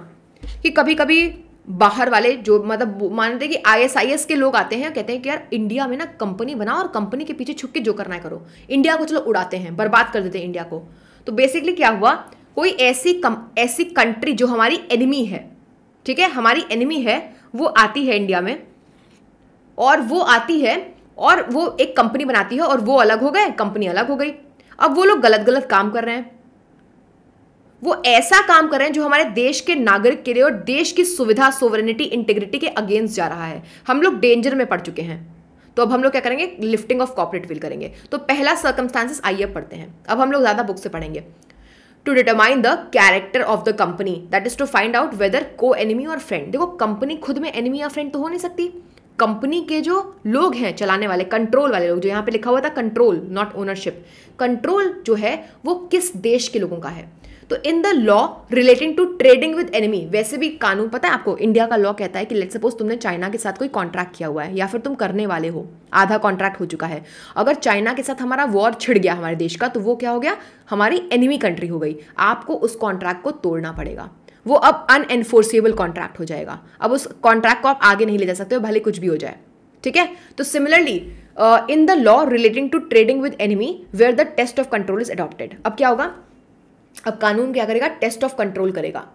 कि कभी कभी बाहर वाले जो मतलब मानते कि आई एस के लोग आते हैं कहते हैं कि यार इंडिया में ना कंपनी बनाओ और कंपनी के पीछे छुप के जो करना है करो इंडिया को चलो उड़ाते हैं बर्बाद कर देते हैं इंडिया को तो बेसिकली क्या हुआ कोई ऐसी कम ऐसी कंट्री जो हमारी एनिमी है ठीक है हमारी एनिमी है वो आती है इंडिया में और वो आती है और वो एक कंपनी बनाती है और वो अलग हो गए कंपनी अलग हो गई अब वो लोग गलत गलत काम कर रहे हैं वो ऐसा काम कर रहे हैं जो हमारे देश के नागरिक के लिए और देश की सुविधा सोवरेनिटी इंटीग्रिटी के अगेंस्ट जा रहा है हम लोग डेंजर में पड़ चुके हैं तो अब हम लोग क्या करेंगे लिफ्टिंग ऑफ कॉपरेट विल करेंगे तो पहला सर्कमस्टांसिस आइए पढ़ते हैं अब हम लोग ज़्यादा बुक से पढ़ेंगे to determine the character of the company that is to find out whether को एनिमी और फ्रेंड देखो कंपनी खुद में एनिमी या फ्रेंड तो हो नहीं सकती कंपनी के जो लोग हैं चलाने वाले कंट्रोल वाले लोग जो यहाँ पे लिखा हुआ था कंट्रोल नॉट ओनरशिप कंट्रोल जो है वो किस देश के लोगों का है तो in the law relating to trading with enemy वैसे भी कानून पता है आपको इंडिया का लॉ कहता है कि लेट सपोज तुमने चाइना के साथ कोई कॉन्ट्रैक्ट किया हुआ है या फिर तुम करने वाले हो आधा कॉन्ट्रैक्ट हो चुका है अगर चाइना के साथ हमारा वॉर छिड़ गया हमारे देश का तो वो क्या हो गया हमारी एनिमी कंट्री हो गई आपको उस कॉन्ट्रैक्ट को तोड़ना पड़ेगा वो अब अनएनफोर्सेबल कॉन्ट्रैक्ट हो जाएगा अब उस कॉन्ट्रैक्ट को आप आगे नहीं ले जा सकते हो भले कुछ भी हो जाए ठीक है तो similarly in the law relating to trading with enemy where the test of control is adopted अब क्या होगा अब कानून क्या करेगा टेस्ट ऑफ कंट्रोल करेगा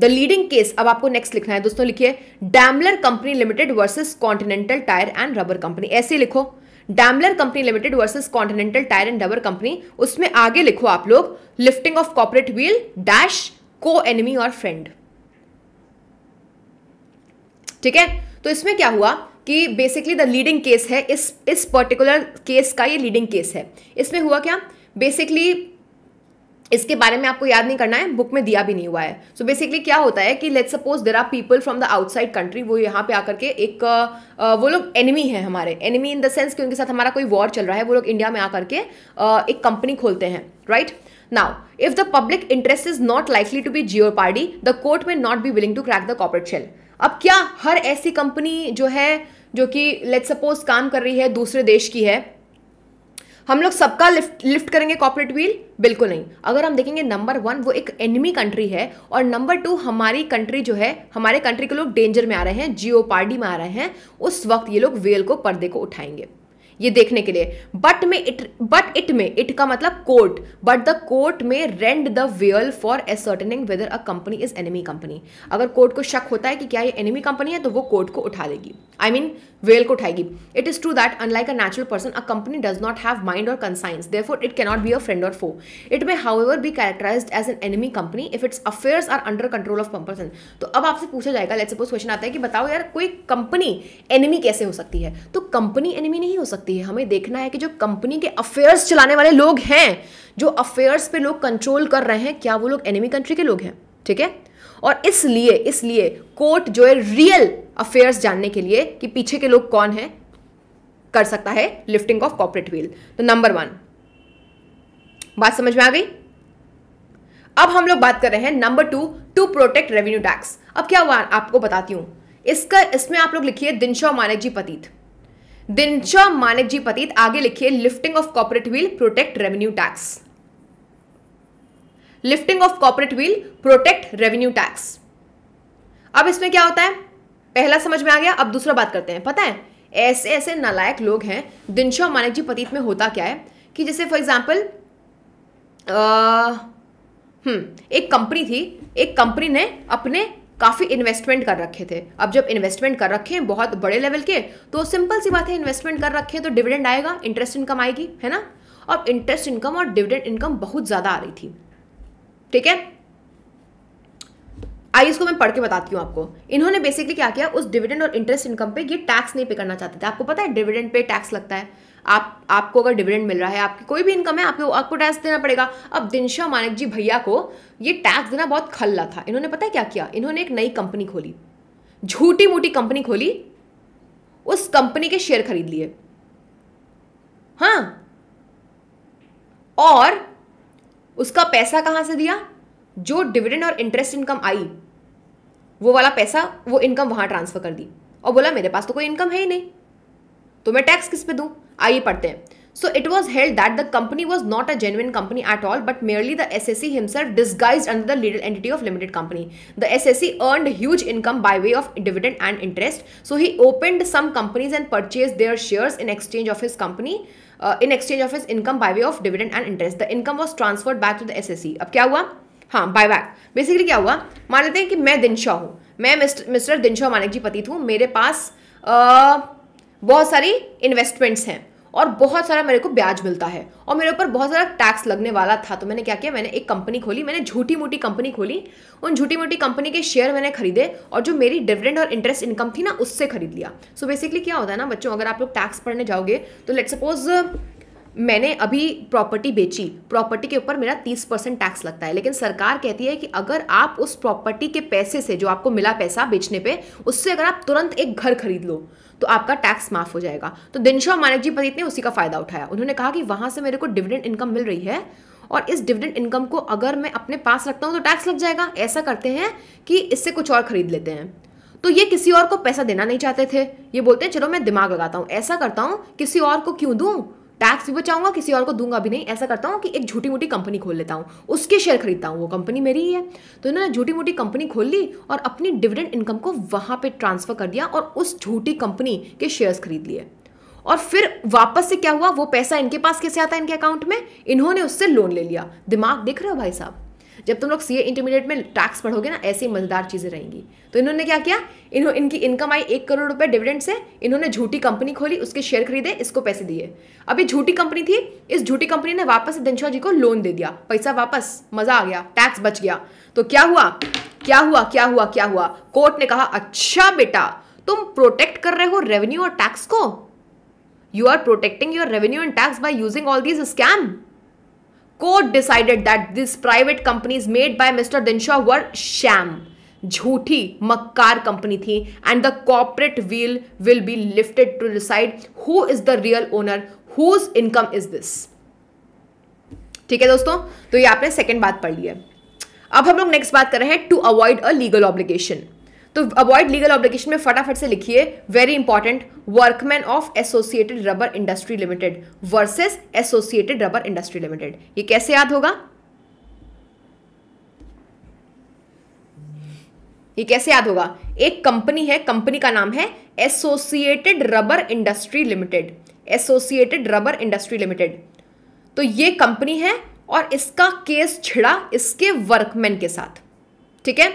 द लीडिंग केस अब आपको नेक्स्ट लिखना है दोस्तों लिखिए Daimler company limited versus Continental tyre and rubber company ऐसे लिखो Daimler company limited versus Continental tyre and rubber company उसमें आगे लिखो आप लोग lifting of corporate wheel dash को एनिमी और फ्रेंड ठीक है तो इसमें क्या हुआ कि बेसिकली द लीडिंग केस है इस इस पर्टिकुलर केस का ये लीडिंग केस है इसमें हुआ क्या बेसिकली इसके बारे में आपको याद नहीं करना है बुक में दिया भी नहीं हुआ है सो so बेसिकली क्या होता है कि let's suppose there are people from the outside country वो यहाँ पे आकर के एक वो लोग एनिमी हैं हमारे एनिमी इन द सेंस कि उनके साथ हमारा कोई वॉर चल रहा है वो लोग इंडिया में आकर के एक कंपनी खोलते हैं right right? Now, if the public interest is not likely to be jeopardy, the court may not be willing to crack the corporate shell. अब क्या हर ऐसी कंपनी जो है जो कि लेट सपोज काम कर रही है दूसरे देश की है हम लोग सबका लिफ्ट लिफ्ट करेंगे कॉपरेट व्हील बिल्कुल नहीं अगर हम देखेंगे नंबर वन वो एक एनिमी कंट्री है और नंबर टू हमारी कंट्री जो है हमारे कंट्री के लोग डेंजर में आ रहे हैं जियो पार्टी में आ रहे हैं उस वक्त ये लोग वेल को पर्दे को उठाएंगे ये देखने के लिए बट में इट बट इट में इट का मतलब कोर्ट बट द कोर्ट में rend the veil for ascertaining whether a company is enemy company अगर कोर्ट को शक होता है कि क्या ये एनिमी कंपनी है तो वो कोर्ट को उठा लेगी आई मीन वेल को उठाएगी it is true that unlike a natural person a company does not have mind or conscience therefore it cannot be a friend or foe it may however be characterise as an enemy company if its affairs are under control of person तो अब आपसे पूछा जाएगा let suppose question आता है कि बताओ यार कोई कंपनी एनिमी कैसे हो सकती है तो कंपनी एनिमी नहीं हो सकती सकती है हमें देखना है कि जो कंपनी के अफेयर्स चलाने वाले लोग हैं जो अफेयर्स पे लोग कंट्रोल कर रहे हैं क्या वो लोग एनिमी कंट्री के लोग हैं ठीक है और इसलिए इसलिए कोर्ट जो है रियल अफेयर्स जानने के लिए कि पीछे के लोग कौन है कर सकता है लिफ्टिंग ऑफ कॉपरेट व्हील तो नंबर वन बात समझ में आ गई अब हम लोग बात कर रहे हैं number two to protect revenue tax अब क्या हुआ आपको बताती हूं इसका इसमें आप लोग लिखिए दिनशा मानेक जी पतित दिनचा मानिक जी पतित आगे लिखिए lifting of corporate veil protect revenue tax lifting of corporate veil protect revenue tax अब इसमें क्या होता है पहला समझ में आ गया अब दूसरा बात करते हैं पता है ऐसे ऐसे नालायक लोग हैं दिनशा मानिक जी पतीत में होता क्या है कि जैसे फॉर एग्जाम्पल हम्म, एक कंपनी थी एक कंपनी ने अपने काफ़ी इन्वेस्टमेंट कर रखे थे अब जब इन्वेस्टमेंट कर रखे हैं बहुत बड़े लेवल के तो सिंपल सी बात है इन्वेस्टमेंट कर रखे हैं तो डिविडेंड आएगा इंटरेस्ट इनकम आएगी है ना और इंटरेस्ट इनकम और डिविडेंड इनकम बहुत ज़्यादा आ रही थी ठीक है आई इसको मैं पढ़ के बताती हूँ आपको इन्होंने बेसिकली क्या किया उस डिविडेंड और इंटरेस्ट इनकम पे ये टैक्स नहीं पे करना चाहते थे आपको पता है डिविडेंड पे टैक्स लगता है आप आपको अगर डिविडेंड मिल रहा है आपकी कोई भी इनकम है आपको आपको टैक्स देना पड़ेगा अब दिनशा मानिक जी भैया को ये टैक्स देना बहुत खल्ला था इन्होंने पता है क्या किया इन्होंने एक नई कंपनी खोली झूठी मूठी कंपनी खोली उस कंपनी के शेयर खरीद लिए हाँ और उसका पैसा कहाँ से दिया जो डिविडेंड और इंटरेस्ट इनकम आई वो वाला पैसा वो इनकम वहाँ ट्रांसफ़र कर दी और बोला मेरे पास तो कोई इनकम है ही नहीं तो मैं टैक्स किस पे दूं आइए पढ़ते हैं so it was held that the company was not a genuine company at all but merely the S S C himself disguise under the legal entity of limited company the S S C earned huge income by way of dividend and interest so he opened some companies and purchase their shares in exchange of his company in exchange of his income by way of dividend and interest the income was transferred back to the S S C अब क्या हुआ हाँ buy back basically क्या हुआ मान लेते हैं कि मैं दिनशाह हूँ मैं मिस्टर दिनशाह मानिक जी पति हूँ मेरे पास uh, बहुत सारी इन्वेस्टमेंट्स हैं और बहुत सारा मेरे को ब्याज मिलता है और मेरे ऊपर बहुत सारा टैक्स लगने वाला था तो मैंने क्या किया मैंने एक कंपनी खोली मैंने झूठी मोटी कंपनी खोली उन झूठी मोटी कंपनी के शेयर मैंने खरीदे और जो मेरी डिविडेंड और इंटरेस्ट इनकम थी ना उससे खरीद लिया सो so बेसिकली क्या होता है ना बच्चों अगर आप लोग टैक्स पढ़ने जाओगे तो लेट सपोज मैंने अभी प्रॉपर्टी बेची प्रॉपर्टी के ऊपर मेरा तीस परसेंट टैक्स लगता है लेकिन सरकार कहती है कि अगर आप उस प्रॉपर्टी के पैसे से जो आपको मिला पैसा बेचने पे उससे अगर आप तुरंत एक घर खरीद लो तो आपका टैक्स माफ हो जाएगा तो दिनशा मानक जी पतित ने उसी का फायदा उठाया उन्होंने कहा कि वहां से मेरे को डिविडेंड इनकम मिल रही है और इस डिविडेंड इनकम को अगर मैं अपने पास रखता हूँ तो टैक्स लग जाएगा ऐसा करते हैं कि इससे कुछ और खरीद लेते हैं तो ये किसी और को पैसा देना नहीं चाहते थे ये बोलते हैं चलो मैं दिमाग लगाता हूँ ऐसा करता हूँ किसी और को क्यों दूँ टैक्स भी बचाऊंगा किसी और को दूंगा भी नहीं ऐसा करता हूँ कि एक झूठी मोटी कंपनी खोल लेता हूँ उसके शेयर खरीदता हूँ वो कंपनी मेरी ही है तो इन्होंने झूठी मोटी कंपनी खोल ली और अपनी डिविडेंड इनकम को वहाँ पर ट्रांसफर कर दिया और उस झूठी कंपनी के शेयर्स खरीद लिए और फिर वापस से क्या हुआ वो पैसा इनके पास कैसे आता है इनके अकाउंट में इन्होंने उससे लोन ले लिया दिमाग देख रहे हो भाई साहब जब तुम लोग सी इंटरमीडिएट में टैक्स पढ़ोगे ना ऐसी मज़ेदार चीज़ें रहेंगी तो इन्होंने क्या किया इन्हों इनकी इनकम आई एक करोड़ रुपए डिविडेंड से इन्होंने झूठी कंपनी खोली उसके शेयर खरीदे इसको पैसे दिए अभी झूठी कंपनी थी इस झूठी कंपनी ने वापस धनशुआ जी को लोन दे दिया पैसा वापस मज़ा आ गया टैक्स बच गया तो क्या हुआ क्या हुआ क्या हुआ क्या हुआ कोर्ट ने कहा अच्छा बेटा तुम प्रोटेक्ट कर रहे हो रेवेन्यू और टैक्स को you are protecting your revenue and tax by using all these scam court decided that these private companies made by Mr. Dinshaw were sham. झूठी मक्कार कंपनी थी and the corporate veil will be lifted to decide who is the real owner whose income is this ठीक है दोस्तों तो ये आपने सेकेंड बात पढ़ ली है अब हम लोग नेक्स्ट बात कर रहे हैं to avoid a legal obligation तो अवॉइड लीगल ऑब्लिगेशन में फटाफट से लिखिए very important workman of associated rubber industry limited versus associated rubber industry limited ये कैसे याद होगा ये कैसे याद होगा एक कंपनी है कंपनी का नाम है associated rubber industry limited associated rubber industry limited तो ये कंपनी है और इसका केस छिड़ा इसके वर्कमैन के साथ ठीक है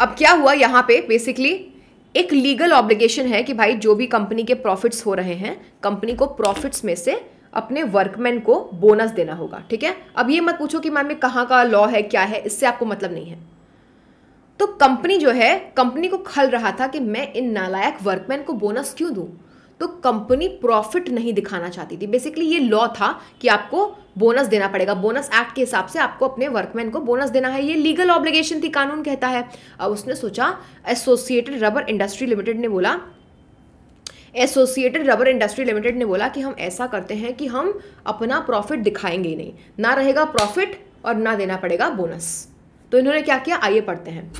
अब क्या हुआ यहाँ पे बेसिकली एक लीगल ऑब्लिगेशन है कि भाई जो भी कंपनी के प्रॉफिट्स हो रहे हैं कंपनी को प्रॉफिट्स में से अपने वर्कमैन को बोनस देना होगा ठीक है अब ये मत पूछो कि मैम ये कहाँ का लॉ है क्या है इससे आपको मतलब नहीं है तो कंपनी जो है कंपनी को खल रहा था कि मैं इन नालायक वर्कमैन को बोनस क्यों दूँ तो कंपनी प्रॉफिट नहीं दिखाना चाहती थी बेसिकली ये लॉ था कि आपको बोनस देना पड़ेगा बोनस एक्ट के हिसाब से आपको अपने वर्कमैन को बोनस देना है ये लीगल ऑब्लिगेशन थी कानून कहता है अब उसने सोचा एसोसिएटेड रबर इंडस्ट्री लिमिटेड ने बोला एसोसिएटेड रबर इंडस्ट्री लिमिटेड ने बोला कि हम ऐसा करते हैं कि हम अपना प्रॉफिट दिखाएंगे ही नहीं ना रहेगा प्रॉफिट और ना देना पड़ेगा बोनस तो इन्होंने क्या किया आइए पढ़ते हैं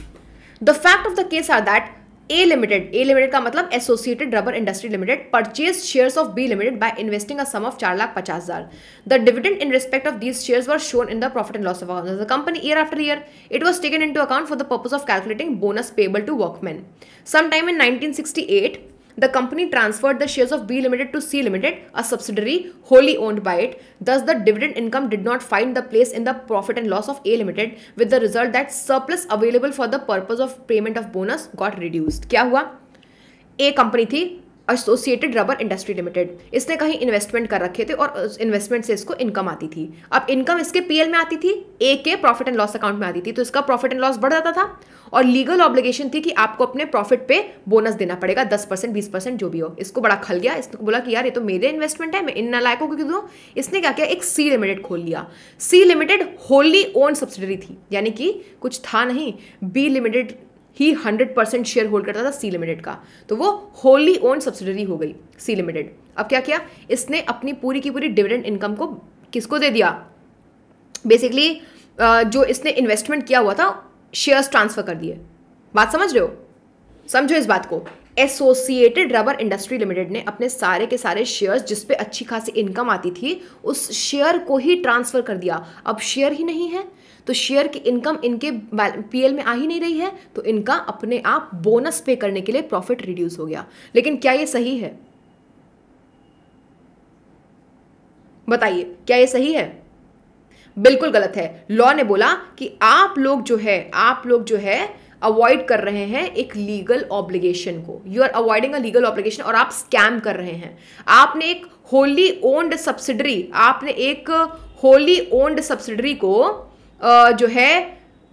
the fact of the case are that A limited A limited का मतलब associated rubber industry limited purchase shares of B limited by investing a sum of चार लाख पचास हजार the dividend in respect of these shares were shown in the profit and loss of account the company year after year it was taken into account for the purpose of calculating bonus payable to workman some time in nineteen sixty eight The company transferred the shares of B Limited to C Limited, a subsidiary wholly owned by it. Thus, the dividend income did not find the place in the profit and loss of A Limited, with the result that surplus available for the purpose of payment of bonus got reduced. क्या हुआ? A company थी associated rubber industry limited इसने कहीं investment कर रखे थे और उस इन्वेस्टमेंट से इसको इनकम आती थी अब इनकम इसके पीएल में आती थी ए के प्रॉफिट एंड लॉस अकाउंट में आती थी तो इसका प्रॉफिट एंड लॉस बढ़ जाता था और लीगल ऑब्लिगेशन थी कि आपको अपने प्रॉफिट पे बोनस देना पड़ेगा दस परसेंट बीस परसेंट जो भी हो इसको बड़ा खल गया इसने बोला कि यार ये तो मेरे इन्वेस्टमेंट है मैं इन नलायकों को क्यों दूँ इसने क्या किया एक सी लिमिटेड खोल लिया C limited wholly owned subsidiary थी यानी कि कुछ था नहीं बी लिमिटेड ही हंड्रेड परसेंट शेयर होल्ड करता था सी लिमिटेड का तो वो होली ओन सब्सिडरी हो गई सी लिमिटेड अब क्या किया इसने अपनी पूरी की पूरी डिविडेंड इनकम को किसको दे दिया बेसिकली जो इसने इन्वेस्टमेंट किया हुआ था शेयर्स ट्रांसफ़र कर दिए बात समझ रहे हो समझो इस बात को एसोसिएटेड रबर इंडस्ट्री लिमिटेड ने अपने सारे के सारे शेयर्स जिस पे अच्छी खासी इनकम आती थी उस शेयर को ही ट्रांसफ़र कर दिया अब शेयर ही नहीं है तो शेयर की इनकम इनके पीएल में आ ही नहीं रही है तो इनका अपने आप बोनस पे करने के लिए प्रॉफिट रिड्यूस हो गया लेकिन क्या ये सही है बताइए क्या ये सही है बिल्कुल गलत है लॉ ने बोला कि आप लोग जो है आप लोग जो है अवॉइड कर रहे हैं एक लीगल ऑब्लिगेशन को you are avoiding a legal obligation और आप स्कैम कर रहे हैं आपने एक होली ओन्ड सब्सिडरी आपने एक होली ओन्ड सब्सिडरी को जो है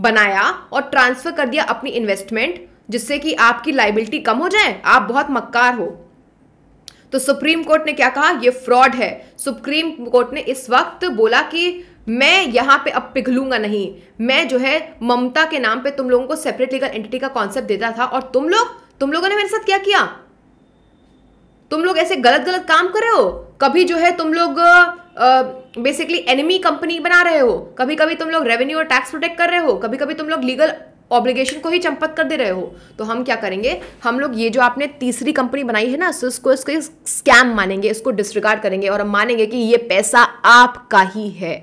बनाया और ट्रांसफ़र कर दिया अपनी इन्वेस्टमेंट जिससे कि आपकी लाइबिलिटी कम हो जाए आप बहुत मक्कार हो तो सुप्रीम कोर्ट ने क्या कहा ये फ्रॉड है सुप्रीम कोर्ट ने इस वक्त बोला कि मैं यहां पे अब पिघलूंगा नहीं मैं जो है ममता के नाम पे तुम लोगों को सेपरेट लीगल एंटिटी का कॉन्सेप्ट देता था और तुम लोग तुम लोगों ने मेरे साथ क्या किया तुम लोग ऐसे गलत गलत काम कर रहे हो कभी जो है तुम लोग आ, बेसिकली एनिमी कंपनी बना रहे हो कभी कभी तुम लोग रेवेन्यू और टैक्स प्रोटेक्ट कर रहे हो कभी कभी तुम लोग लीगल ऑब्लिगेशन को ही चंपत कर दे रहे हो तो हम क्या करेंगे हम लोग ये जो आपने तीसरी कंपनी बनाई है ना सो इसको इसको स्कैम मानेंगे इसको डिसरिगार्ड करेंगे और हम मानेंगे कि ये पैसा आपका ही है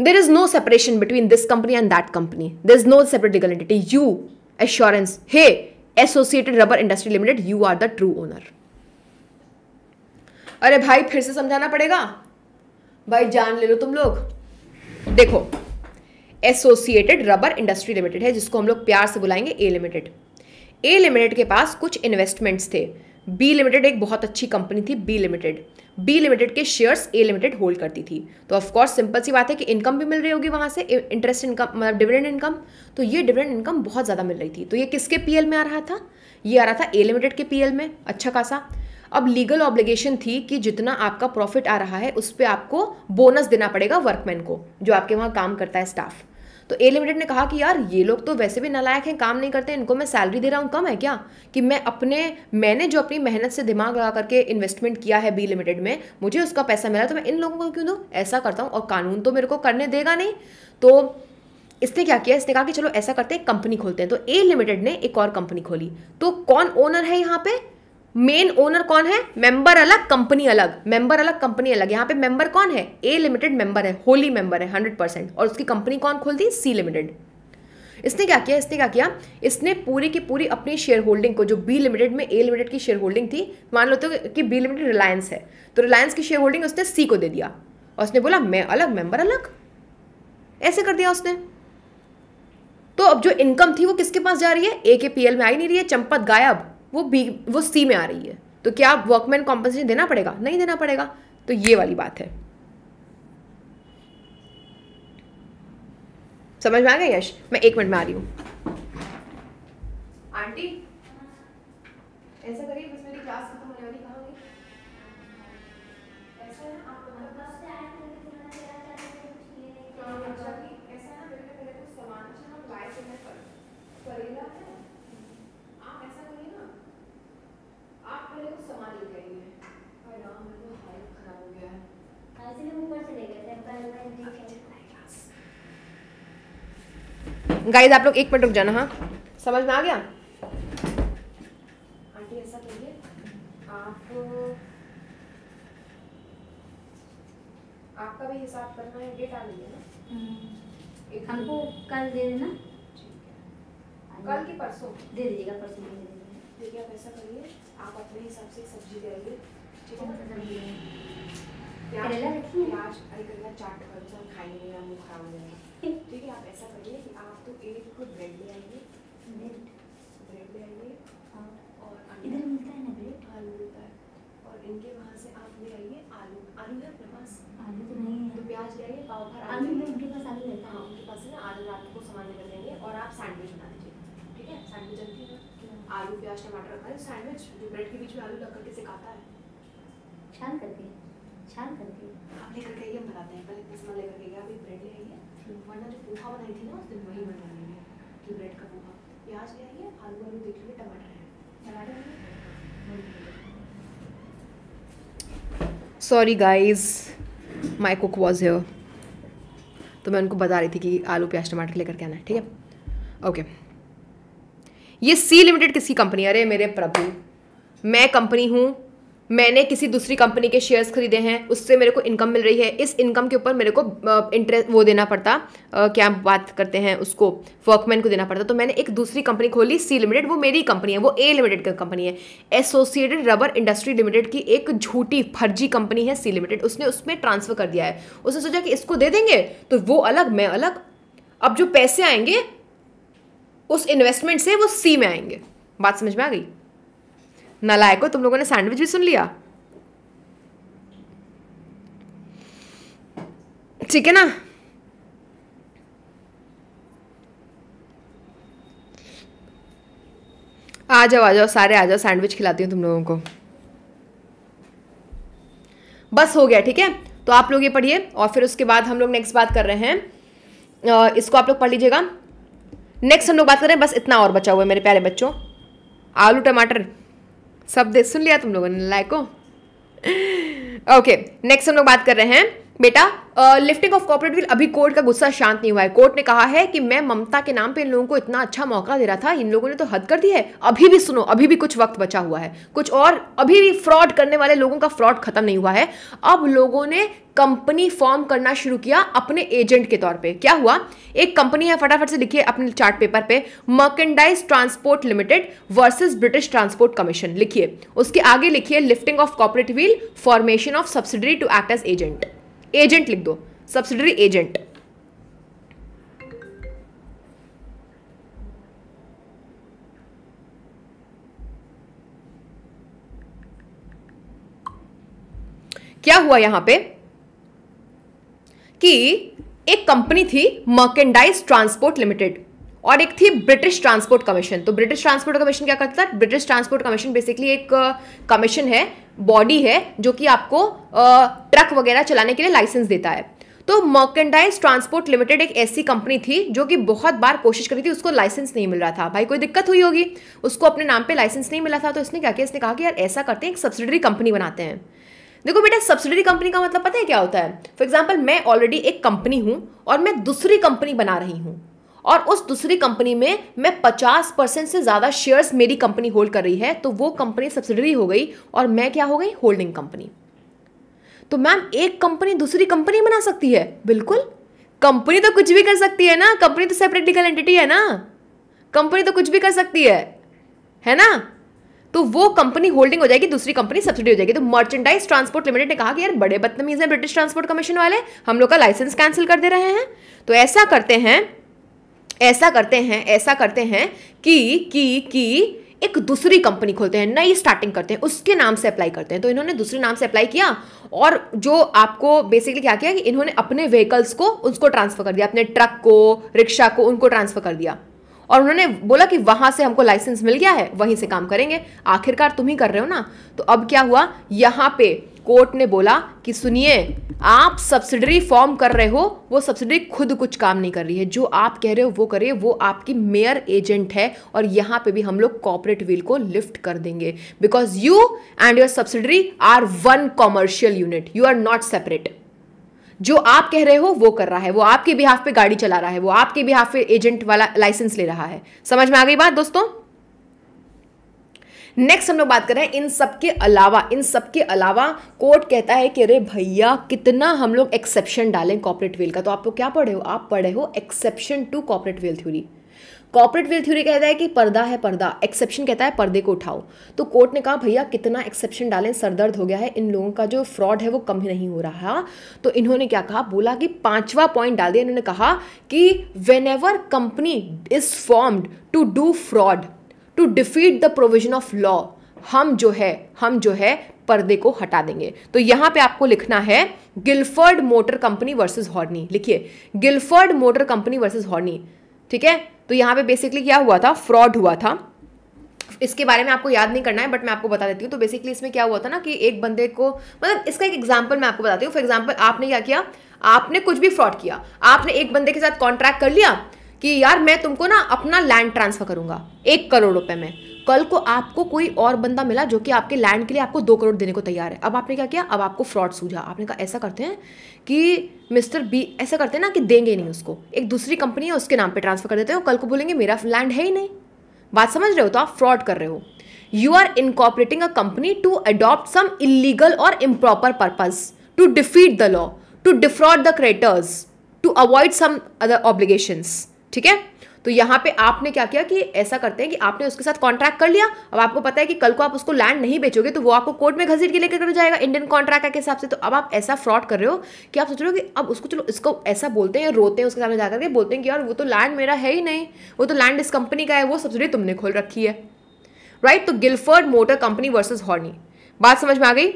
there is no separation between this company and that company there is no separate legal entity you assurance hey associated rubber industry limited you are the true owner अरे भाई फिर से समझाना पड़ेगा भाई जान ले लो तुम लोग देखो एसोसिएटेड रबर इंडस्ट्री लिमिटेड है जिसको हम लोग प्यार से बुलाएंगे ए लिमिटेड ए लिमिटेड के पास कुछ इन्वेस्टमेंट्स थे बी लिमिटेड एक बहुत अच्छी कंपनी थी बी लिमिटेड बी लिमिटेड के शेयर्स ए लिमिटेड होल्ड करती थी तो ऑफकोर्स सिंपल सी बात है कि इनकम भी मिल रही होगी वहाँ से इंटरेस्ट इनकम मतलब डिविडेंड इनकम तो ये डिविडेंड इनकम बहुत ज़्यादा मिल रही थी तो ये किसके पीएल में आ रहा था ये आ रहा था ए लिमिटेड के पीएल में अच्छा खासा अब लीगल ऑब्लिगेशन थी कि जितना आपका प्रॉफिट आ रहा है उस पर आपको बोनस देना पड़ेगा वर्कमैन को जो आपके वहाँ काम करता है स्टाफ तो ए लिमिटेड ने कहा कि यार ये लोग तो वैसे भी नालायक हैं काम नहीं करते इनको मैं सैलरी दे रहा हूँ कम है क्या कि मैं अपने मैंने जो अपनी मेहनत से दिमाग लगा करके इन्वेस्टमेंट किया है बी लिमिटेड में मुझे उसका पैसा मिला तो मैं इन लोगों को क्यों दूँ ऐसा करता हूँ और कानून तो मेरे को करने देगा नहीं तो इसने क्या किया इसने कहा कि चलो ऐसा करते हैं कंपनी खोलते हैं तो ए लिमिटेड ने एक और कंपनी खोली तो कौन ओनर है यहाँ पे मेन ओनर कौन है मेंबर अलग कंपनी अलग मेंबर अलग कंपनी अलग यहाँ पे मेंबर कौन है ए लिमिटेड मेंबर है होली मेंबर है हंड्रेड परसेंट और उसकी कंपनी कौन खोल दी सी लिमिटेड इसने क्या किया इसने क्या किया इसने पूरी की पूरी अपनी शेयर होल्डिंग को जो बी लिमिटेड में ए लिमिटेड की शेयर होल्डिंग थी मान लो तो कि बी लिमिटेड रिलायंस है तो रिलायंस की शेयर होल्डिंग उसने सी को दे दिया और उसने बोला मैं अलग मेंबर अलग ऐसे कर दिया उसने तो अब जो इनकम थी वो किसके पास जा रही है ए के पी एल में आई नहीं रही है चंपत गायब वो बी वो सी में आ रही है तो क्या आप वर्कमैन कॉम्पनसेशन देना पड़ेगा नहीं देना पड़ेगा तो ये वाली बात है समझ में आ गया यश मैं एक मिनट में आ रही हूँ आंटी ऐसा करिए बस मेरी क्लास खत्म होने वाली ऐसा आप हाँ, अच्छा, ना मेरे पहले कुछ सामान हम अच्छा आप पहले कुछ तो सामान लेके आई हैं और राम तो हालत खराब हो गया है इसीलिए ऊपर चले गए थे पर मैं देख गाइस आप लोग एक मिनट रुक जाना हाँ समझ में आ गया आंटी ऐसा करिए आप आपका भी हिसाब करना है डेट आ गई है ना हम्म। हमको कल दे देना कल की परसों दे दीजिएगा परसों दे दीजिएगा ठीक है आप ऐसा करिए आप अपने हिसाब से सब्जी ले ठीक है हम्म। प्याज अरे करेला चाट कर हम खाएंगे या मुँह खाएंगे *laughs* ठीक है आप ऐसा करिए कि आप तो एक ब्रेड ले आइए ब्रेड ले आइए हाँ। और इधर मिलता है ना ब्रेड हाँ मिलता है और इनके वहाँ से आप ले आइए आलू आलू है अपने पास आलू तो नहीं है तो प्याज ले आइए पाव भर आलू में उनके पास आलू लेता हाँ उनके पास है ना आलू रात को सामान लेकर देंगे और आप सैंडविच बना दीजिए ठीक है सैंडविच जल्दी आलू प्याज टमाटर का सैंडविच जो ब्रेड के बीच में आलू लग करके से खाता है छान करके छान करके आप लेकर के हम बनाते हैं पहले किस्मा लेकर के गया अभी ब्रेड ले आइए वरना जो पोहा बनाई थी ना उस दिन वही बना लेंगे कि ब्रेड का पोहा प्याज ले आइए आलू आलू देख लीजिए टमाटर है टमाटर sorry guys my cook was here तो मैं उनको बता रही थी कि आलू प्याज टमाटर लेकर के आना है ठीक है ओके okay. ये सी लिमिटेड किसकी कंपनी अरे मेरे प्रभु मैं कंपनी हूँ मैंने किसी दूसरी कंपनी के शेयर्स खरीदे हैं उससे मेरे को इनकम मिल रही है इस इनकम के ऊपर मेरे को इंटरेस्ट वो देना पड़ता क्या बात करते हैं उसको वर्कमैन को देना पड़ता तो मैंने एक दूसरी कंपनी खोली सी लिमिटेड वो मेरी कंपनी है वो ए लिमिटेड की कंपनी है एसोसिएटेड रबर इंडस्ट्री लिमिटेड की एक झूठी फर्जी कंपनी है सी लिमिटेड उसने उसमें ट्रांसफ़र कर दिया है उसने सोचा कि इसको दे देंगे तो वो अलग मैं अलग अब जो पैसे आएंगे उस इन्वेस्टमेंट से वो सी में आएंगे बात समझ में आ गई नालायको तुम लोगों ने सैंडविच भी सुन लिया ठीक है ना आ जाओ आ जाओ सारे आ जाओ सैंडविच खिलाती हूँ तुम लोगों को बस हो गया ठीक है तो आप लोग ये पढ़िए और फिर उसके बाद हम लोग नेक्स्ट बात कर रहे हैं इसको आप लोग पढ़ लीजिएगा नेक्स्ट हम लोग बात करें बस इतना और बचा हुआ है मेरे प्यारे बच्चों आलू टमाटर सब दे सुन लिया तुम लोगों ने लाइको ओके नेक्स्ट हम लोग बात कर रहे हैं बेटा लिफ्टिंग ऑफ कॉपरेट विल अभी कोर्ट का गुस्सा शांत नहीं हुआ है कोर्ट ने कहा है कि मैं ममता के नाम पे इन लोगों को इतना अच्छा मौका दे रहा था इन लोगों ने तो हद कर दी है अभी भी सुनो अभी भी कुछ वक्त बचा हुआ है कुछ और अभी भी फ्रॉड करने वाले लोगों का फ्रॉड खत्म नहीं हुआ है अब लोगों ने कंपनी फॉर्म करना शुरू किया अपने एजेंट के तौर पर क्या हुआ एक कंपनी है फटाफट से लिखिए अपने चार्ट पेपर पे merchandise transport limited versus British transport commission लिखिए उसके आगे लिखिए lifting of corporate veil formation of subsidiary to act as agent agent लिख दो सब्सिडरी एजेंट क्या हुआ यहां पे कि एक कंपनी थी मर्केंडाइज ट्रांसपोर्ट लिमिटेड और एक थी ब्रिटिश ट्रांसपोर्ट कमीशन तो ब्रिटिश ट्रांसपोर्ट कमीशन क्या करता था ब्रिटिश ट्रांसपोर्ट कमीशन बेसिकली एक कमीशन है बॉडी है जो कि आपको ट्रक वगैरह चलाने के लिए लाइसेंस देता है तो मर्केंडाइज ट्रांसपोर्ट लिमिटेड एक ऐसी कंपनी थी जो कि बहुत बार कोशिश करी थी उसको लाइसेंस नहीं मिल रहा था भाई कोई दिक्कत हुई होगी उसको अपने नाम पे लाइसेंस नहीं मिला था तो इसने क्या किया इसने कहा कि यार ऐसा करते हैं एक सब्सिडरी कंपनी बनाते हैं देखो बेटा सब्सिडरी कंपनी का मतलब पता है क्या होता है फॉर एग्जाम्पल मैं ऑलरेडी एक कंपनी हूँ और मैं दूसरी कंपनी बना रही हूँ और उस दूसरी कंपनी में मैं 50 परसेंट से ज़्यादा शेयर्स मेरी कंपनी होल्ड कर रही है तो वो कंपनी सब्सिडरी हो गई और मैं क्या हो गई होल्डिंग कंपनी तो मैम एक कंपनी दूसरी कंपनी बना सकती है बिल्कुल कंपनी तो कुछ भी कर सकती है ना कंपनी तो सेपरेट लीगल एंटिटी है ना कंपनी तो कुछ भी कर सकती है है ना तो वो कंपनी होल्डिंग हो जाएगी दूसरी कंपनी सब्सिडी हो जाएगी तो मर्चेंडाइज ट्रांसपोर्ट लिमिटेड ने कहा कि यार बड़े बदतमीज हैं ब्रिटिश ट्रांसपोर्ट कमीशन वाले हम लोग का लाइसेंस कैंसिल कर दे रहे हैं तो ऐसा करते हैं ऐसा करते हैं ऐसा करते हैं कि कि कि एक दूसरी कंपनी खोलते हैं नई स्टार्टिंग करते हैं उसके नाम से अप्लाई करते हैं तो इन्होंने दूसरे नाम से अप्लाई किया और जो आपको बेसिकली क्या किया कि इन्होंने अपने व्हीकल्स को उसको ट्रांसफ़र कर दिया अपने ट्रक को रिक्शा को उनको ट्रांसफ़र कर दिया और उन्होंने बोला कि वहां से हमको लाइसेंस मिल गया है वहीं से काम करेंगे आखिरकार तुम ही कर रहे हो ना तो अब क्या हुआ यहाँ पे कोर्ट ने बोला कि सुनिए आप सब्सिडरी फॉर्म कर रहे हो वो सब्सिडरी खुद कुछ काम नहीं कर रही है जो आप कह रहे हो वो करे वो आपकी मेयर एजेंट है और यहाँ पे भी हम लोग कॉपरेट व्हील को लिफ्ट कर देंगे because you and your subsidiary are one commercial unit you are not separate जो आप कह रहे हो वो कर रहा है वो आपके बिहाफ पे गाड़ी चला रहा है वो आपके बिहाफ पे एजेंट वाला लाइसेंस ले रहा है समझ में आ गई बात दोस्तों नेक्स्ट हम लोग बात करें इन सब के अलावा इन सब के अलावा कोर्ट कहता है कि अरे भैया कितना हम लोग एक्सेप्शन डालें कॉपरेट वेल का तो आप लोग क्या पढ़े हो आप पढ़े हो exception to corporate veil theory corporate veil theory कहता है कि पर्दा है पर्दा एक्सेप्शन कहता है पर्दे को उठाओ तो कोर्ट ने कहा भैया कितना एक्सेप्शन डालें सरदर्द हो गया है इन लोगों का जो फ्रॉड है वो कम ही नहीं हो रहा तो इन्होंने क्या कहा बोला कि पांचवा पॉइंट डाल दिया इन्होंने कहा कि whenever company is formed to do fraud to defeat the provision of law हम जो है हम जो है पर्दे को हटा देंगे तो यहां पे आपको लिखना है Gilford motor company versus Horne लिखिए Gilford motor company versus Horne ठीक है तो यहां पे बेसिकली क्या हुआ था फ्रॉड हुआ था इसके बारे में आपको याद नहीं करना है बट मैं आपको बता देती हूँ तो बेसिकली इसमें क्या हुआ था ना कि एक बंदे को मतलब इसका एक एग्जाम्पल मैं आपको बताती हूँ फॉर एग्जाम्पल आपने क्या किया आपने कुछ भी फ्रॉड किया आपने एक बंदे के साथ कॉन्ट्रैक्ट कर लिया कि यार मैं तुमको ना अपना लैंड ट्रांसफ़र करूंगा एक करोड़ रुपए में कल को आपको कोई और बंदा मिला जो कि आपके लैंड के लिए आपको दो करोड़ देने को तैयार है अब आपने क्या किया अब आपको फ्रॉड सूझा आपने कहा ऐसा करते हैं कि मिस्टर बी ऐसा करते हैं ना कि देंगे नहीं उसको एक दूसरी कंपनी है उसके नाम पर ट्रांसफ़र कर देते हो कल को बोलेंगे मेरा लैंड है ही नहीं बात समझ रहे हो तो आप फ्रॉड कर रहे हो you are incorporating a company to adopt some illegal or improper purpose to defeat the law to defraud the creditors to avoid some other obligations ठीक है तो यहाँ पे आपने क्या किया कि ऐसा करते हैं कि आपने उसके साथ कॉन्ट्रैक्ट कर लिया अब आपको पता है कि कल को आप उसको लैंड नहीं बेचोगे तो वो आपको कोर्ट में घसीट के लेकर कर जाएगा इंडियन कॉन्ट्रैक्ट के हिसाब से तो अब आप ऐसा फ्रॉड कर रहे हो कि आप सोच रहे हो कि अब उसको चलो इसको ऐसा बोलते हैं रोते हैं उसके सामने जाकर के बोलते हैं कि यार वो तो लैंड मेरा है ही नहीं वो तो लैंड इस कंपनी का है वो सब्सिडी तुमने खोल रखी है राइट तो Gilford motor company versus Horne बात समझ में आ गई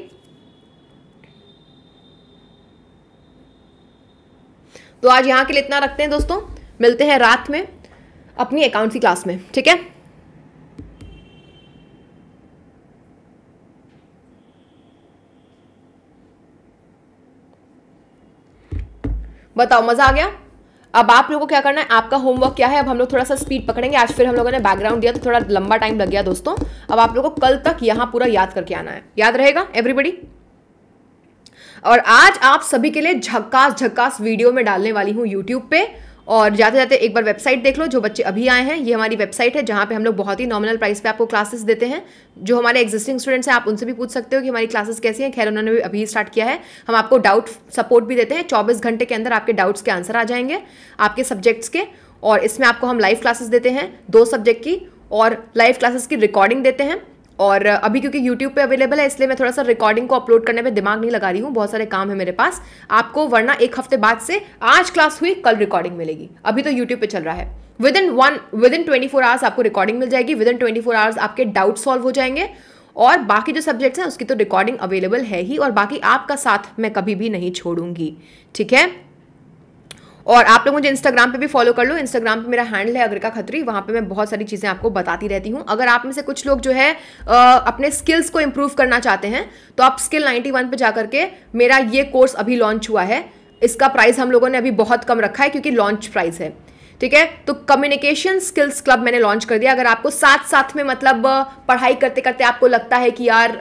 तो आज यहाँ के लिए इतना रखते हैं दोस्तों मिलते हैं रात में अपनी अकाउंट की क्लास में ठीक है बताओ मज़ा आ गया अब आप लोगों को क्या करना है आपका होमवर्क क्या है अब हम लोग थोड़ा सा स्पीड पकड़ेंगे आज फिर हम लोगों ने बैकग्राउंड दिया तो थोड़ा लंबा टाइम लग गया दोस्तों अब आप लोगों को कल तक यहां पूरा याद करके आना है याद रहेगा एवरीबडी और आज आप सभी के लिए झक्कास झक्कास वीडियो में डालने वाली हूं यूट्यूब पे और जाते जाते एक बार वेबसाइट देख लो जो बच्चे अभी आए हैं ये हमारी वेबसाइट है जहाँ पे हम लोग बहुत ही नॉमिनल प्राइस पे आपको क्लासेस देते हैं जो हमारे एग्जिस्टिंग स्टूडेंट्स हैं आप उनसे भी पूछ सकते हो कि हमारी क्लासेस कैसी हैं खैर उन्होंने भी अभी स्टार्ट किया है हम आपको डाउट सपोर्ट भी देते हैं चौबीस घंटे के अंदर आपके डाउट्स के आंसर आ जाएंगे आपके सब्जेक्ट्स के और इसमें आपको हम लाइव क्लासेस देते हैं दो सब्जेक्ट की और लाइव क्लासेस की रिकॉर्डिंग देते हैं और अभी क्योंकि YouTube पे अवेलेबल है इसलिए मैं थोड़ा सा रिकॉर्डिंग को अपलोड करने पे दिमाग नहीं लगा रही हूँ बहुत सारे काम है मेरे पास आपको वरना एक हफ्ते बाद से आज क्लास हुई कल रिकॉर्डिंग मिलेगी अभी तो YouTube पे चल रहा है within one within twenty four hours आपको रिकॉर्डिंग मिल जाएगी within twenty four hours आपके डाउट सॉल्व हो जाएंगे और बाकी जो सब्जेक्ट्स हैं उसकी तो रिकॉर्डिंग अवेलेबल है ही और बाकी आपका साथ मैं कभी भी नहीं छोड़ूंगी ठीक है और आप लोग मुझे इंस्टाग्राम पे भी फॉलो कर लो इंस्टाग्राम पे मेरा हैंडल है अग्रिका खत्री वहाँ पे मैं बहुत सारी चीज़ें आपको बताती रहती हूँ अगर आप में से कुछ लोग जो है अपने स्किल्स को इम्प्रूव करना चाहते हैं तो आप स्किल 91 पर जा करके मेरा ये कोर्स अभी लॉन्च हुआ है इसका प्राइस हम लोगों ने अभी बहुत कम रखा है क्योंकि लॉन्च प्राइस है ठीक है तो कम्युनिकेशन स्किल्स क्लब मैंने लॉन्च कर दिया अगर आपको साथ साथ में मतलब पढ़ाई करते करते आपको लगता है कि यार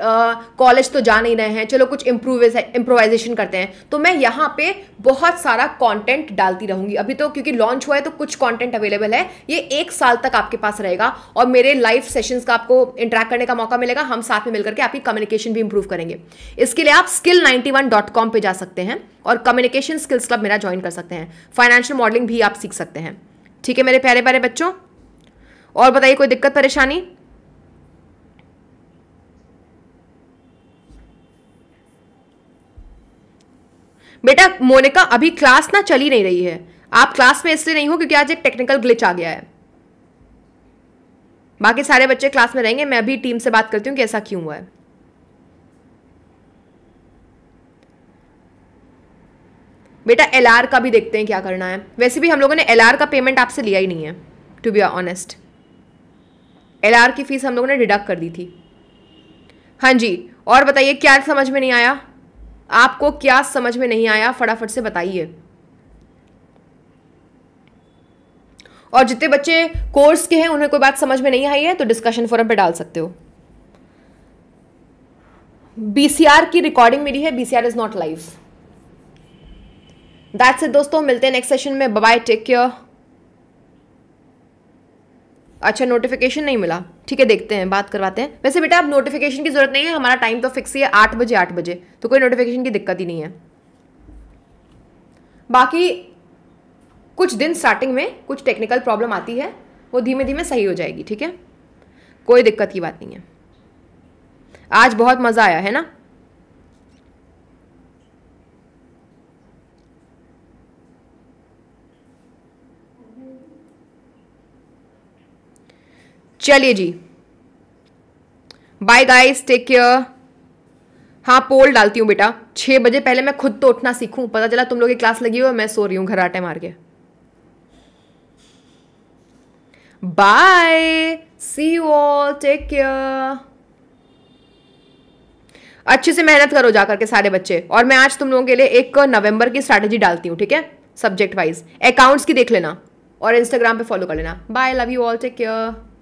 कॉलेज तो जा नहीं रहे हैं चलो कुछ इम्प्रूवेज इम्प्रोवाइजेशन करते हैं तो मैं यहाँ पे बहुत सारा कंटेंट डालती रहूँगी अभी तो क्योंकि लॉन्च हुआ है तो कुछ कंटेंट अवेलेबल है ये एक साल तक आपके पास रहेगा और मेरे लाइव सेशंस का आपको इंटरेक्ट करने का मौका मिलेगा हम साथ में मिलकर के आपकी कम्युनिकेशन भी इंप्रूव करेंगे इसके लिए आप स्किल नाइन्टी जा सकते हैं और कम्युनिकेशन स्किल्स क्लब मेरा ज्वाइन कर सकते हैं फाइनेंशियल मॉडलिंग भी आप सीख सकते हैं ठीक है मेरे प्यारे प्यारे बच्चों और बताइए कोई दिक्कत परेशानी बेटा मोनिका अभी क्लास ना चली नहीं रही है आप क्लास में इसलिए नहीं हो क्योंकि आज एक टेक्निकल ग्लिच आ गया है बाकी सारे बच्चे क्लास में रहेंगे मैं अभी टीम से बात करती हूँ कि ऐसा क्यों हुआ है बेटा एल का भी देखते हैं क्या करना है वैसे भी हम लोगों ने एल का पेमेंट आपसे लिया ही नहीं है टू बी ऑनेस्ट एल की फ़ीस हम लोगों ने डिडक्ट कर दी थी हाँ जी और बताइए क्या समझ में नहीं आया आपको क्या समझ में नहीं आया फटाफट से बताइए और जितने बच्चे कोर्स के हैं उन्हें कोई बात समझ में नहीं आई है तो डिस्कशन फोरम पे डाल सकते हो बीसीआर की रिकॉर्डिंग मेरी है BCR is not live that's it दोस्तों मिलते हैं नेक्स्ट सेशन में बाय टेक केयर अच्छा नोटिफिकेशन नहीं मिला ठीक है देखते हैं बात करवाते हैं वैसे बेटा आप नोटिफिकेशन की जरूरत नहीं है हमारा टाइम तो फिक्स ही है आठ बजे आठ बजे तो कोई नोटिफिकेशन की दिक्कत ही नहीं है बाकी कुछ दिन स्टार्टिंग में कुछ टेक्निकल प्रॉब्लम आती है वो धीमे धीमे सही हो जाएगी ठीक है कोई दिक्कत की बात नहीं है आज बहुत मज़ा आया है ना चलिए जी बाय गाइस टेक केयर हाँ पोल डालती हूँ बेटा छः बजे पहले मैं खुद तो उठना सीखूँ पता चला तुम लोग की क्लास लगी हो मैं सो रही हूँ आटे मार के bye see you all take care अच्छे से मेहनत करो जाकर के सारे बच्चे और मैं आज तुम लोगों के लिए एक नवंबर की स्ट्रैटेजी डालती हूँ ठीक है सब्जेक्ट वाइज अकाउंट्स की देख लेना और इंस्टाग्राम पे फॉलो कर लेना bye love you all take care